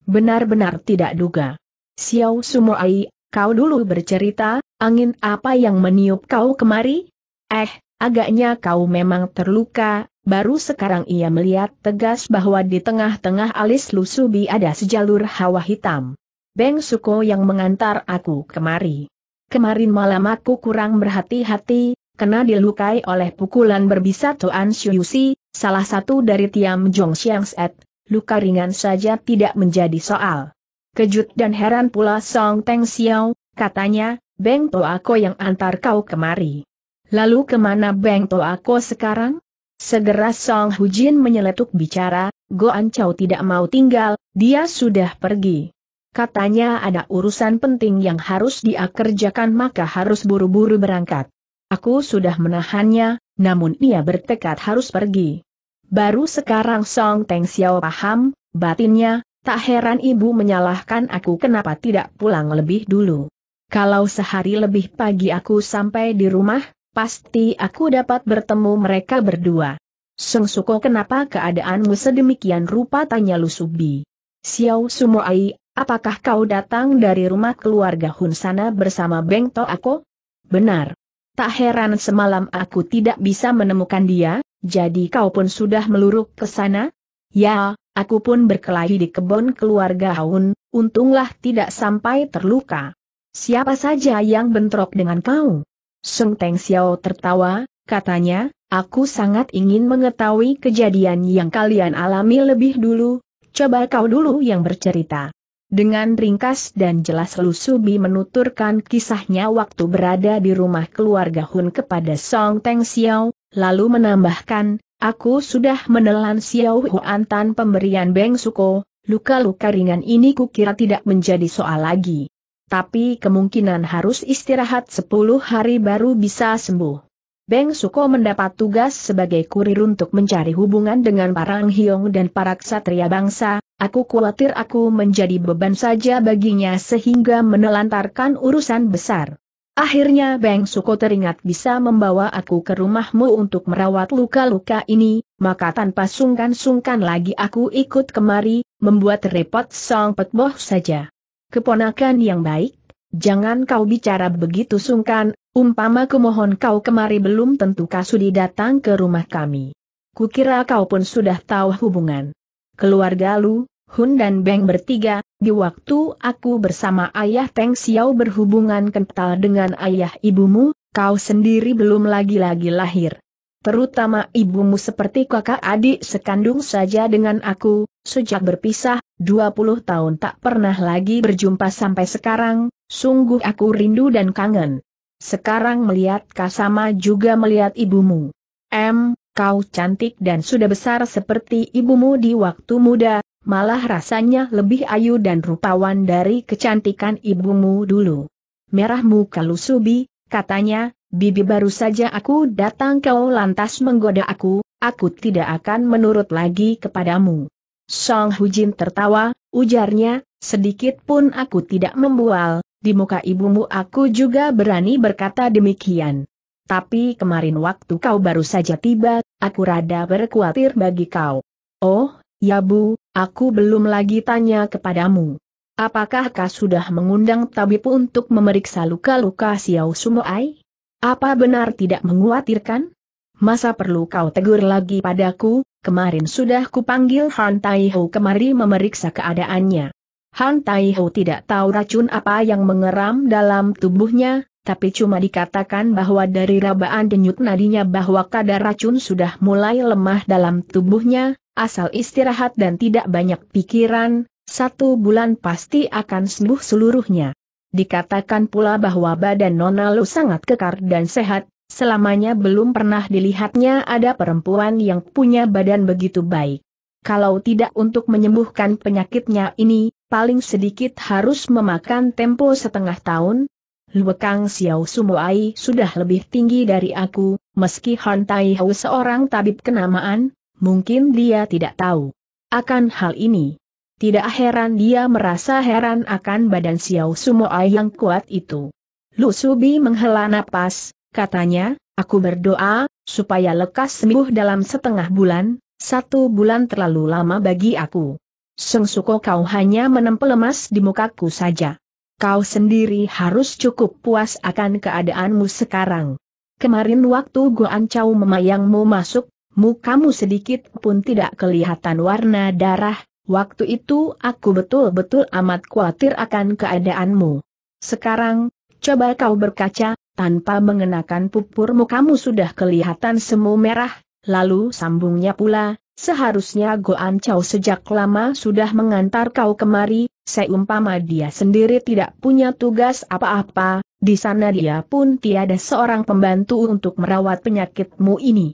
[SPEAKER 1] Benar-benar tidak duga. Xiao Sumoai, kau dulu bercerita, angin apa yang meniup kau kemari? Eh, agaknya kau memang terluka, Baru sekarang ia melihat tegas bahwa di tengah-tengah alis Lusubi ada sejalur hawa hitam. Beng Suko yang mengantar aku kemari. Kemarin malam aku kurang berhati-hati, kena dilukai oleh pukulan berbisa Tuan Shuyusi, salah satu dari Tiam Jong Siang Set, luka ringan saja tidak menjadi soal. Kejut dan heran pula Song Teng Xiao, katanya, Beng Toako yang antar kau kemari. Lalu kemana Beng Toako sekarang? Segera Song Hujin menyeletuk bicara, Goan Chow tidak mau tinggal, dia sudah pergi. Katanya ada urusan penting yang harus dia kerjakan maka harus buru-buru berangkat. Aku sudah menahannya, namun ia bertekad harus pergi. Baru sekarang Song Teng Xiao paham, batinnya, tak heran ibu menyalahkan aku kenapa tidak pulang lebih dulu. Kalau sehari lebih pagi aku sampai di rumah, pasti aku dapat bertemu mereka berdua. Seng Suko kenapa keadaanmu sedemikian rupa tanya Lusubi. Xiao Sumoai, apakah kau datang dari rumah keluarga Hun sana bersama Beng To Ako? Benar. Tak heran semalam aku tidak bisa menemukan dia, jadi kau pun sudah meluruk ke sana? Ya, aku pun berkelahi di kebun keluarga Hun, untunglah tidak sampai terluka. Siapa saja yang bentrok dengan kau? Seng Teng Xiao tertawa, katanya, aku sangat ingin mengetahui kejadian yang kalian alami lebih dulu, coba kau dulu yang bercerita. Dengan ringkas dan jelas Lu Subi menuturkan kisahnya waktu berada di rumah keluarga Hun kepada Song Teng Xiao, lalu menambahkan, aku sudah menelan Xiao Huan Tan pemberian Beng Suko, luka-luka ringan ini kukira tidak menjadi soal lagi tapi kemungkinan harus istirahat 10 hari baru bisa sembuh. Beng Suko mendapat tugas sebagai kurir untuk mencari hubungan dengan Parang Hyong dan para ksatria bangsa, aku khawatir aku menjadi beban saja baginya sehingga menelantarkan urusan besar. Akhirnya Beng Suko teringat bisa membawa aku ke rumahmu untuk merawat luka-luka ini, maka tanpa sungkan-sungkan lagi aku ikut kemari, membuat repot Song Petboh saja keponakan yang baik, jangan kau bicara begitu sungkan, umpama kumohon kau kemari belum tentu kasudi datang ke rumah kami. Kukira kau pun sudah tahu hubungan. Keluarga Lu, Hun dan Beng bertiga, di waktu aku bersama ayah Teng Xiao berhubungan kental dengan ayah ibumu, kau sendiri belum lagi-lagi lahir. Terutama ibumu seperti kakak adik sekandung saja dengan aku, Sejak berpisah, 20 tahun tak pernah lagi berjumpa sampai sekarang, sungguh aku rindu dan kangen. Sekarang melihat Kasama juga melihat ibumu. M, kau cantik dan sudah besar seperti ibumu di waktu muda, malah rasanya lebih ayu dan rupawan dari kecantikan ibumu dulu. Merah muka subi, katanya, bibi baru saja aku datang kau lantas menggoda aku, aku tidak akan menurut lagi kepadamu. Song Hujin tertawa, ujarnya, sedikit pun aku tidak membual, di muka ibumu aku juga berani berkata demikian. Tapi kemarin waktu kau baru saja tiba, aku rada berkhawatir bagi kau. Oh, ya bu, aku belum lagi tanya kepadamu. Apakah kau sudah mengundang tabib untuk memeriksa luka-luka Xiao Sumoai? Apa benar tidak menguatirkan? masa perlu kau tegur lagi padaku, kemarin sudah kupanggil Han Taiho kemari memeriksa keadaannya. Han Taiho tidak tahu racun apa yang mengeram dalam tubuhnya, tapi cuma dikatakan bahwa dari rabaan denyut nadinya bahwa kadar racun sudah mulai lemah dalam tubuhnya, asal istirahat dan tidak banyak pikiran, satu bulan pasti akan sembuh seluruhnya. Dikatakan pula bahwa badan Nona Lu sangat kekar dan sehat, Selamanya belum pernah dilihatnya ada perempuan yang punya badan begitu baik. Kalau tidak untuk menyembuhkan penyakitnya ini, paling sedikit harus memakan tempo setengah tahun, Luekang Xiao Sumoai sudah lebih tinggi dari aku, meski Han Tai seorang tabib kenamaan, mungkin dia tidak tahu akan hal ini. Tidak heran dia merasa heran akan badan Xiao Sumoai yang kuat itu. Lu Subi menghela napas, katanya, aku berdoa, supaya lekas sembuh dalam setengah bulan, satu bulan terlalu lama bagi aku. Seng Suko kau hanya menempel lemas di mukaku saja. Kau sendiri harus cukup puas akan keadaanmu sekarang. Kemarin waktu gua Ancau memayangmu masuk, mukamu sedikit pun tidak kelihatan warna darah, waktu itu aku betul-betul amat khawatir akan keadaanmu. Sekarang, coba kau berkaca, tanpa mengenakan pupurmu kamu sudah kelihatan semu merah, lalu sambungnya pula, seharusnya Goan Chow sejak lama sudah mengantar kau kemari, seumpama dia sendiri tidak punya tugas apa-apa, di sana dia pun tiada seorang pembantu untuk merawat penyakitmu ini.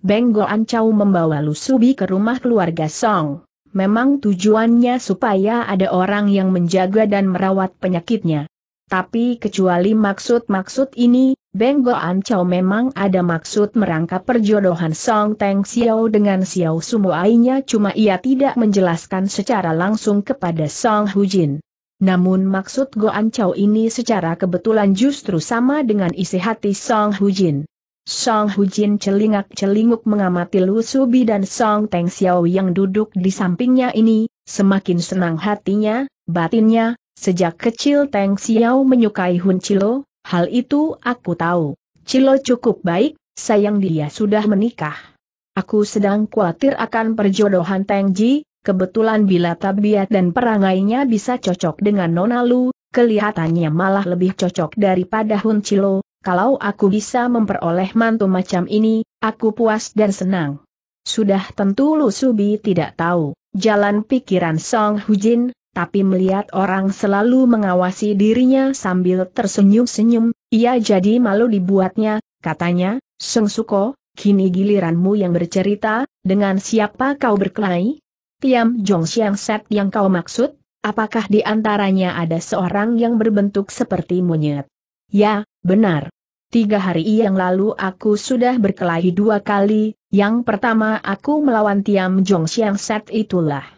[SPEAKER 1] Beng Goan Chow membawa Lusubi ke rumah keluarga Song. Memang tujuannya supaya ada orang yang menjaga dan merawat penyakitnya. Tapi kecuali maksud-maksud ini, Beng Goan Chow memang ada maksud merangkap perjodohan Song Teng Xiao dengan Xiao Sumuainya cuma ia tidak menjelaskan secara langsung kepada Song Hujin. Namun maksud Goan Chow ini secara kebetulan justru sama dengan isi hati Song Hujin. Song Hujin celingak-celinguk mengamati Lu Subi dan Song Teng Xiao yang duduk di sampingnya ini, semakin senang hatinya, batinnya, Sejak kecil Teng Xiao menyukai Hun Chilo, hal itu aku tahu. Chilo cukup baik, sayang dia sudah menikah. Aku sedang khawatir akan perjodohan Teng Ji, kebetulan bila tabiat dan perangainya bisa cocok dengan Nona Lu, kelihatannya malah lebih cocok daripada Hun Chilo, kalau aku bisa memperoleh mantu macam ini, aku puas dan senang. Sudah tentu Lu Subi tidak tahu, jalan pikiran Song Hujin, tapi melihat orang selalu mengawasi dirinya sambil tersenyum-senyum, ia jadi malu dibuatnya, katanya, Seng Suko, kini giliranmu yang bercerita, dengan siapa kau berkelahi? Tiam Jong Siang Set yang kau maksud, apakah di antaranya ada seorang yang berbentuk seperti monyet? Ya, benar. Tiga hari yang lalu aku sudah berkelahi dua kali, yang pertama aku melawan Tiam Jong Siang Set itulah.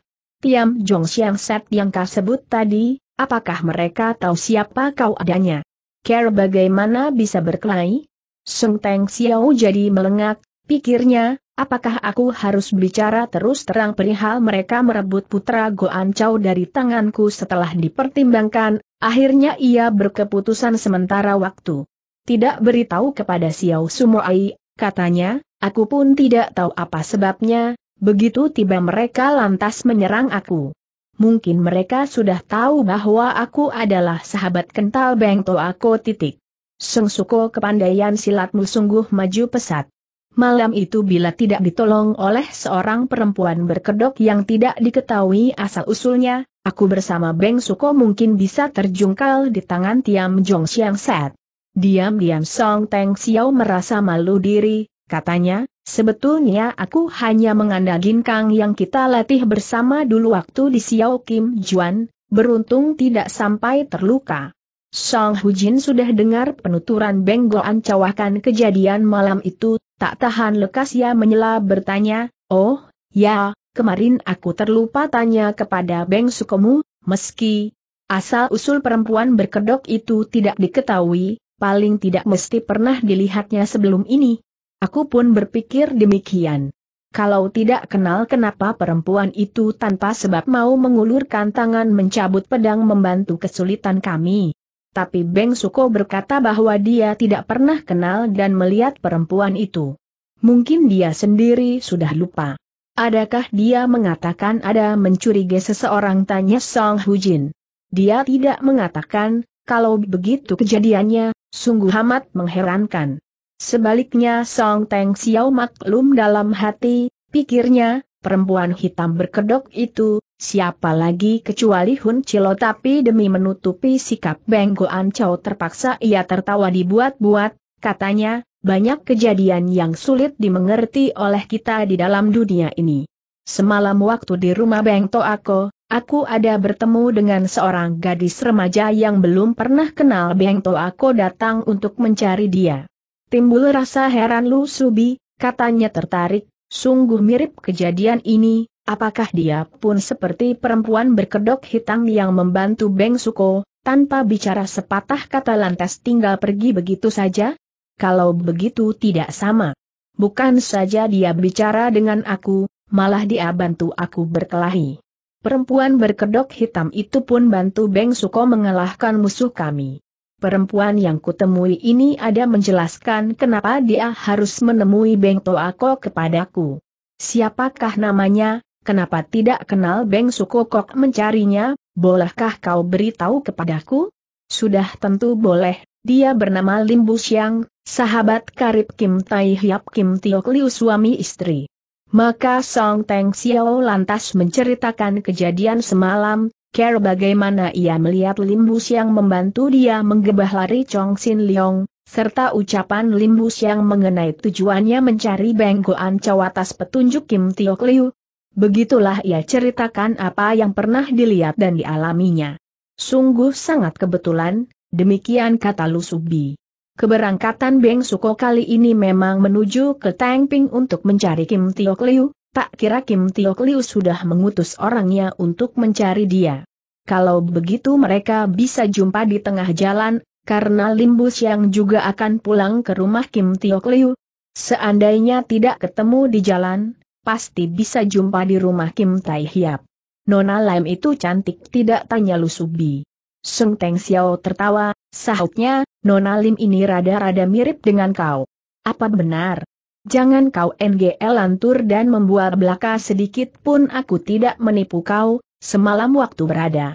[SPEAKER 1] Tiam Jong Siang Set yang kau sebut tadi, apakah mereka tahu siapa kau adanya? Care bagaimana bisa berkelahi? Sung Teng Xiao jadi melengak, pikirnya, apakah aku harus bicara terus terang perihal mereka merebut putra Goan Chow dari tanganku setelah dipertimbangkan, akhirnya ia berkeputusan sementara waktu. Tidak beritahu kepada Xiao Sumo Ai, katanya, aku pun tidak tahu apa sebabnya, Begitu tiba mereka lantas menyerang aku. Mungkin mereka sudah tahu bahwa aku adalah sahabat kental Bengto aku titik. Seng Suko kepandaian silatmu sungguh maju pesat. Malam itu bila tidak ditolong oleh seorang perempuan berkedok yang tidak diketahui asal-usulnya, aku bersama Beng Suko mungkin bisa terjungkal di tangan Tiam Jong Siang Set. Diam-diam Song Teng Xiao merasa malu diri, katanya, Sebetulnya aku hanya mengandalkan Kang yang kita latih bersama dulu waktu di Xiao Kim Juan, beruntung tidak sampai terluka. Song Hujin sudah dengar penuturan Beng Goan cawakan kejadian malam itu, tak tahan lekas ia menyela bertanya, Oh, ya, kemarin aku terlupa tanya kepada Beng Sukomu, meski asal-usul perempuan berkedok itu tidak diketahui, paling tidak mesti pernah dilihatnya sebelum ini, Aku pun berpikir demikian. Kalau tidak kenal kenapa perempuan itu tanpa sebab mau mengulurkan tangan mencabut pedang membantu kesulitan kami. Tapi Beng Suko berkata bahwa dia tidak pernah kenal dan melihat perempuan itu. Mungkin dia sendiri sudah lupa. Adakah dia mengatakan ada mencurigai seseorang tanya Song Hujin? Dia tidak mengatakan, kalau begitu kejadiannya, sungguh amat mengherankan. Sebaliknya Song Teng Xiao maklum dalam hati, pikirnya, perempuan hitam berkedok itu, siapa lagi kecuali Hun Chilo tapi demi menutupi sikap Beng Goan Chow terpaksa ia tertawa dibuat-buat, katanya, banyak kejadian yang sulit dimengerti oleh kita di dalam dunia ini. Semalam waktu di rumah Beng Toako, Aku ada bertemu dengan seorang gadis remaja yang belum pernah kenal Beng Toako datang untuk mencari dia. Timbul rasa heran Lu Subi, katanya tertarik, sungguh mirip kejadian ini, apakah dia pun seperti perempuan berkedok hitam yang membantu Beng Suko, tanpa bicara sepatah kata lantas tinggal pergi begitu saja? Kalau begitu tidak sama. Bukan saja dia bicara dengan aku, malah dia bantu aku berkelahi. Perempuan berkedok hitam itu pun bantu Beng Suko mengalahkan musuh kami. Perempuan yang kutemui ini ada menjelaskan kenapa dia harus menemui Beng Toako kepadaku. Siapakah namanya, kenapa tidak kenal Beng Sukokok mencarinya, bolehkah kau beritahu kepadaku? Sudah tentu boleh, dia bernama Lim Siang, sahabat karib Kim Tai Hyap Kim Tiok Liu suami istri. Maka Song Teng Xiao lantas menceritakan kejadian semalam, Care bagaimana ia melihat Limbus yang membantu dia menggebah lari Chong Sin Leong, serta ucapan Limbus yang mengenai tujuannya mencari bengkoan cawatas petunjuk Kim Tiok Liu. Begitulah ia ceritakan apa yang pernah dilihat dan dialaminya. Sungguh sangat kebetulan, demikian kata Lu Subi. Keberangkatan Beng Suko kali ini memang menuju ke Tangping untuk mencari Kim Tiok Liu, tak kira Kim Liu sudah mengutus orangnya untuk mencari dia. Kalau begitu mereka bisa jumpa di tengah jalan, karena Limbus yang juga akan pulang ke rumah Kim Liu. Seandainya tidak ketemu di jalan, pasti bisa jumpa di rumah Kim Tai Hiap. Nona Lam itu cantik tidak tanya Lu Subi. Sung Teng Xiao tertawa, sahutnya, Nona Lim ini rada-rada mirip dengan kau. Apa benar, Jangan kau NGL lantur dan membuat belaka sedikit pun aku tidak menipu kau, semalam waktu berada.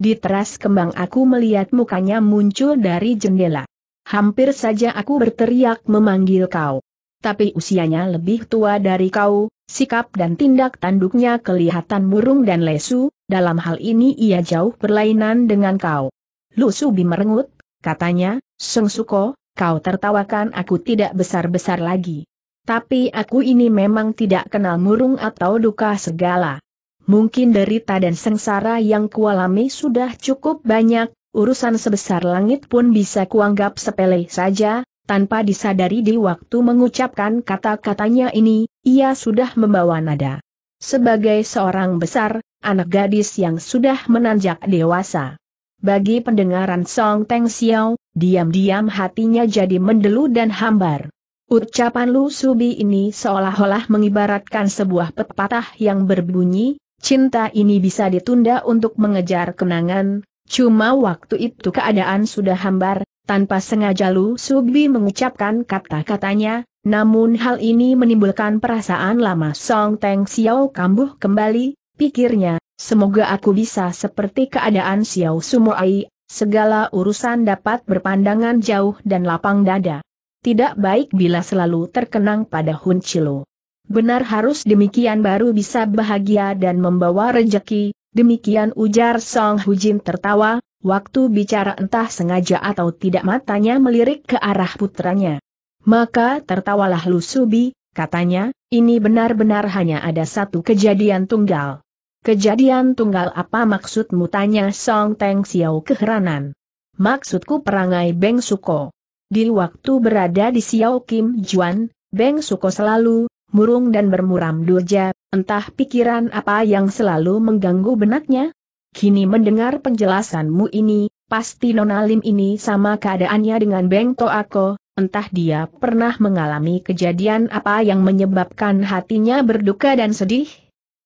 [SPEAKER 1] Di teras kembang aku melihat mukanya muncul dari jendela. Hampir saja aku berteriak memanggil kau. Tapi usianya lebih tua dari kau, sikap dan tindak tanduknya kelihatan murung dan lesu, dalam hal ini ia jauh berlainan dengan kau. Lu Subi merengut, katanya, Seng Suko, kau tertawakan aku tidak besar-besar lagi. Tapi aku ini memang tidak kenal murung atau duka segala. Mungkin derita dan sengsara yang kualami sudah cukup banyak, urusan sebesar langit pun bisa kuanggap sepele saja, tanpa disadari di waktu mengucapkan kata-katanya ini, ia sudah membawa nada. Sebagai seorang besar, anak gadis yang sudah menanjak dewasa. Bagi pendengaran Song Teng Xiao, diam-diam hatinya jadi mendelu dan hambar. Ucapan Lu Subi ini seolah-olah mengibaratkan sebuah pepatah yang berbunyi, cinta ini bisa ditunda untuk mengejar kenangan, cuma waktu itu keadaan sudah hambar, tanpa sengaja Lu Subi mengucapkan kata-katanya, namun hal ini menimbulkan perasaan lama Song Teng Xiao kambuh kembali, pikirnya, semoga aku bisa seperti keadaan Xiao Ai, segala urusan dapat berpandangan jauh dan lapang dada tidak baik bila selalu terkenang pada Hun Chilo. Benar harus demikian baru bisa bahagia dan membawa rejeki, demikian ujar Song Hujin tertawa, waktu bicara entah sengaja atau tidak matanya melirik ke arah putranya. Maka tertawalah Lu Subi, katanya, ini benar-benar hanya ada satu kejadian tunggal. Kejadian tunggal apa maksudmu tanya Song Teng Xiao keheranan. Maksudku perangai Beng Suko. Di waktu berada di Xiao Kim Juan, Beng Suko selalu, murung dan bermuram durja, entah pikiran apa yang selalu mengganggu benaknya. Kini mendengar penjelasanmu ini, pasti Nonalim ini sama keadaannya dengan Beng Toako, entah dia pernah mengalami kejadian apa yang menyebabkan hatinya berduka dan sedih.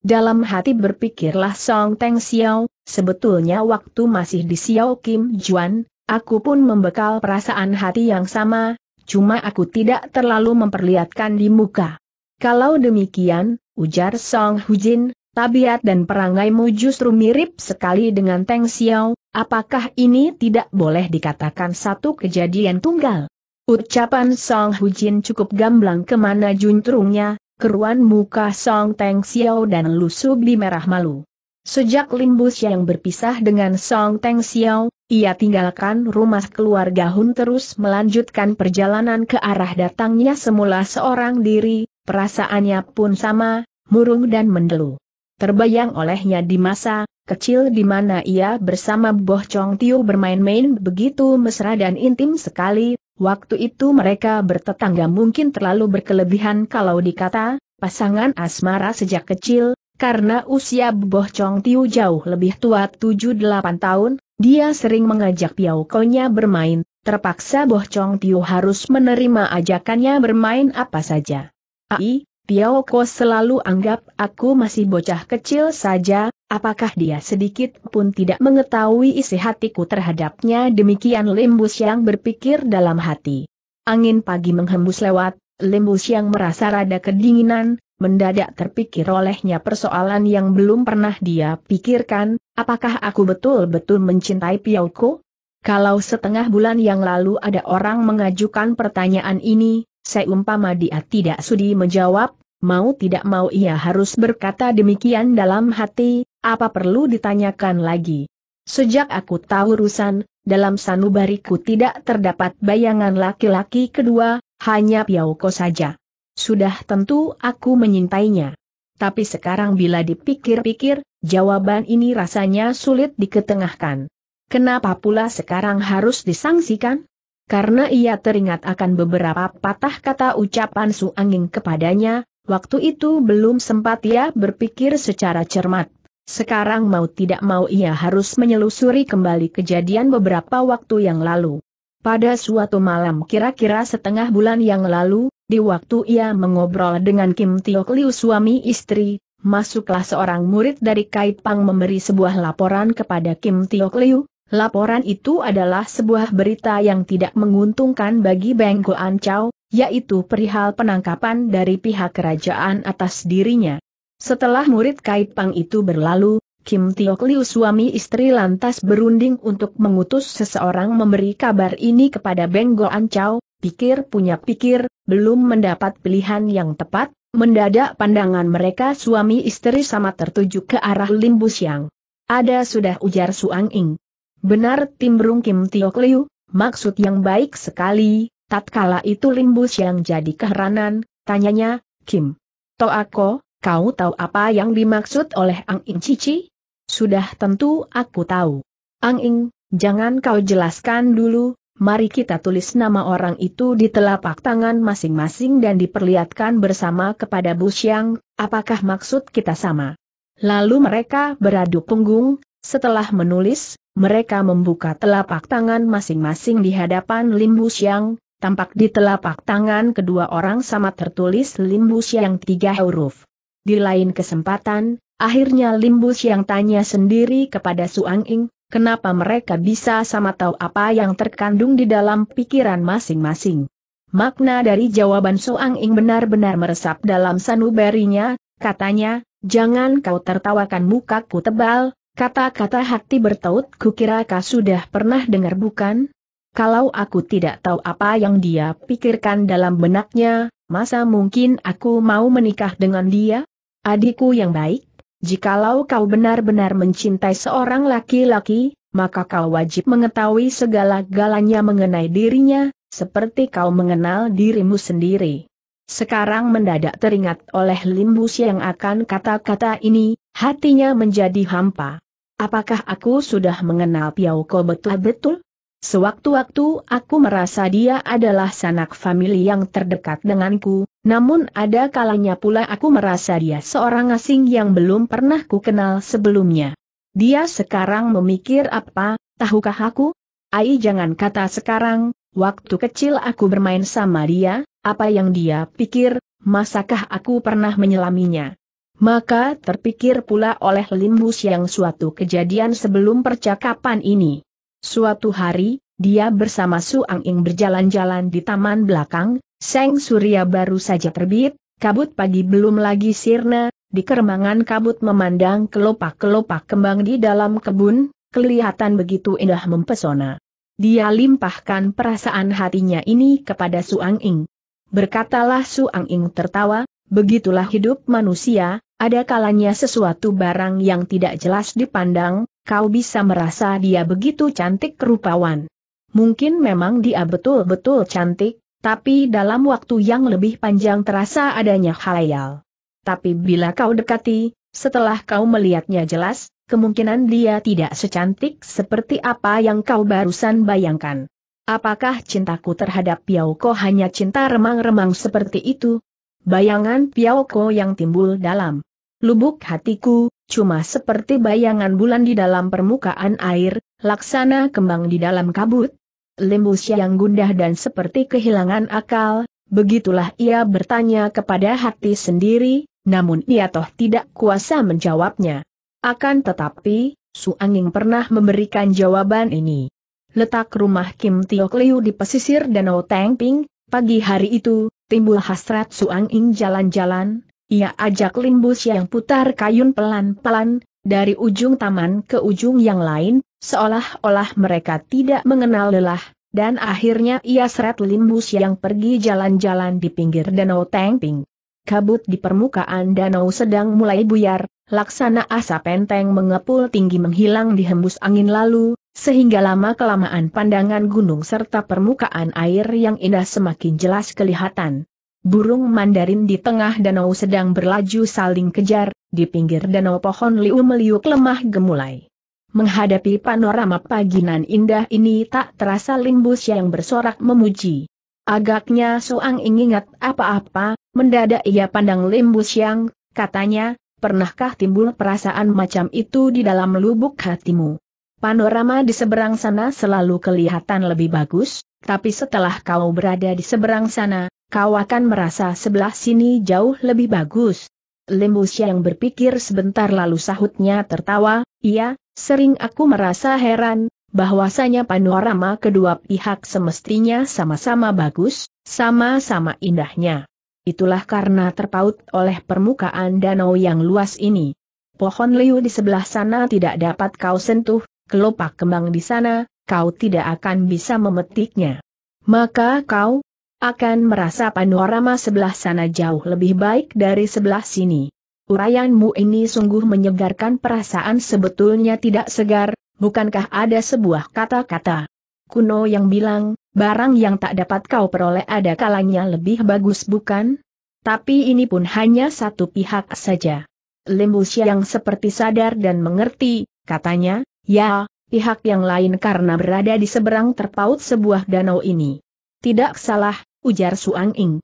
[SPEAKER 1] Dalam hati berpikirlah Song Teng Xiao, sebetulnya waktu masih di Xiao Kim Juan, Aku pun membekal perasaan hati yang sama, cuma aku tidak terlalu memperlihatkan di muka. Kalau demikian, ujar Song Hujin, tabiat dan perangaimu justru mirip sekali dengan Teng Xiao, apakah ini tidak boleh dikatakan satu kejadian tunggal? Ucapan Song Hujin cukup gamblang kemana juntrungnya, keruan muka Song Teng Xiao dan lusuh di merah malu. Sejak Limbus yang berpisah dengan Song Teng Xiao, ia tinggalkan rumah keluarga Hun terus melanjutkan perjalanan ke arah datangnya semula seorang diri, perasaannya pun sama, murung dan mendelu. Terbayang olehnya di masa kecil di mana ia bersama Boh Chong Tiu bermain-main begitu mesra dan intim sekali, waktu itu mereka bertetangga mungkin terlalu berkelebihan kalau dikata, pasangan asmara sejak kecil, karena usia Boh Chong Tiu jauh lebih tua 7-8 tahun, dia sering mengajak Piao Konya bermain, terpaksa Boh Chong Tiu harus menerima ajakannya bermain apa saja. Ai, Piao Ko selalu anggap aku masih bocah kecil saja, apakah dia sedikit pun tidak mengetahui isi hatiku terhadapnya demikian Limbus yang berpikir dalam hati. Angin pagi menghembus lewat, Lembus yang merasa rada kedinginan, mendadak terpikir olehnya persoalan yang belum pernah dia pikirkan, apakah aku betul-betul mencintai Piauko? Kalau setengah bulan yang lalu ada orang mengajukan pertanyaan ini, saya umpama dia tidak sudi menjawab, mau tidak mau ia harus berkata demikian dalam hati, apa perlu ditanyakan lagi. Sejak aku tahu urusan, dalam sanubariku tidak terdapat bayangan laki-laki kedua, hanya Piauko saja. Sudah tentu aku menyintainya. Tapi sekarang bila dipikir-pikir, jawaban ini rasanya sulit diketengahkan. Kenapa pula sekarang harus disangsikan? Karena ia teringat akan beberapa patah kata ucapan Su Anging kepadanya, waktu itu belum sempat ia berpikir secara cermat. Sekarang mau tidak mau ia harus menyelusuri kembali kejadian beberapa waktu yang lalu. Pada suatu malam kira-kira setengah bulan yang lalu, di waktu ia mengobrol dengan Kim Tiok Liu suami istri, masuklah seorang murid dari Pang memberi sebuah laporan kepada Kim Tiok Liu. Laporan itu adalah sebuah berita yang tidak menguntungkan bagi Beng An Chow, yaitu perihal penangkapan dari pihak kerajaan atas dirinya. Setelah murid Pang itu berlalu, Kim Tio Liu suami istri lantas berunding untuk mengutus seseorang memberi kabar ini kepada Beng Goan Chow, pikir punya pikir, belum mendapat pilihan yang tepat, mendadak pandangan mereka suami istri sama tertuju ke arah Lim Busyang. Ada sudah ujar Suang Ing. Benar timbrung Kim Tio Liu, maksud yang baik sekali, tatkala itu Lim Busyang jadi keheranan, tanyanya, Kim. Toako, kau tahu apa yang dimaksud oleh Ang In Cici? Sudah tentu aku tahu. Ang Ing, jangan kau jelaskan dulu, mari kita tulis nama orang itu di telapak tangan masing-masing dan diperlihatkan bersama kepada Bu Xiang, apakah maksud kita sama? Lalu mereka beradu punggung, setelah menulis, mereka membuka telapak tangan masing-masing di hadapan Lim Bu Xiang, tampak di telapak tangan kedua orang sama tertulis Lim Bu Xiang tiga huruf. Di lain kesempatan, Akhirnya Limbus yang tanya sendiri kepada Suang Ing, kenapa mereka bisa sama tahu apa yang terkandung di dalam pikiran masing-masing. Makna dari jawaban Suang Ing benar-benar meresap dalam sanubarinya, katanya, jangan kau tertawakan mukaku tebal, kata-kata hati bertaut kukira kau sudah pernah dengar bukan? Kalau aku tidak tahu apa yang dia pikirkan dalam benaknya, masa mungkin aku mau menikah dengan dia? Adikku yang baik, Jikalau kau benar-benar mencintai seorang laki-laki, maka kau wajib mengetahui segala galanya mengenai dirinya, seperti kau mengenal dirimu sendiri. Sekarang mendadak teringat oleh limbus yang akan kata-kata ini, hatinya menjadi hampa. Apakah aku sudah mengenal Piauko betul-betul? Sewaktu-waktu aku merasa dia adalah sanak famili yang terdekat denganku, namun ada kalanya pula aku merasa dia seorang asing yang belum pernah ku kenal sebelumnya. Dia sekarang memikir apa, tahukah aku? Ai jangan kata sekarang, waktu kecil aku bermain sama dia, apa yang dia pikir, masakah aku pernah menyelaminya? Maka terpikir pula oleh Limbus yang suatu kejadian sebelum percakapan ini. Suatu hari, dia bersama Suang Ing berjalan-jalan di taman belakang, Seng Surya baru saja terbit, kabut pagi belum lagi sirna, di keremangan kabut memandang kelopak-kelopak kembang di dalam kebun, kelihatan begitu indah mempesona. Dia limpahkan perasaan hatinya ini kepada Suang Ing. Berkatalah Suang Ing tertawa, begitulah hidup manusia, ada kalanya sesuatu barang yang tidak jelas dipandang, kau bisa merasa dia begitu cantik kerupawan. Mungkin memang dia betul-betul cantik, tapi dalam waktu yang lebih panjang terasa adanya khayal. Tapi bila kau dekati, setelah kau melihatnya jelas, kemungkinan dia tidak secantik seperti apa yang kau barusan bayangkan. Apakah cintaku terhadap Ko hanya cinta remang-remang seperti itu? Bayangan Ko yang timbul dalam lubuk hatiku, cuma seperti bayangan bulan di dalam permukaan air, laksana kembang di dalam kabut. lembus yang gundah dan seperti kehilangan akal, begitulah ia bertanya kepada hati sendiri, namun ia toh tidak kuasa menjawabnya. Akan tetapi, Su Anging pernah memberikan jawaban ini. Letak rumah Kim Tio Liu di pesisir Danau Tengping, pagi hari itu, timbul hasrat Su Anging jalan-jalan, ia ajak limbus yang putar kayun pelan-pelan, dari ujung taman ke ujung yang lain, seolah-olah mereka tidak mengenal lelah, dan akhirnya ia seret limbus yang pergi jalan-jalan di pinggir danau Tengping. Kabut di permukaan danau sedang mulai buyar, laksana asap penteng mengepul tinggi menghilang dihembus angin lalu, sehingga lama-kelamaan pandangan gunung serta permukaan air yang indah semakin jelas kelihatan. Burung mandarin di tengah danau sedang berlaju saling kejar, di pinggir danau pohon liu meliuk lemah gemulai. Menghadapi panorama paginan indah ini tak terasa limbus yang bersorak memuji. Agaknya Soang ingat apa-apa, mendadak ia pandang limbus yang, katanya, pernahkah timbul perasaan macam itu di dalam lubuk hatimu? Panorama di seberang sana selalu kelihatan lebih bagus, tapi setelah kau berada di seberang sana, kau akan merasa sebelah sini jauh lebih bagus. Lembus yang berpikir sebentar lalu sahutnya tertawa, iya, sering aku merasa heran, bahwasanya panorama kedua pihak semestinya sama-sama bagus, sama-sama indahnya. Itulah karena terpaut oleh permukaan danau yang luas ini. Pohon liu di sebelah sana tidak dapat kau sentuh, kelopak kembang di sana, kau tidak akan bisa memetiknya. Maka kau, akan merasa panorama sebelah sana jauh lebih baik dari sebelah sini. Urayanmu ini sungguh menyegarkan perasaan sebetulnya tidak segar, bukankah ada sebuah kata-kata kuno yang bilang, barang yang tak dapat kau peroleh ada kalanya lebih bagus bukan? Tapi ini pun hanya satu pihak saja. Lembus yang seperti sadar dan mengerti, katanya, ya, pihak yang lain karena berada di seberang terpaut sebuah danau ini. Tidak salah, ujar Suang Ing.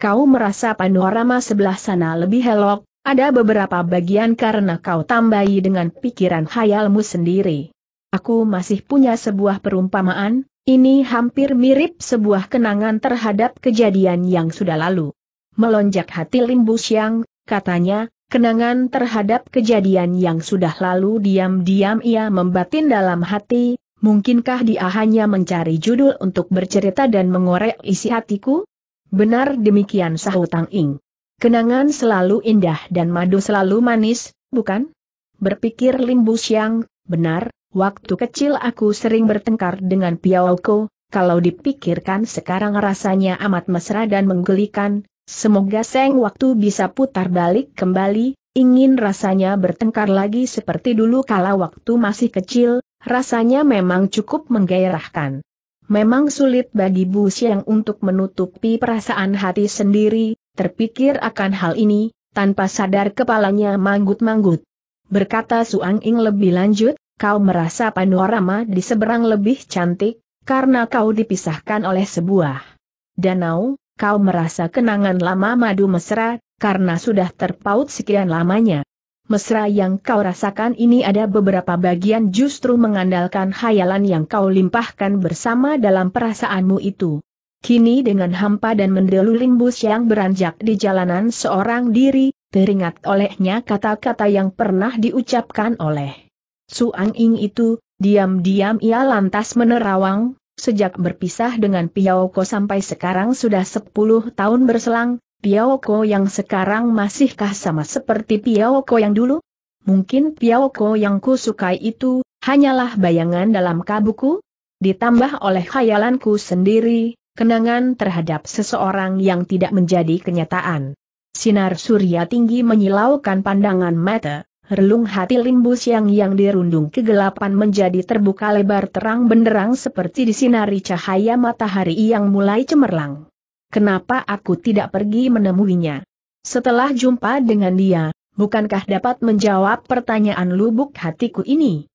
[SPEAKER 1] Kau merasa panorama sebelah sana lebih helok, ada beberapa bagian karena kau tambahi dengan pikiran hayalmu sendiri. Aku masih punya sebuah perumpamaan, ini hampir mirip sebuah kenangan terhadap kejadian yang sudah lalu. Melonjak hati Limbus Siang, katanya, kenangan terhadap kejadian yang sudah lalu diam-diam ia membatin dalam hati, Mungkinkah dia hanya mencari judul untuk bercerita dan mengorek isi hatiku? Benar demikian sahut Tang Ing. Kenangan selalu indah dan madu selalu manis, bukan? Berpikir Limbu Siang, benar, waktu kecil aku sering bertengkar dengan Ko. kalau dipikirkan sekarang rasanya amat mesra dan menggelikan, semoga Seng waktu bisa putar balik kembali, ingin rasanya bertengkar lagi seperti dulu kala waktu masih kecil, Rasanya memang cukup menggairahkan. Memang sulit bagi Bu Xiang untuk menutupi perasaan hati sendiri, terpikir akan hal ini, tanpa sadar kepalanya manggut-manggut. Berkata Suang Ing lebih lanjut, kau merasa panorama di seberang lebih cantik, karena kau dipisahkan oleh sebuah danau, kau merasa kenangan lama madu mesra, karena sudah terpaut sekian lamanya mesra yang kau rasakan ini ada beberapa bagian justru mengandalkan khayalan yang kau limpahkan bersama dalam perasaanmu itu. Kini dengan hampa dan mendelu limbus yang beranjak di jalanan seorang diri, teringat olehnya kata-kata yang pernah diucapkan oleh Suang Ing itu, diam-diam ia lantas menerawang, Sejak berpisah dengan Ko sampai sekarang sudah 10 tahun berselang, Piaoko yang sekarang masihkah sama seperti Piaoko yang dulu? Mungkin Piaoko yang ku sukai itu, hanyalah bayangan dalam kabuku? Ditambah oleh khayalanku sendiri, kenangan terhadap seseorang yang tidak menjadi kenyataan. Sinar surya tinggi menyilaukan pandangan mata, relung hati limbus yang yang dirundung kegelapan menjadi terbuka lebar terang benderang seperti di sinari cahaya matahari yang mulai cemerlang kenapa aku tidak pergi menemuinya? Setelah jumpa dengan dia, bukankah dapat menjawab pertanyaan lubuk hatiku ini?